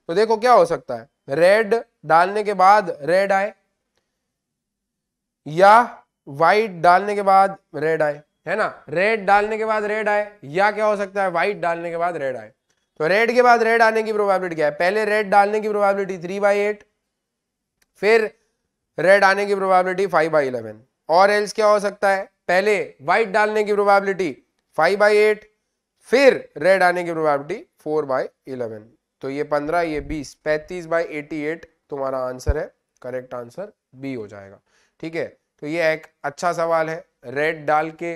तो देखो क्या हो सकता है रेड डालने के बाद रेड आए या व्हाइट डालने के बाद रेड आए है ना रेड डालने के बाद रेड आए या क्या हो सकता है व्हाइट डालने के बाद रेड आए तो रेड के बाद रेड आने की प्रोबेबिलिटी क्या है पहले रेड डालने की प्रोबेबिलिटी थ्री बाई एट फिर रेड आने की प्रोबेबिलिटी फाइव बाई इलेवन और एल्स क्या हो सकता है पहले व्हाइट डालने की प्रोबेबिलिटी फाइव बाई एट फिर रेड आने की प्रोबेबिलिटी फोर बाय इलेवन तो ये पंद्रह ये बीस पैंतीस बाई एटी एट तुम्हारा आंसर है करेक्ट आंसर बी हो जाएगा ठीक है तो ये एक अच्छा सवाल है रेड डाल के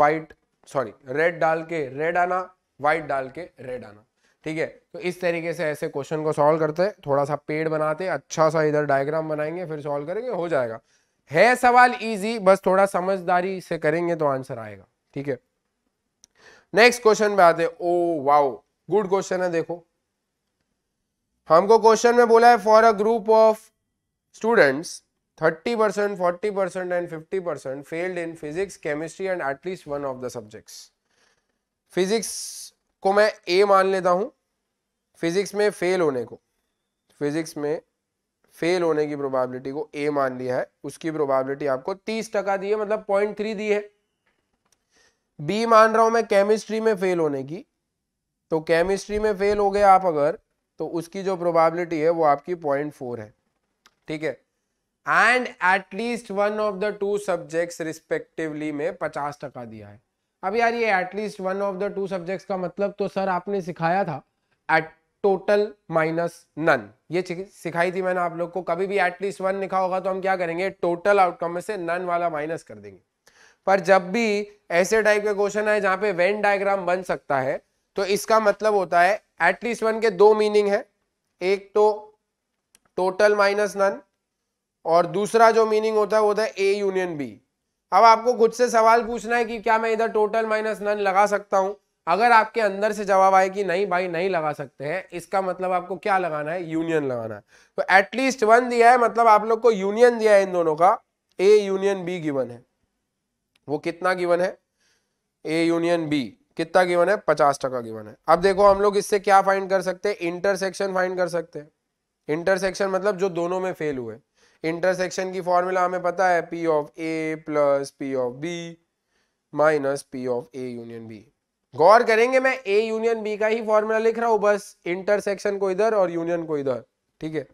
वाइट सॉरी रेड डाल के रेड आना वाइट डाल के रेड आना ठीक है तो इस तरीके से ऐसे क्वेश्चन को सॉल्व करते हैं थोड़ा सा पेड़ बनाते अच्छा सा इधर डायग्राम बनाएंगे फिर सॉल्व करेंगे हो जाएगा है सवाल इजी बस थोड़ा समझदारी से करेंगे तो आंसर आएगा ठीक है नेक्स्ट क्वेश्चन में आते ओ वाओ गुड क्वेश्चन है देखो हमको क्वेश्चन में बोला है for a group of students 30 percent forty percent and fifty percent failed in physics chemistry and at least one of the subjects physics को मैं ए मान लेता हूं फिजिक्स में फेल होने को फिजिक्स में फेल होने की प्रोबेबिलिटी को ए मान लिया है उसकी प्रोबेबिलिटी आपको तीस टका दी है मतलब पॉइंट थ्री दी है बी मान रहा हूं मैं केमिस्ट्री में फेल होने की तो केमिस्ट्री में फेल हो गए आप अगर तो उसकी जो प्रोबेबिलिटी है वो आपकी पॉइंट फोर है ठीक है and at least one of the two subjects respectively में पचास टका दिया है अब यार ये at least one of the two subjects का मतलब तो सर आपने सिखाया था एट टोटल माइनस नन ये सिखाई थी मैंने आप लोग को कभी भी एटलीस्ट वन लिखा होगा तो हम क्या करेंगे टोटल आउटकम में से नन वाला माइनस कर देंगे पर जब भी ऐसे टाइप के क्वेश्चन आए जहां पे वेन डायग्राम बन सकता है तो इसका मतलब होता है एटलीस्ट वन के दो मीनिंग है एक तो टोटल माइनस नन और दूसरा जो मीनिंग होता है वो होता है ए यूनियन बी अब आपको खुद से सवाल पूछना है कि क्या मैं इधर टोटल माइनस नन लगा सकता हूं अगर आपके अंदर से जवाब आए कि नहीं भाई नहीं लगा सकते हैं इसका मतलब आपको क्या लगाना है यूनियन लगाना है तो एटलीस्ट वन दिया है मतलब आप लोग को यूनियन दिया है इन दोनों का ए यूनियन बी गिवन है वो कितना गिवन है ए यूनियन बी कितना गिवन है पचास टका गिवन है अब देखो हम लोग इससे क्या फाइंड कर सकते हैं इंटरसेक्शन फाइंड कर सकते हैं इंटरसेक्शन मतलब जो दोनों में फेल हुए इंटरसेक्शन की फॉर्मूला हमें पता है P of A plus P of B minus P of A union B गौर करेंगे मैं ए यूनियन बी का ही फॉर्मूला लिख रहा हूं बस इंटरसेक्शन को इधर और यूनियन को इधर ठीक है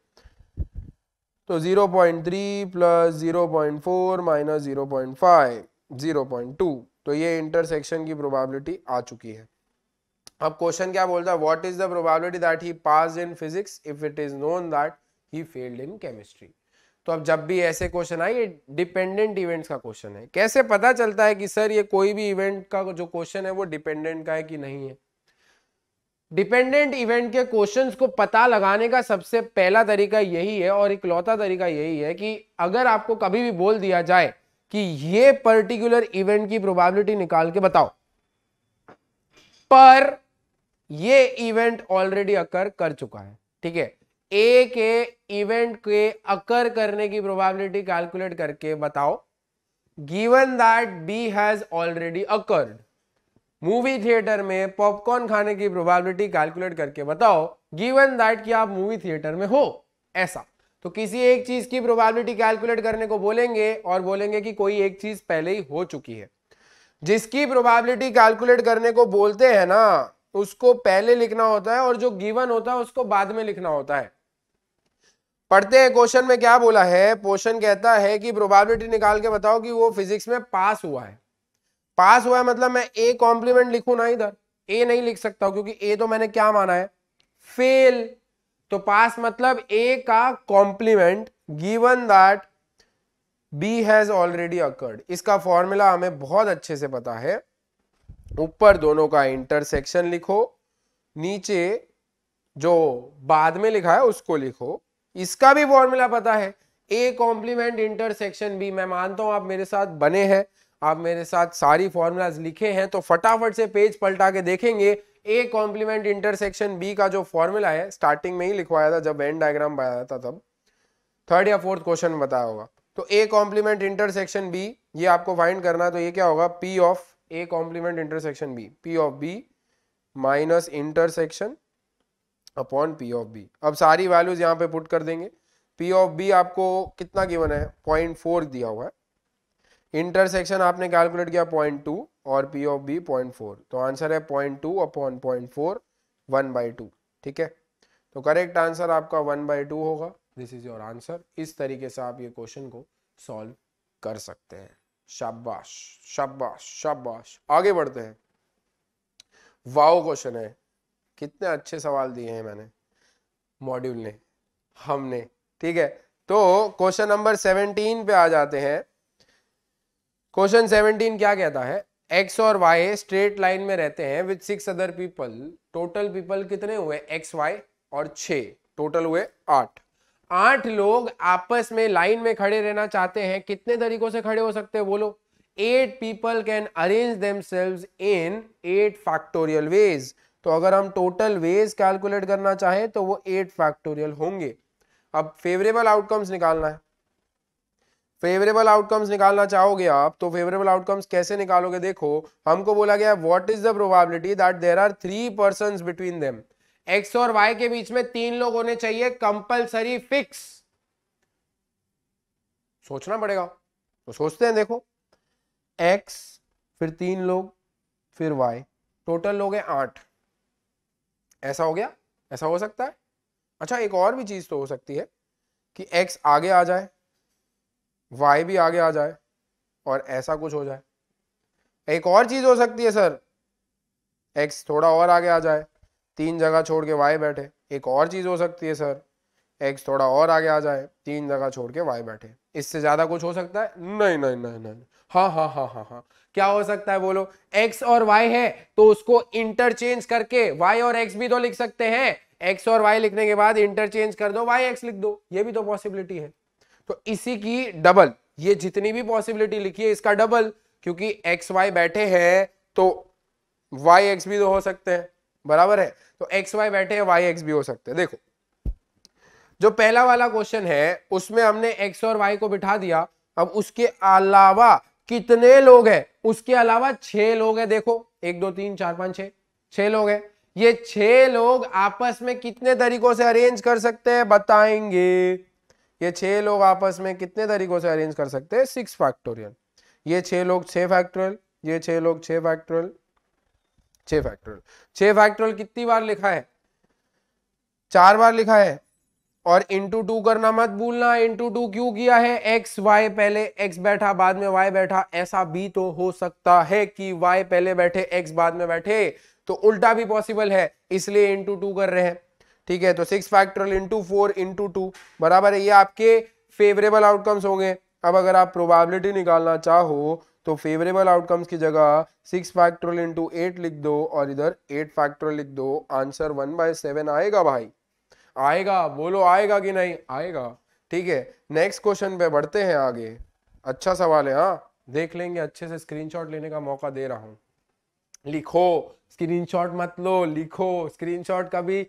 तो 0.3 point three plus zero point four minus zero point five zero point two तो ये इंटरसेक्शन की प्रोबेबिलिटी आ चुकी है अब क्वेश्चन क्या बोलता है what is the probability that he pass in physics if it is known that he failed in chemistry तो अब जब भी ऐसे क्वेश्चन आए ये डिपेंडेंट इवेंट्स का क्वेश्चन है कैसे पता चलता है कि सर ये कोई भी इवेंट का जो क्वेश्चन है वो डिपेंडेंट का है कि नहीं है डिपेंडेंट इवेंट के क्वेश्चंस को पता लगाने का सबसे पहला तरीका यही है और इकलौता तरीका यही है कि अगर आपको कभी भी बोल दिया जाए कि ये पर्टिकुलर इवेंट की प्रोबेबिलिटी निकाल के बताओ पर ये इवेंट ऑलरेडी अकर कर चुका है ठीक है ए के इवेंट के अकर करने की प्रोबेबिलिटी कैलकुलेट करके बताओ given that B has already occurred movie theatre में पॉपकॉर्न खाने की प्रोबेबिलिटी कैलकुलेट करके बताओ गिवन दैट कि आप मूवी थिएटर में हो ऐसा तो किसी एक चीज की प्रोबेबिलिटी कैलकुलेट करने को बोलेंगे और बोलेंगे कि कोई एक चीज पहले ही हो चुकी है जिसकी प्रोबेबिलिटी कैलकुलेट करने को बोलते हैं ना उसको पहले लिखना होता है और जो गिवन होता है उसको बाद में लिखना होता है पढ़ते हैं क्वेश्चन में क्या बोला है क्वेश्चन कहता है कि प्रोबेबिलिटी निकाल के बताओ कि वो फिजिक्स में पास हुआ है पास हुआ है मतलब मैं ए कॉम्प्लीमेंट लिखू ना इधर ए नहीं लिख सकता क्योंकि ए तो मैंने क्या माना है फेल तो पास मतलब ए का complement given that B has already occurred इसका फॉर्मूला हमें बहुत अच्छे से पता है ऊपर दोनों का इंटरसेक्शन लिखो नीचे जो बाद में लिखा है उसको लिखो इसका भी फॉर्मूला पता है ए कॉम्प्लीमेंट इंटरसेक्शन बी मैं मानता हूं आप मेरे साथ बने हैं आप मेरे साथ सारी फॉर्मूलाज लिखे हैं तो फटाफट से पेज पलटा के देखेंगे ए कॉम्प्लीमेंट इंटरसेक्शन बी का जो फॉर्मूला है स्टार्टिंग में ही लिखवाया था जब वेन डायग्राम बनाया था तब थर्ड या फोर्थ क्वेश्चन बताया होगा तो ए कॉम्प्लीमेंट इंटरसेक्शन बी ये आपको फाइंड करना तो ये क्या होगा P of A complement intersection B P of B minus intersection upon P of B अब सारी वैल्यूज यहाँ पे पुट कर देंगे पी ऑफ बी आपको कितना गिवन है पॉइंट फोर दिया हुआ है इंटरसेक्शन आपने कैलकुलेट किया पॉइंट टू और P of B point four तो आंसर है point two upon point four one by two ठीक है तो करेक्ट आंसर आपका वन बाई टू होगा दिस इज योर आंसर इस तरीके से आप ये क्वेश्चन को सॉल्व कर सकते हैं शाबाश शाबाश शाबाश आगे बढ़ते हैं वाओ क्वेश्चन है कितने अच्छे सवाल दिए हैं मैंने मॉड्यूल ने हमने ठीक है तो क्वेश्चन नंबर सेवनटीन पे आ जाते हैं क्वेश्चन सेवनटीन क्या कहता है एक्स और वाई स्ट्रेट लाइन में रहते हैं with six other people total people कितने हुए एक्स वाई और छ टोटल हुए आठ आठ लोग आपस में लाइन में खड़े रहना चाहते हैं कितने तरीकों से खड़े हो सकते हैं बोलो eight people can arrange them in eight factorial ways तो अगर हम टोटल वेज कैलकुलेट करना चाहें तो वो एट फैक्टोरियल होंगे अब फेवरेबल आउटकम्स निकालना है फेवरेबल आउटकम्स निकालना चाहोगे आप तो फेवरेबल आउटकम्स कैसे निकालोगे देखो हमको बोला गया what is the probability that there are three person between them X और वाई के बीच में तीन लोग होने चाहिए कंपल्सरी फिक्स सोचना पड़ेगा तो सोचते हैं देखो एक्स फिर तीन लोग फिर वाई टोटल लोग हैं आठ ऐसा हो गया ऐसा हो सकता है अच्छा एक और भी चीज तो हो सकती है कि एक्स आगे आ जाए वाई भी आगे आ जाए और ऐसा कुछ हो जाए एक और चीज़ हो सकती है सर एक्स थोड़ा और आगे आ जाए तीन जगह छोड़ के वाई बैठे एक और चीज़ हो सकती है सर एक्स थोड़ा और आगे आ जाए तीन जगह छोड़ के वाई बैठे इससे ज़्यादा कुछ हो सकता है नहीं नहीं नहीं नहीं हाँ हाँ हाँ हाँ हाँ क्या हो सकता है बोलो एक्स और वाई है तो उसको इंटरचेंज करके वाई और एक्स भी तो लिख सकते हैं एक्स और वाई लिखने के बाद इंटरचेंज कर दो वाई एक्स लिख दो ये भी तो पॉसिबिलिटी है तो इसी की डबल ये जितनी भी पॉसिबिलिटी लिखी है इसका डबल क्योंकि एक्स वाई बैठे हैं तो वाई एक्स भी तो हो सकते हैं बराबर है तो एक्स वाई बैठे हैं वाई एक्स भी हो सकते हैं देखो जो पहला वाला क्वेश्चन है उसमें हमने एक्स और वाई को बिठा दिया अब उसके अलावा कितने लोग हैं उसके अलावा छह लोग हैं देखो एक दो तीन चार पांच छह छह लोग हैं ये छह लोग आपस में कितने तरीकों से अरेंज कर सकते हैं बताएंगे ये छह लोग आपस में कितने तरीकों से अरेंज कर सकते हैं सिक्स फैक्टोरियल ये छह लोग छह फैक्टोरियल ये छह लोग छह फैक्टोरियल छह फैक्टोरियल छह फैक्टोरियल कितनी बार लिखा है चार बार लिखा है और इंटू टू करना मत भूलना इंटू टू क्यों किया है एक्स वाई पहले एक्स बैठा बाद में वाई बैठा ऐसा भी तो हो सकता है कि वाई पहले बैठे एक्स बाद में बैठे तो उल्टा भी पॉसिबल है इसलिए इंटू टू कर रहे हैं ठीक है तो six factorial into four into two बराबर है ये आपके फेवरेबल आउटकम्स होंगे अब अगर आप प्रोबेबिलिटी निकालना चाहो तो फेवरेबल आउटकम्स की जगह सिक्स फैक्टोरियल इंटू एट लिख दो और इधर एट फैक्टोरियल लिख दो आंसर वन बाय सेवन आएगा भाई आएगा बोलो आएगा कि नहीं आएगा ठीक है नेक्स्ट क्वेश्चन पे बढ़ते हैं आगे अच्छा सवाल है हाँ देख लेंगे अच्छे से शॉट लेने का मौका दे रहा हूँ लिखो स्क्रीनशॉट मत लो लिखो स्क्रीनशॉट का भी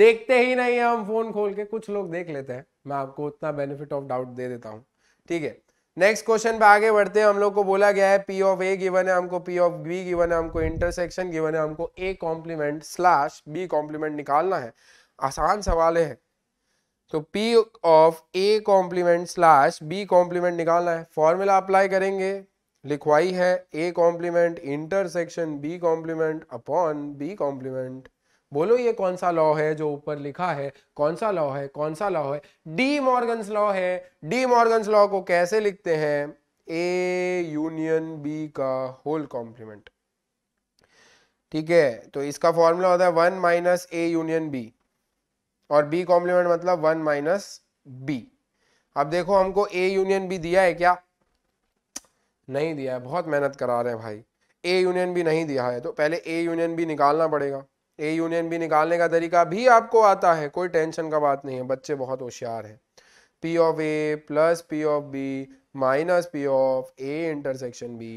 देखते ही नहीं है हम फोन खोल के कुछ लोग देख लेते हैं मैं आपको उतना बेनिफिट ऑफ डाउट दे देता हूँ ठीक है नेक्स्ट क्वेश्चन पे आगे बढ़ते हैं हम लोग को बोला गया है पी ऑफ ए गिवन है हमको पी ऑफ बी गिवन है हमको इंटरसेक्शन गिवन है हमको A complement slash B complement निकालना है आसान सवाल है तो P of A complement slash B complement निकालना है फॉर्मूला अप्लाई करेंगे लिखवाई है A complement intersection B complement upon B complement बोलो ये कौन सा लॉ है जो ऊपर लिखा है कौन सा लॉ है कौन सा लॉ है डी मॉर्गन्स लॉ है डी मॉर्गन्स लॉ को कैसे लिखते हैं ए यूनियन बी का होल कॉम्प्लीमेंट ठीक है तो इसका फॉर्मूला होता है one minus A union B और बी कॉम्प्लीमेंट मतलब वन माइनस बी अब देखो हमको ए यूनियन बी दिया है क्या नहीं दिया है बहुत मेहनत करा रहे हैं भाई ए यूनियन बी नहीं दिया है तो पहले ए यूनियन बी निकालना पड़ेगा ए यूनियन बी निकालने का तरीका भी आपको आता है कोई टेंशन का बात नहीं है बच्चे बहुत होशियार हैं P of A plus P of B minus P of A intersection B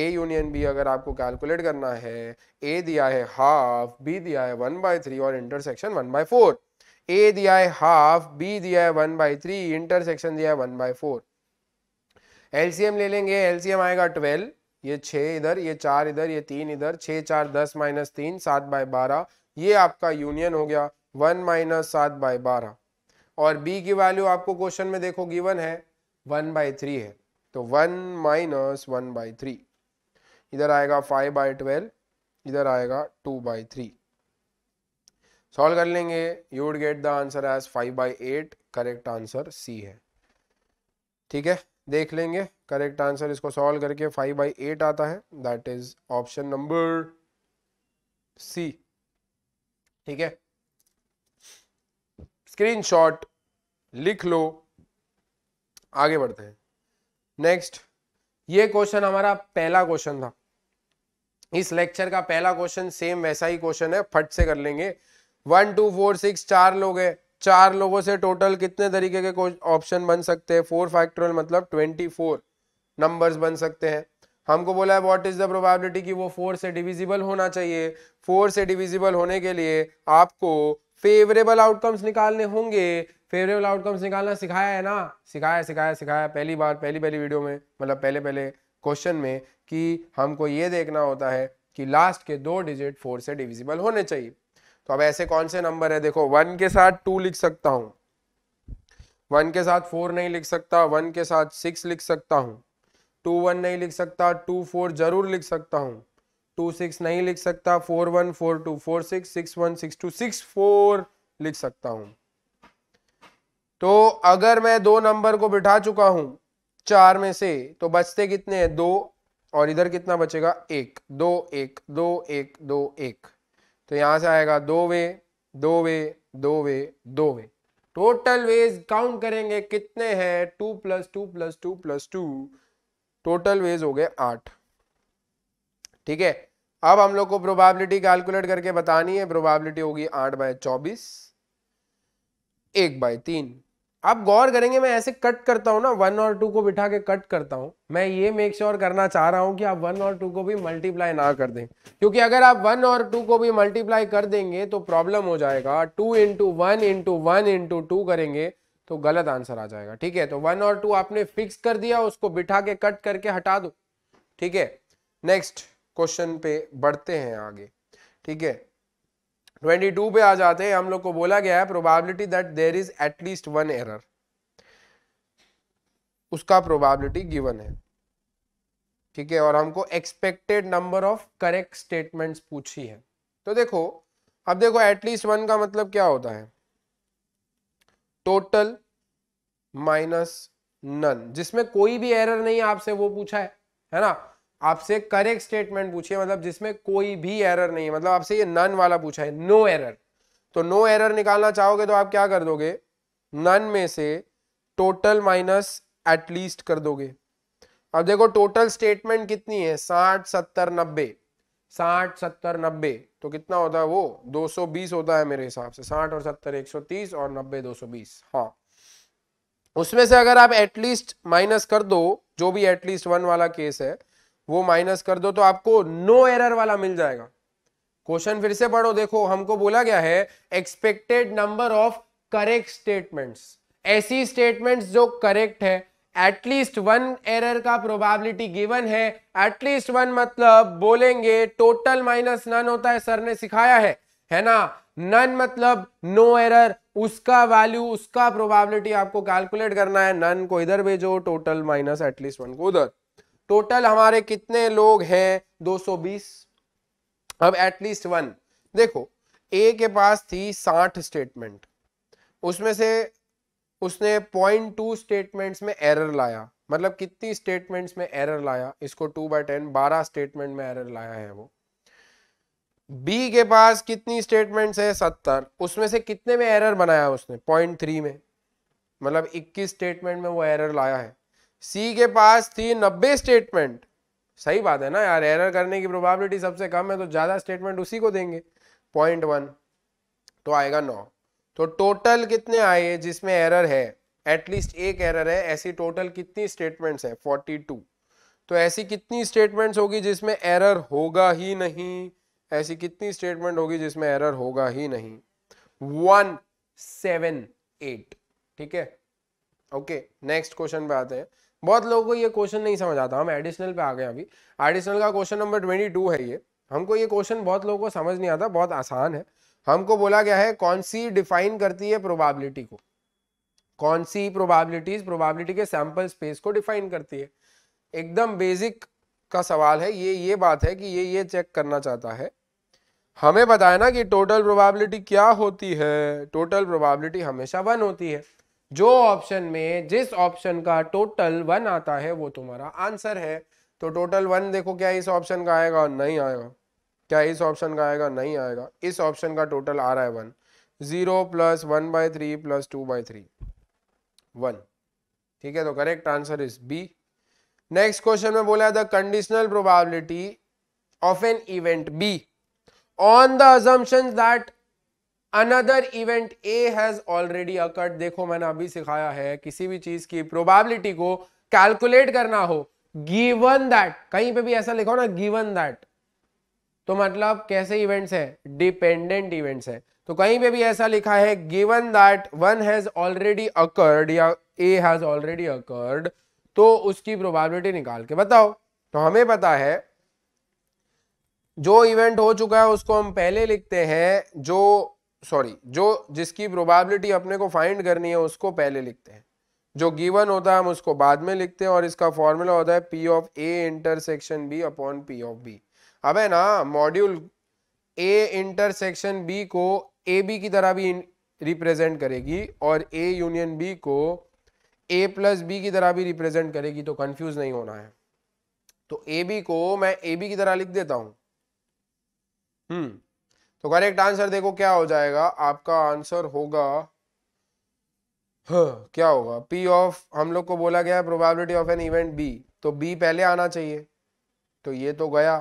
A union B अगर आपको कैलकुलेट करना है ए दिया है हाफ बी दिया है वन बाई थ्री और intersection one by four A दिया है हाफ बी दिया है वन बाई थ्री इंटरसेक्शन दिया है वन बाई फोर एलसीएम ले लेंगे एलसीएम आएगा ट्वेल्व ये छः इधर ये चार इधर ये तीन इधर छः चार दस माइनस तीन सात बाय बारह ये आपका यूनियन हो गया वन माइनस सात बाय बारह और बी की वैल्यू आपको क्वेश्चन में देखो गिवन है वन बाय थ्री है तो one minus one by three इधर आएगा फाइव बाई ट्वेल्व इधर आएगा टू बाई थ्री सॉल्व कर लेंगे you would get the answer as five by eight correct answer C है ठीक है देख लेंगे करेक्ट आंसर इसको सॉल्व करके फाइव बाई एट आता है that is option number C ठीक है स्क्रीनशॉट लिख लो आगे बढ़ते हैं नेक्स्ट ये क्वेश्चन हमारा पहला क्वेश्चन था इस लेक्चर का पहला क्वेश्चन सेम वैसा ही क्वेश्चन है फट से कर लेंगे वन टू फोर सिक्स चार लोग हैं चार लोगों से टोटल कितने तरीके के ऑप्शन बन सकते हैं फोर फैक्टोरियल मतलब ट्वेंटी फोर नंबर बन सकते हैं हमको बोला है व्हाट इज द प्रोबेबिलिटी कि वो फोर से डिविजिबल होना चाहिए फोर से डिविजिबल होने के लिए आपको फेवरेबल आउटकम्स निकालने होंगे फेवरेबल आउटकम्स निकालना सिखाया है ना सिखाया सिखाया सिखाया पहली बार पहली पहली वीडियो में मतलब पहले पहले क्वेश्चन में कि हमको ये देखना होता है कि लास्ट के दो डिजिट फोर से डिविजिबल होने चाहिए तो अब ऐसे कौन से नंबर है देखो वन के साथ टू लिख सकता हूं वन के साथ फोर नहीं लिख सकता वन के साथ सिक्स लिख सकता हूं टू वन नहीं लिख सकता टू फोर जरूर लिख सकता हूं टू सिक्स नहीं लिख सकता four one four two four six six one six two six four लिख सकता हूं तो अगर मैं दो नंबर को बिठा चुका हूं चार में से तो बचते कितने हैं दो और इधर कितना बचेगा एक दो एक दो एक दो एक तो यहां से आएगा दो वे दो वे दो वे दो वे टोटल वेज काउंट करेंगे कितने हैं two plus two plus two plus two total ways हो गए आठ ठीक है अब हम लोग को प्रोबेबिलिटी कैलकुलेट करके बतानी है प्रोबेबिलिटी होगी आठ बाय चौबीस एक बाय तीन आप गौर करेंगे मैं ऐसे कट करता हूं ना वन और टू को बिठा के कट करता हूं मैं ये मेक श्योर sure करना चाह रहा हूं कि आप वन और टू को भी मल्टीप्लाई ना कर दें क्योंकि अगर आप वन और टू को भी मल्टीप्लाई कर देंगे तो प्रॉब्लम हो जाएगा two into one into one into two करेंगे तो गलत आंसर आ जाएगा ठीक है तो वन और टू आपने फिक्स कर दिया उसको बिठा के कट करके हटा दो ठीक है नेक्स्ट क्वेश्चन पे बढ़ते हैं आगे ठीक है 22 पे आ जाते हैं हम लोग को बोला गया है probability that there is at least one error उसका प्रोबेबिलिटी गिवन है ठीक है और हमको expected number of correct statements पूछी है तो देखो अब देखो एटलीस्ट वन का मतलब क्या होता है टोटल माइनस नन जिसमें कोई भी एरर नहीं आपसे वो पूछा है है ना आपसे करेक्ट स्टेटमेंट पूछिए मतलब जिसमें कोई भी एरर नहीं है मतलब आपसे ये नन वाला पूछा है नो no एरर तो नो no एरर निकालना चाहोगे तो आप क्या कर दोगे नन में से टोटल माइनस एटलीस्ट कर दोगे अब देखो टोटल स्टेटमेंट कितनी है साठ सत्तर नब्बे साठ सत्तर नब्बे तो कितना होता है वो 220 होता है मेरे हिसाब से साठ और सत्तर 130 और नब्बे 220 हाँ उसमें से अगर आप एटलीस्ट माइनस कर दो जो भी एटलीस्ट वन वाला केस है वो माइनस कर दो तो आपको नो एरर वाला मिल जाएगा क्वेश्चन फिर से पढ़ो देखो हमको बोला गया है expected number of correct statements ऐसी स्टेटमेंट्स जो करेक्ट है एटलीस्ट वन एरर का प्रोबेबिलिटी गिवन है एटलीस्ट वन मतलब बोलेंगे टोटल माइनस नन होता है सर ने सिखाया है है ना नन मतलब नो एरर उसका वैल्यू उसका प्रोबेबिलिटी आपको कैलकुलेट करना है नन को इधर भेजो टोटल माइनस एटलीस्ट वन को उधर टोटल हमारे कितने लोग हैं 220 अब एटलीस्ट वन देखो ए के पास थी 60 स्टेटमेंट उसमें से उसने पॉइंट टू स्टेटमेंट में एरर लाया मतलब कितनी स्टेटमेंट्स में एरर लाया इसको टू बाई टेन बारह स्टेटमेंट में एरर लाया है वो बी के पास कितनी स्टेटमेंट्स है सत्तर उसमें से कितने में एरर बनाया उसने पॉइंट थ्री में मतलब इक्कीस स्टेटमेंट में वो एरर लाया है सी के पास थी नब्बे स्टेटमेंट सही बात है ना यार एरर करने की प्रोबेबिलिटी सबसे कम है तो ज़्यादा स्टेटमेंट उसी को देंगे पॉइंट वन तो आएगा नौ तो टोटल कितने आए जिसमें एरर है एटलीस्ट एक एरर है ऐसी टोटल कितनी स्टेटमेंट्स है फोर्टी टू तो ऐसी कितनी स्टेटमेंट्स होगी जिसमें एरर होगा ही नहीं ऐसी कितनी स्टेटमेंट होगी जिसमें एरर होगा ही नहीं वन सेवन एट ठीक है ओके नेक्स्ट क्वेश्चन पे आते हैं बहुत लोगों को ये क्वेश्चन नहीं समझ आता हम एडिशनल पे आ गए अभी एडिशनल का क्वेश्चन नंबर ट्वेंटी टू है ये हमको ये क्वेश्चन बहुत लोगों को समझ नहीं आता बहुत आसान है हमको बोला गया है कौन सी डिफाइन करती है प्रोबेबिलिटी को कौन सी प्रोबेबिलिटीज प्रोबेबिलिटी के सैंपल स्पेस को डिफाइन करती है एकदम बेसिक का सवाल है ये ये बात है कि ये ये चेक करना चाहता है हमें बताया ना कि टोटल प्रोबेबिलिटी क्या होती है टोटल प्रोबेबिलिटी हमेशा वन होती है जो ऑप्शन में जिस ऑप्शन का टोटल वन आता है वो तुम्हारा आंसर है तो टोटल वन देखो क्या इस ऑप्शन का आएगा नहीं आएगा क्या इस ऑप्शन का आएगा नहीं आएगा इस ऑप्शन का टोटल आ रहा है one zero plus one by three plus two by three one ठीक है तो correct answer is B next question में बोला the conditional probability of an event B on the assumption that another event A has already occurred देखो मैंने अभी सिखाया है किसी भी चीज की प्रोबेबिलिटी को कैलकुलेट करना हो गिवन दैट कहीं पे भी ऐसा लिखो ना गिवन दैट तो मतलब कैसे इवेंट्स है डिपेंडेंट इवेंट्स है तो कहीं पे भी ऐसा लिखा है given that one has already occurred या ए हैज ऑलरेडी अकर्ड तो उसकी प्रोबेबिलिटी निकाल के बताओ तो हमें पता है जो इवेंट हो चुका है उसको हम पहले लिखते हैं जो सॉरी जो जिसकी प्रोबेबिलिटी अपने को फाइंड करनी है उसको पहले लिखते हैं जो गिवन होता है हम उसको बाद में लिखते हैं और इसका फॉर्मूला होता है P of A intersection B upon P of B अब है ना मॉड्यूल ए इंटरसेक्शन बी को ए बी की तरह भी रिप्रेजेंट करेगी और ए यूनियन बी को ए प्लस बी की तरह भी रिप्रेजेंट करेगी तो कंफ्यूज नहीं होना है तो ए बी को मैं ए बी की तरह लिख देता हूं हम्म तो करेक्ट आंसर देखो क्या हो जाएगा आपका आंसर होगा हाँ, क्या होगा पी ऑफ हम लोग को बोला गया है probability of an event B तो बी पहले आना चाहिए तो ये तो गया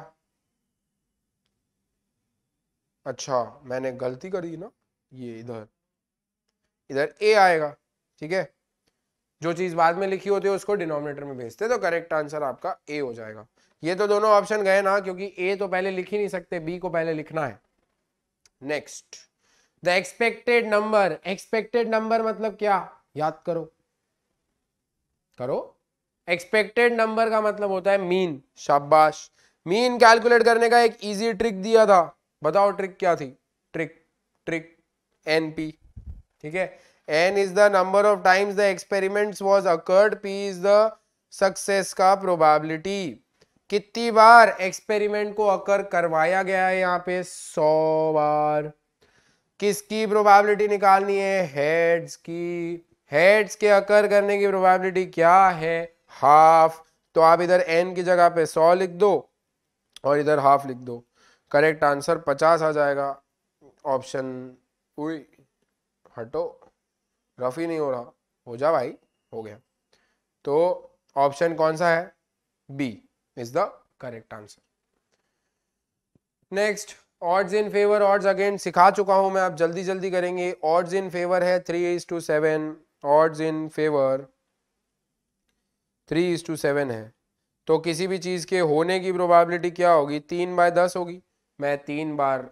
अच्छा मैंने गलती करी ना ये इधर इधर ए आएगा ठीक है जो चीज बाद में लिखी होती है उसको डिनोमिनेटर में भेजते तो करेक्ट आंसर आपका ए हो जाएगा ये तो दोनों ऑप्शन गए ना क्योंकि ए तो पहले लिख ही नहीं सकते बी को पहले लिखना है next the expected number expected number मतलब क्या याद करो करो एक्सपेक्टेड नंबर का मतलब होता है मीन शाबाश मीन कैलकुलेट करने का एक इजी ट्रिक दिया था बताओ ट्रिक क्या थी ट्रिक ट्रिक एन पी ठीक है N is the number of times the experiments was occurred P is the success का प्रोबेबिलिटी कितनी बार एक्सपेरिमेंट को अकर करवाया गया है यहाँ पे सौ बार किसकी प्रोबेबिलिटी निकालनी है हेड्स की हेड्स के अकर करने की प्रोबेबिलिटी क्या है हाफ तो आप इधर एन की जगह पे सौ लिख दो और इधर हाफ लिख दो करेक्ट आंसर पचास आ जाएगा ऑप्शन उई हटो रफ ही नहीं हो रहा हो जा भाई हो गया तो ऑप्शन कौन सा है B is the correct answer. Next, odds in favor, odds again सिखा चुका हूं मैं आप जल्दी जल्दी करेंगे odds in favor है three is to seven odds in favor three is to seven है तो किसी भी चीज़ के होने की प्रोबेबिलिटी क्या होगी तीन बाय दस होगी मैं तीन बार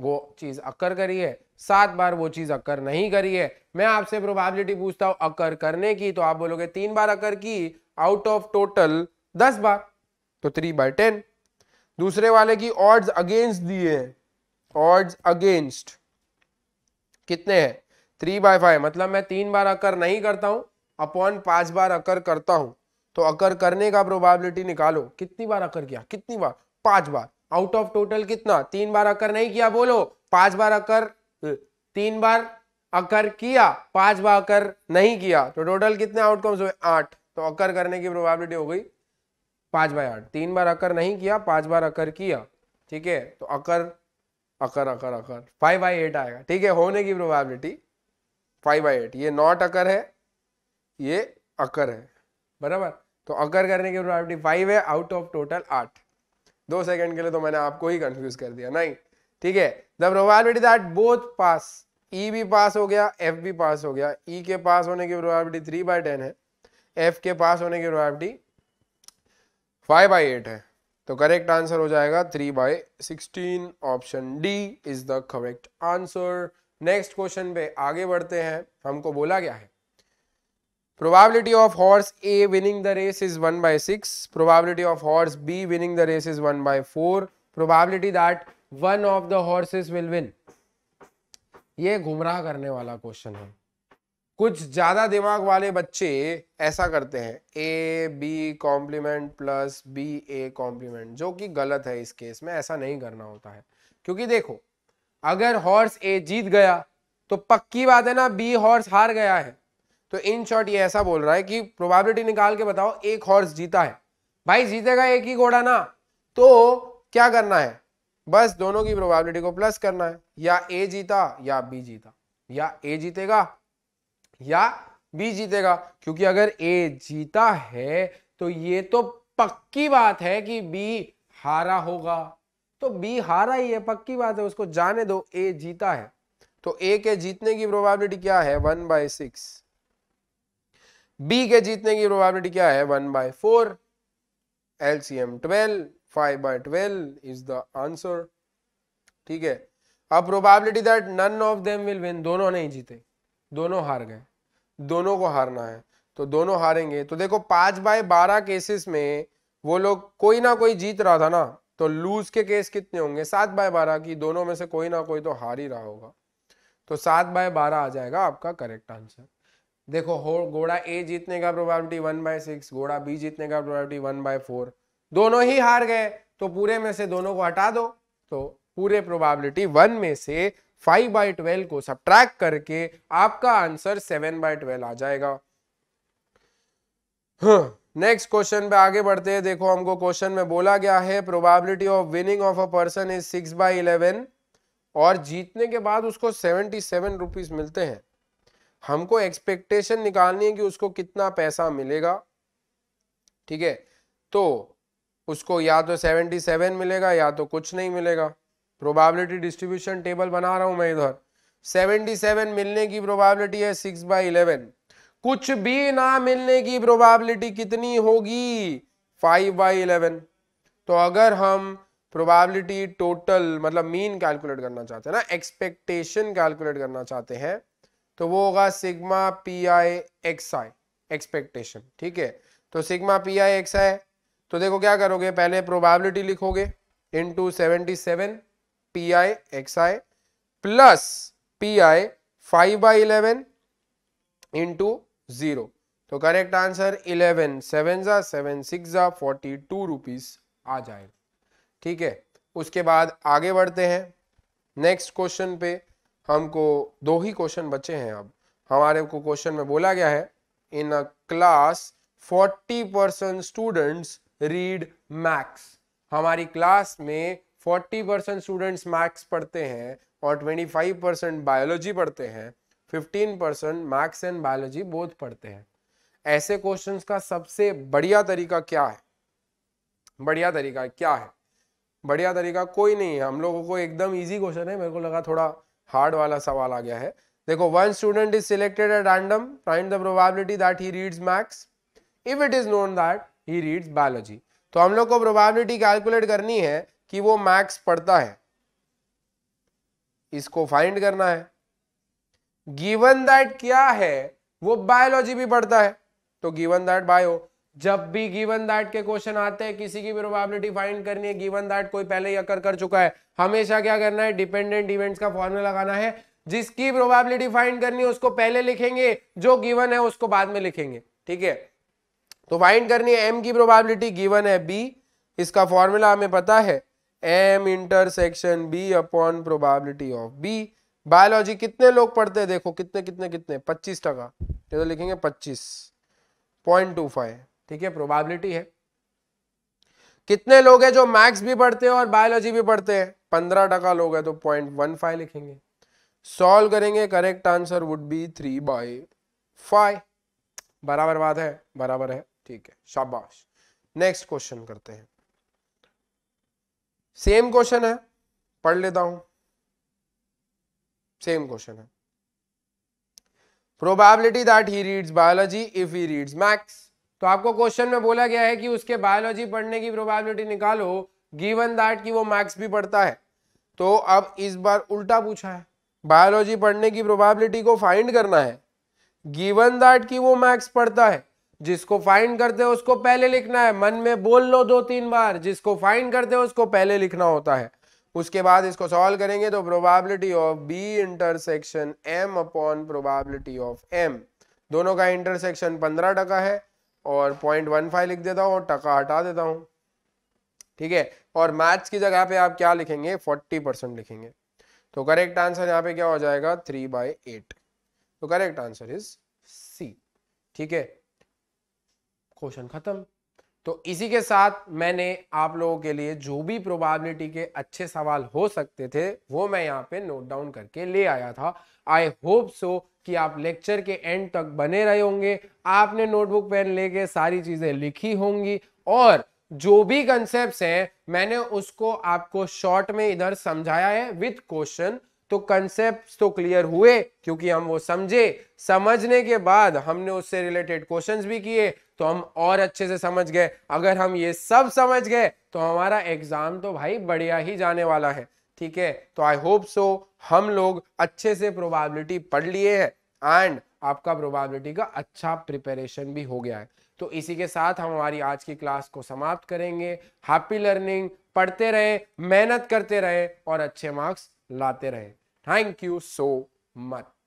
वो चीज़ अक्कर करी है सात बार वो चीज़ अक्कर नहीं करी है मैं आपसे प्रोबेबिलिटी पूछता हूं अक्कर करने की तो आप बोलोगे तीन बार अक्कर की आउट ऑफ टोटल दस बार तो थ्री बाय टेन दूसरे वाले की ऑर्ड्स अगेंस्ट दिए हैं ऑर्ड्स अगेंस्ट कितने हैं थ्री बाय फाइव मतलब मैं तीन बार अकर नहीं करता हूं अपॉन पांच बार अकर करता हूं तो अकर करने का प्रोबेबिलिटी निकालो कितनी बार अकर किया कितनी बार पांच बार आउट ऑफ टोटल कितना तीन बार अकर नहीं किया बोलो पांच बार अकर तीन बार अकर किया पांच बार अकर नहीं किया तो टोटल कितने आउटकम्स हुए आठ तो अकर करने की प्रोबेबिलिटी हो गई पाँच बाय आठ तीन बार अकर नहीं किया पांच बार अकर किया ठीक है तो occur occur occur occur five by eight आएगा ठीक है होने की प्रोबेबिलिटी फाइव बाई एट ये नॉट अकर है ये अकर है बराबर तो अकर करने की प्रोबेबिलिटी फाइव है आउट ऑफ टोटल आठ दो सेकंड के लिए तो मैंने आपको ही कंफ्यूज कर दिया नहीं ठीक है the probability that both pass E भी पास हो गया एफ भी पास हो गया ई e के पास होने की प्रोबेबिलिटी थ्री बाय टेन है एफ के पास होने की प्रोबेबिलिटी फाइव बाई एट है तो करेक्ट आंसर हो जाएगा three by sixteen option D is the correct answer next question पे आगे बढ़ते हैं हमको बोला गया है probability of horse A winning the race is 1 by 6, probability of horse B winning the race is 1 by 4, probability that one of the horses will win. ये गुमराह करने वाला क्वेश्चन है कुछ ज़्यादा दिमाग वाले बच्चे ऐसा करते हैं A B complement plus B A complement जो कि गलत है इस केस में ऐसा नहीं करना होता है क्योंकि देखो अगर हॉर्स ए जीत गया तो पक्की बात है ना बी हॉर्स हार गया है तो इन शॉर्ट ये ऐसा बोल रहा है कि प्रोबेबिलिटी निकाल के बताओ एक हॉर्स जीता है भाई जीतेगा एक ही घोड़ा ना तो क्या करना है बस दोनों की प्रोबेबिलिटी को प्लस करना है या ए जीता या बी जीता या ए जीतेगा या बी जीतेगा क्योंकि अगर ए जीता है तो ये तो पक्की बात है कि बी हारा होगा तो बी हारा ही है पक्की बात है उसको जाने दो ए जीता है तो ए के जीतने की प्रोबेबिलिटी क्या है वन बाय सिक्स बी के जीतने की प्रोबेबिलिटी क्या है one by four LCM twelve five by twelve is the answer ठीक है अब probability that none of them will win दोनों नहीं जीते दोनों हार गए दोनों को हारना है तो दोनों हारेंगे तो देखो पांच बाय बारह केसेस में वो लोग कोई ना कोई जीत रहा था ना तो लूज के केस कितने होंगे सात बाय बारह की दोनों में से कोई ना कोई तो हार ही रहा होगा तो सात बाय बारह आ जाएगा आपका करेक्ट आंसर देखो हो घोड़ा ए जीतने का प्रोबेबिलिटी वन बाय सिक्स घोड़ा बी जीतने का प्रोबेबिलिटी वन बाय फोर दोनों ही हार गए तो पूरे में से दोनों को हटा दो तो पूरे प्रोबेबिलिटी वन में से फाइव बाई ट्वेल्व को सब करके आपका आंसर सेवन बाई ट्वेल्व आ जाएगा हाँ, नेक्स्ट क्वेश्चन पे आगे बढ़ते हैं देखो हमको क्वेश्चन में बोला गया है probability of winning of a person is six by eleven और जीतने के बाद उसको सेवेंटी सेवन रुपीज मिलते हैं हमको एक्सपेक्टेशन निकालनी है कि उसको कितना पैसा मिलेगा ठीक है तो उसको या तो सेवेंटी सेवन मिलेगा या तो कुछ नहीं मिलेगा प्रोबेबिलिटी डिस्ट्रीब्यूशन टेबल बना रहा हूं मैं इधर 77 मिलने की प्रोबेबिलिटी है 6 बाई इलेवन कुछ भी ना मिलने की प्रोबेबिलिटी कितनी होगी 5 बाई इलेवन तो अगर हम प्रोबेबिलिटी टोटल मतलब मीन कैलकुलेट करना चाहते हैं ना एक्सपेक्टेशन कैलकुलेट करना चाहते हैं तो वो होगा sigma P I X I expectation ठीक है तो sigma P I X I तो देखो क्या करोगे पहले प्रोबेबिलिटी लिखोगे into seventy seven P I X I plus P I five by eleven into zero तो करेक्ट आंसर इलेवन सेवन जा सेवन सिक्स जा फोर्टी टू रुपीज आ जाएगा ठीक है उसके बाद आगे बढ़ते हैं नेक्स्ट क्वेश्चन पे हमको दो ही क्वेश्चन बचे हैं अब हमारे को क्वेश्चन में बोला गया है in a class forty percent students read maths हमारी क्लास में फोर्टी परसेंट स्टूडेंट्स मैथ्स पढ़ते हैं और ट्वेंटी फाइव परसेंट बायोलॉजी पढ़ते हैं fifteen percent maths and biology both पढ़ते हैं ऐसे क्वेश्चन का सबसे बढ़िया तरीका क्या है बढ़िया तरीका क्या है बढ़िया तरीका कोई नहीं है हम लोगों को एकदम इजी क्वेश्चन है मेरे को लगा थोड़ा हार्ड वाला सवाल आ गया है देखो one student is selected at random find the probability that he reads maths if it is known that he reads biology तो हम लोग को प्रोबेबिलिटी कैलकुलेट करनी है कि वो मैक्स पढ़ता है इसको फाइंड करना है गिवन दैट क्या है वो बायोलॉजी भी पढ़ता है तो गिवन दैट बायो जब भी गिवन दैट के क्वेश्चन आते हैं किसी की भी प्रोबेबिलिटी फाइंड करनी है गिवन दैट कोई पहले ही अकर कर चुका है हमेशा क्या करना है डिपेंडेंट इवेंट्स का फॉर्मूला लगाना है जिसकी प्रोबेबिलिटी फाइंड करनी है उसको पहले लिखेंगे जो गिवन है उसको बाद में लिखेंगे ठीक है तो फाइंड करनी है एम की प्रोबेबिलिटी गिवन है बी इसका फॉर्मूला हमें पता है M intersection B upon probability of B biology कितने लोग पढ़ते हैं देखो कितने कितने कितने पच्चीस टका ये तो लिखेंगे पच्चीस पॉइंट टू फाइव ठीक है प्रोबेबिलिटी है कितने लोग हैं जो मैथ्स भी पढ़ते हैं और बायोलॉजी भी पढ़ते हैं पंद्रह टका लोग हैं तो पॉइंट वन फाइव लिखेंगे सॉल्व करेंगे correct answer would be three by five बराबर बात है बराबर है ठीक है शाबाश नेक्स्ट क्वेश्चन करते हैं सेम क्वेश्चन है पढ़ लेता हूं सेम क्वेश्चन है probability that he reads biology if he reads maths तो आपको क्वेश्चन में बोला गया है कि उसके बायोलॉजी पढ़ने की प्रोबेबिलिटी निकालो गिवन दैट कि वो मैक्स भी पढ़ता है तो अब इस बार उल्टा पूछा है बायोलॉजी पढ़ने की प्रोबेबिलिटी को फाइंड करना है गिवन दैट कि वो मैक्स पढ़ता है जिसको फाइंड करते हो उसको पहले लिखना है मन में बोल लो दो तीन बार जिसको फाइंड करते हो उसको पहले लिखना होता है उसके बाद इसको सॉल्व करेंगे तो probability of B intersection M upon probability of M दोनों का इंटरसेक्शन पंद्रह टका है और पॉइंट वन फाइव लिख देता हूँ और टका हटा देता हूँ ठीक है और मैथ्स की जगह पे आप क्या लिखेंगे फोर्टी परसेंट लिखेंगे तो करेक्ट आंसर यहाँ पे क्या हो जाएगा थ्री बाई एट तो करेक्ट आंसर इज सी ठीक है क्वेश्चन खत्म तो इसी के साथ मैंने आप लोगों के लिए जो भी प्रोबेबिलिटी के अच्छे सवाल हो सकते थे वो मैं यहाँ पे नोट डाउन करके ले आया था आई होप सो कि आप लेक्चर के एंड तक बने रहे होंगे आपने नोटबुक पेन लेके सारी चीजें लिखी होंगी और जो भी कंसेप्ट हैं मैंने उसको आपको शॉर्ट में इधर समझाया है विथ क्वेश्चन तो कंसेप्ट तो क्लियर हुए क्योंकि हम वो समझे समझने के बाद हमने उससे रिलेटेड क्वेश्चंस भी किए तो हम और अच्छे से समझ गए अगर हम ये सब समझ गए तो हमारा एग्जाम तो भाई बढ़िया ही जाने वाला है ठीक है तो आई होप सो हम लोग अच्छे से प्रोबेबिलिटी पढ़ लिए हैं एंड आपका प्रोबेबिलिटी का अच्छा प्रिपरेशन भी हो गया है तो इसी के साथ हम हमारी आज की क्लास को समाप्त करेंगे हैप्पी लर्निंग पढ़ते रहे मेहनत करते रहे और अच्छे मार्क्स लाते रहें Thank you so much.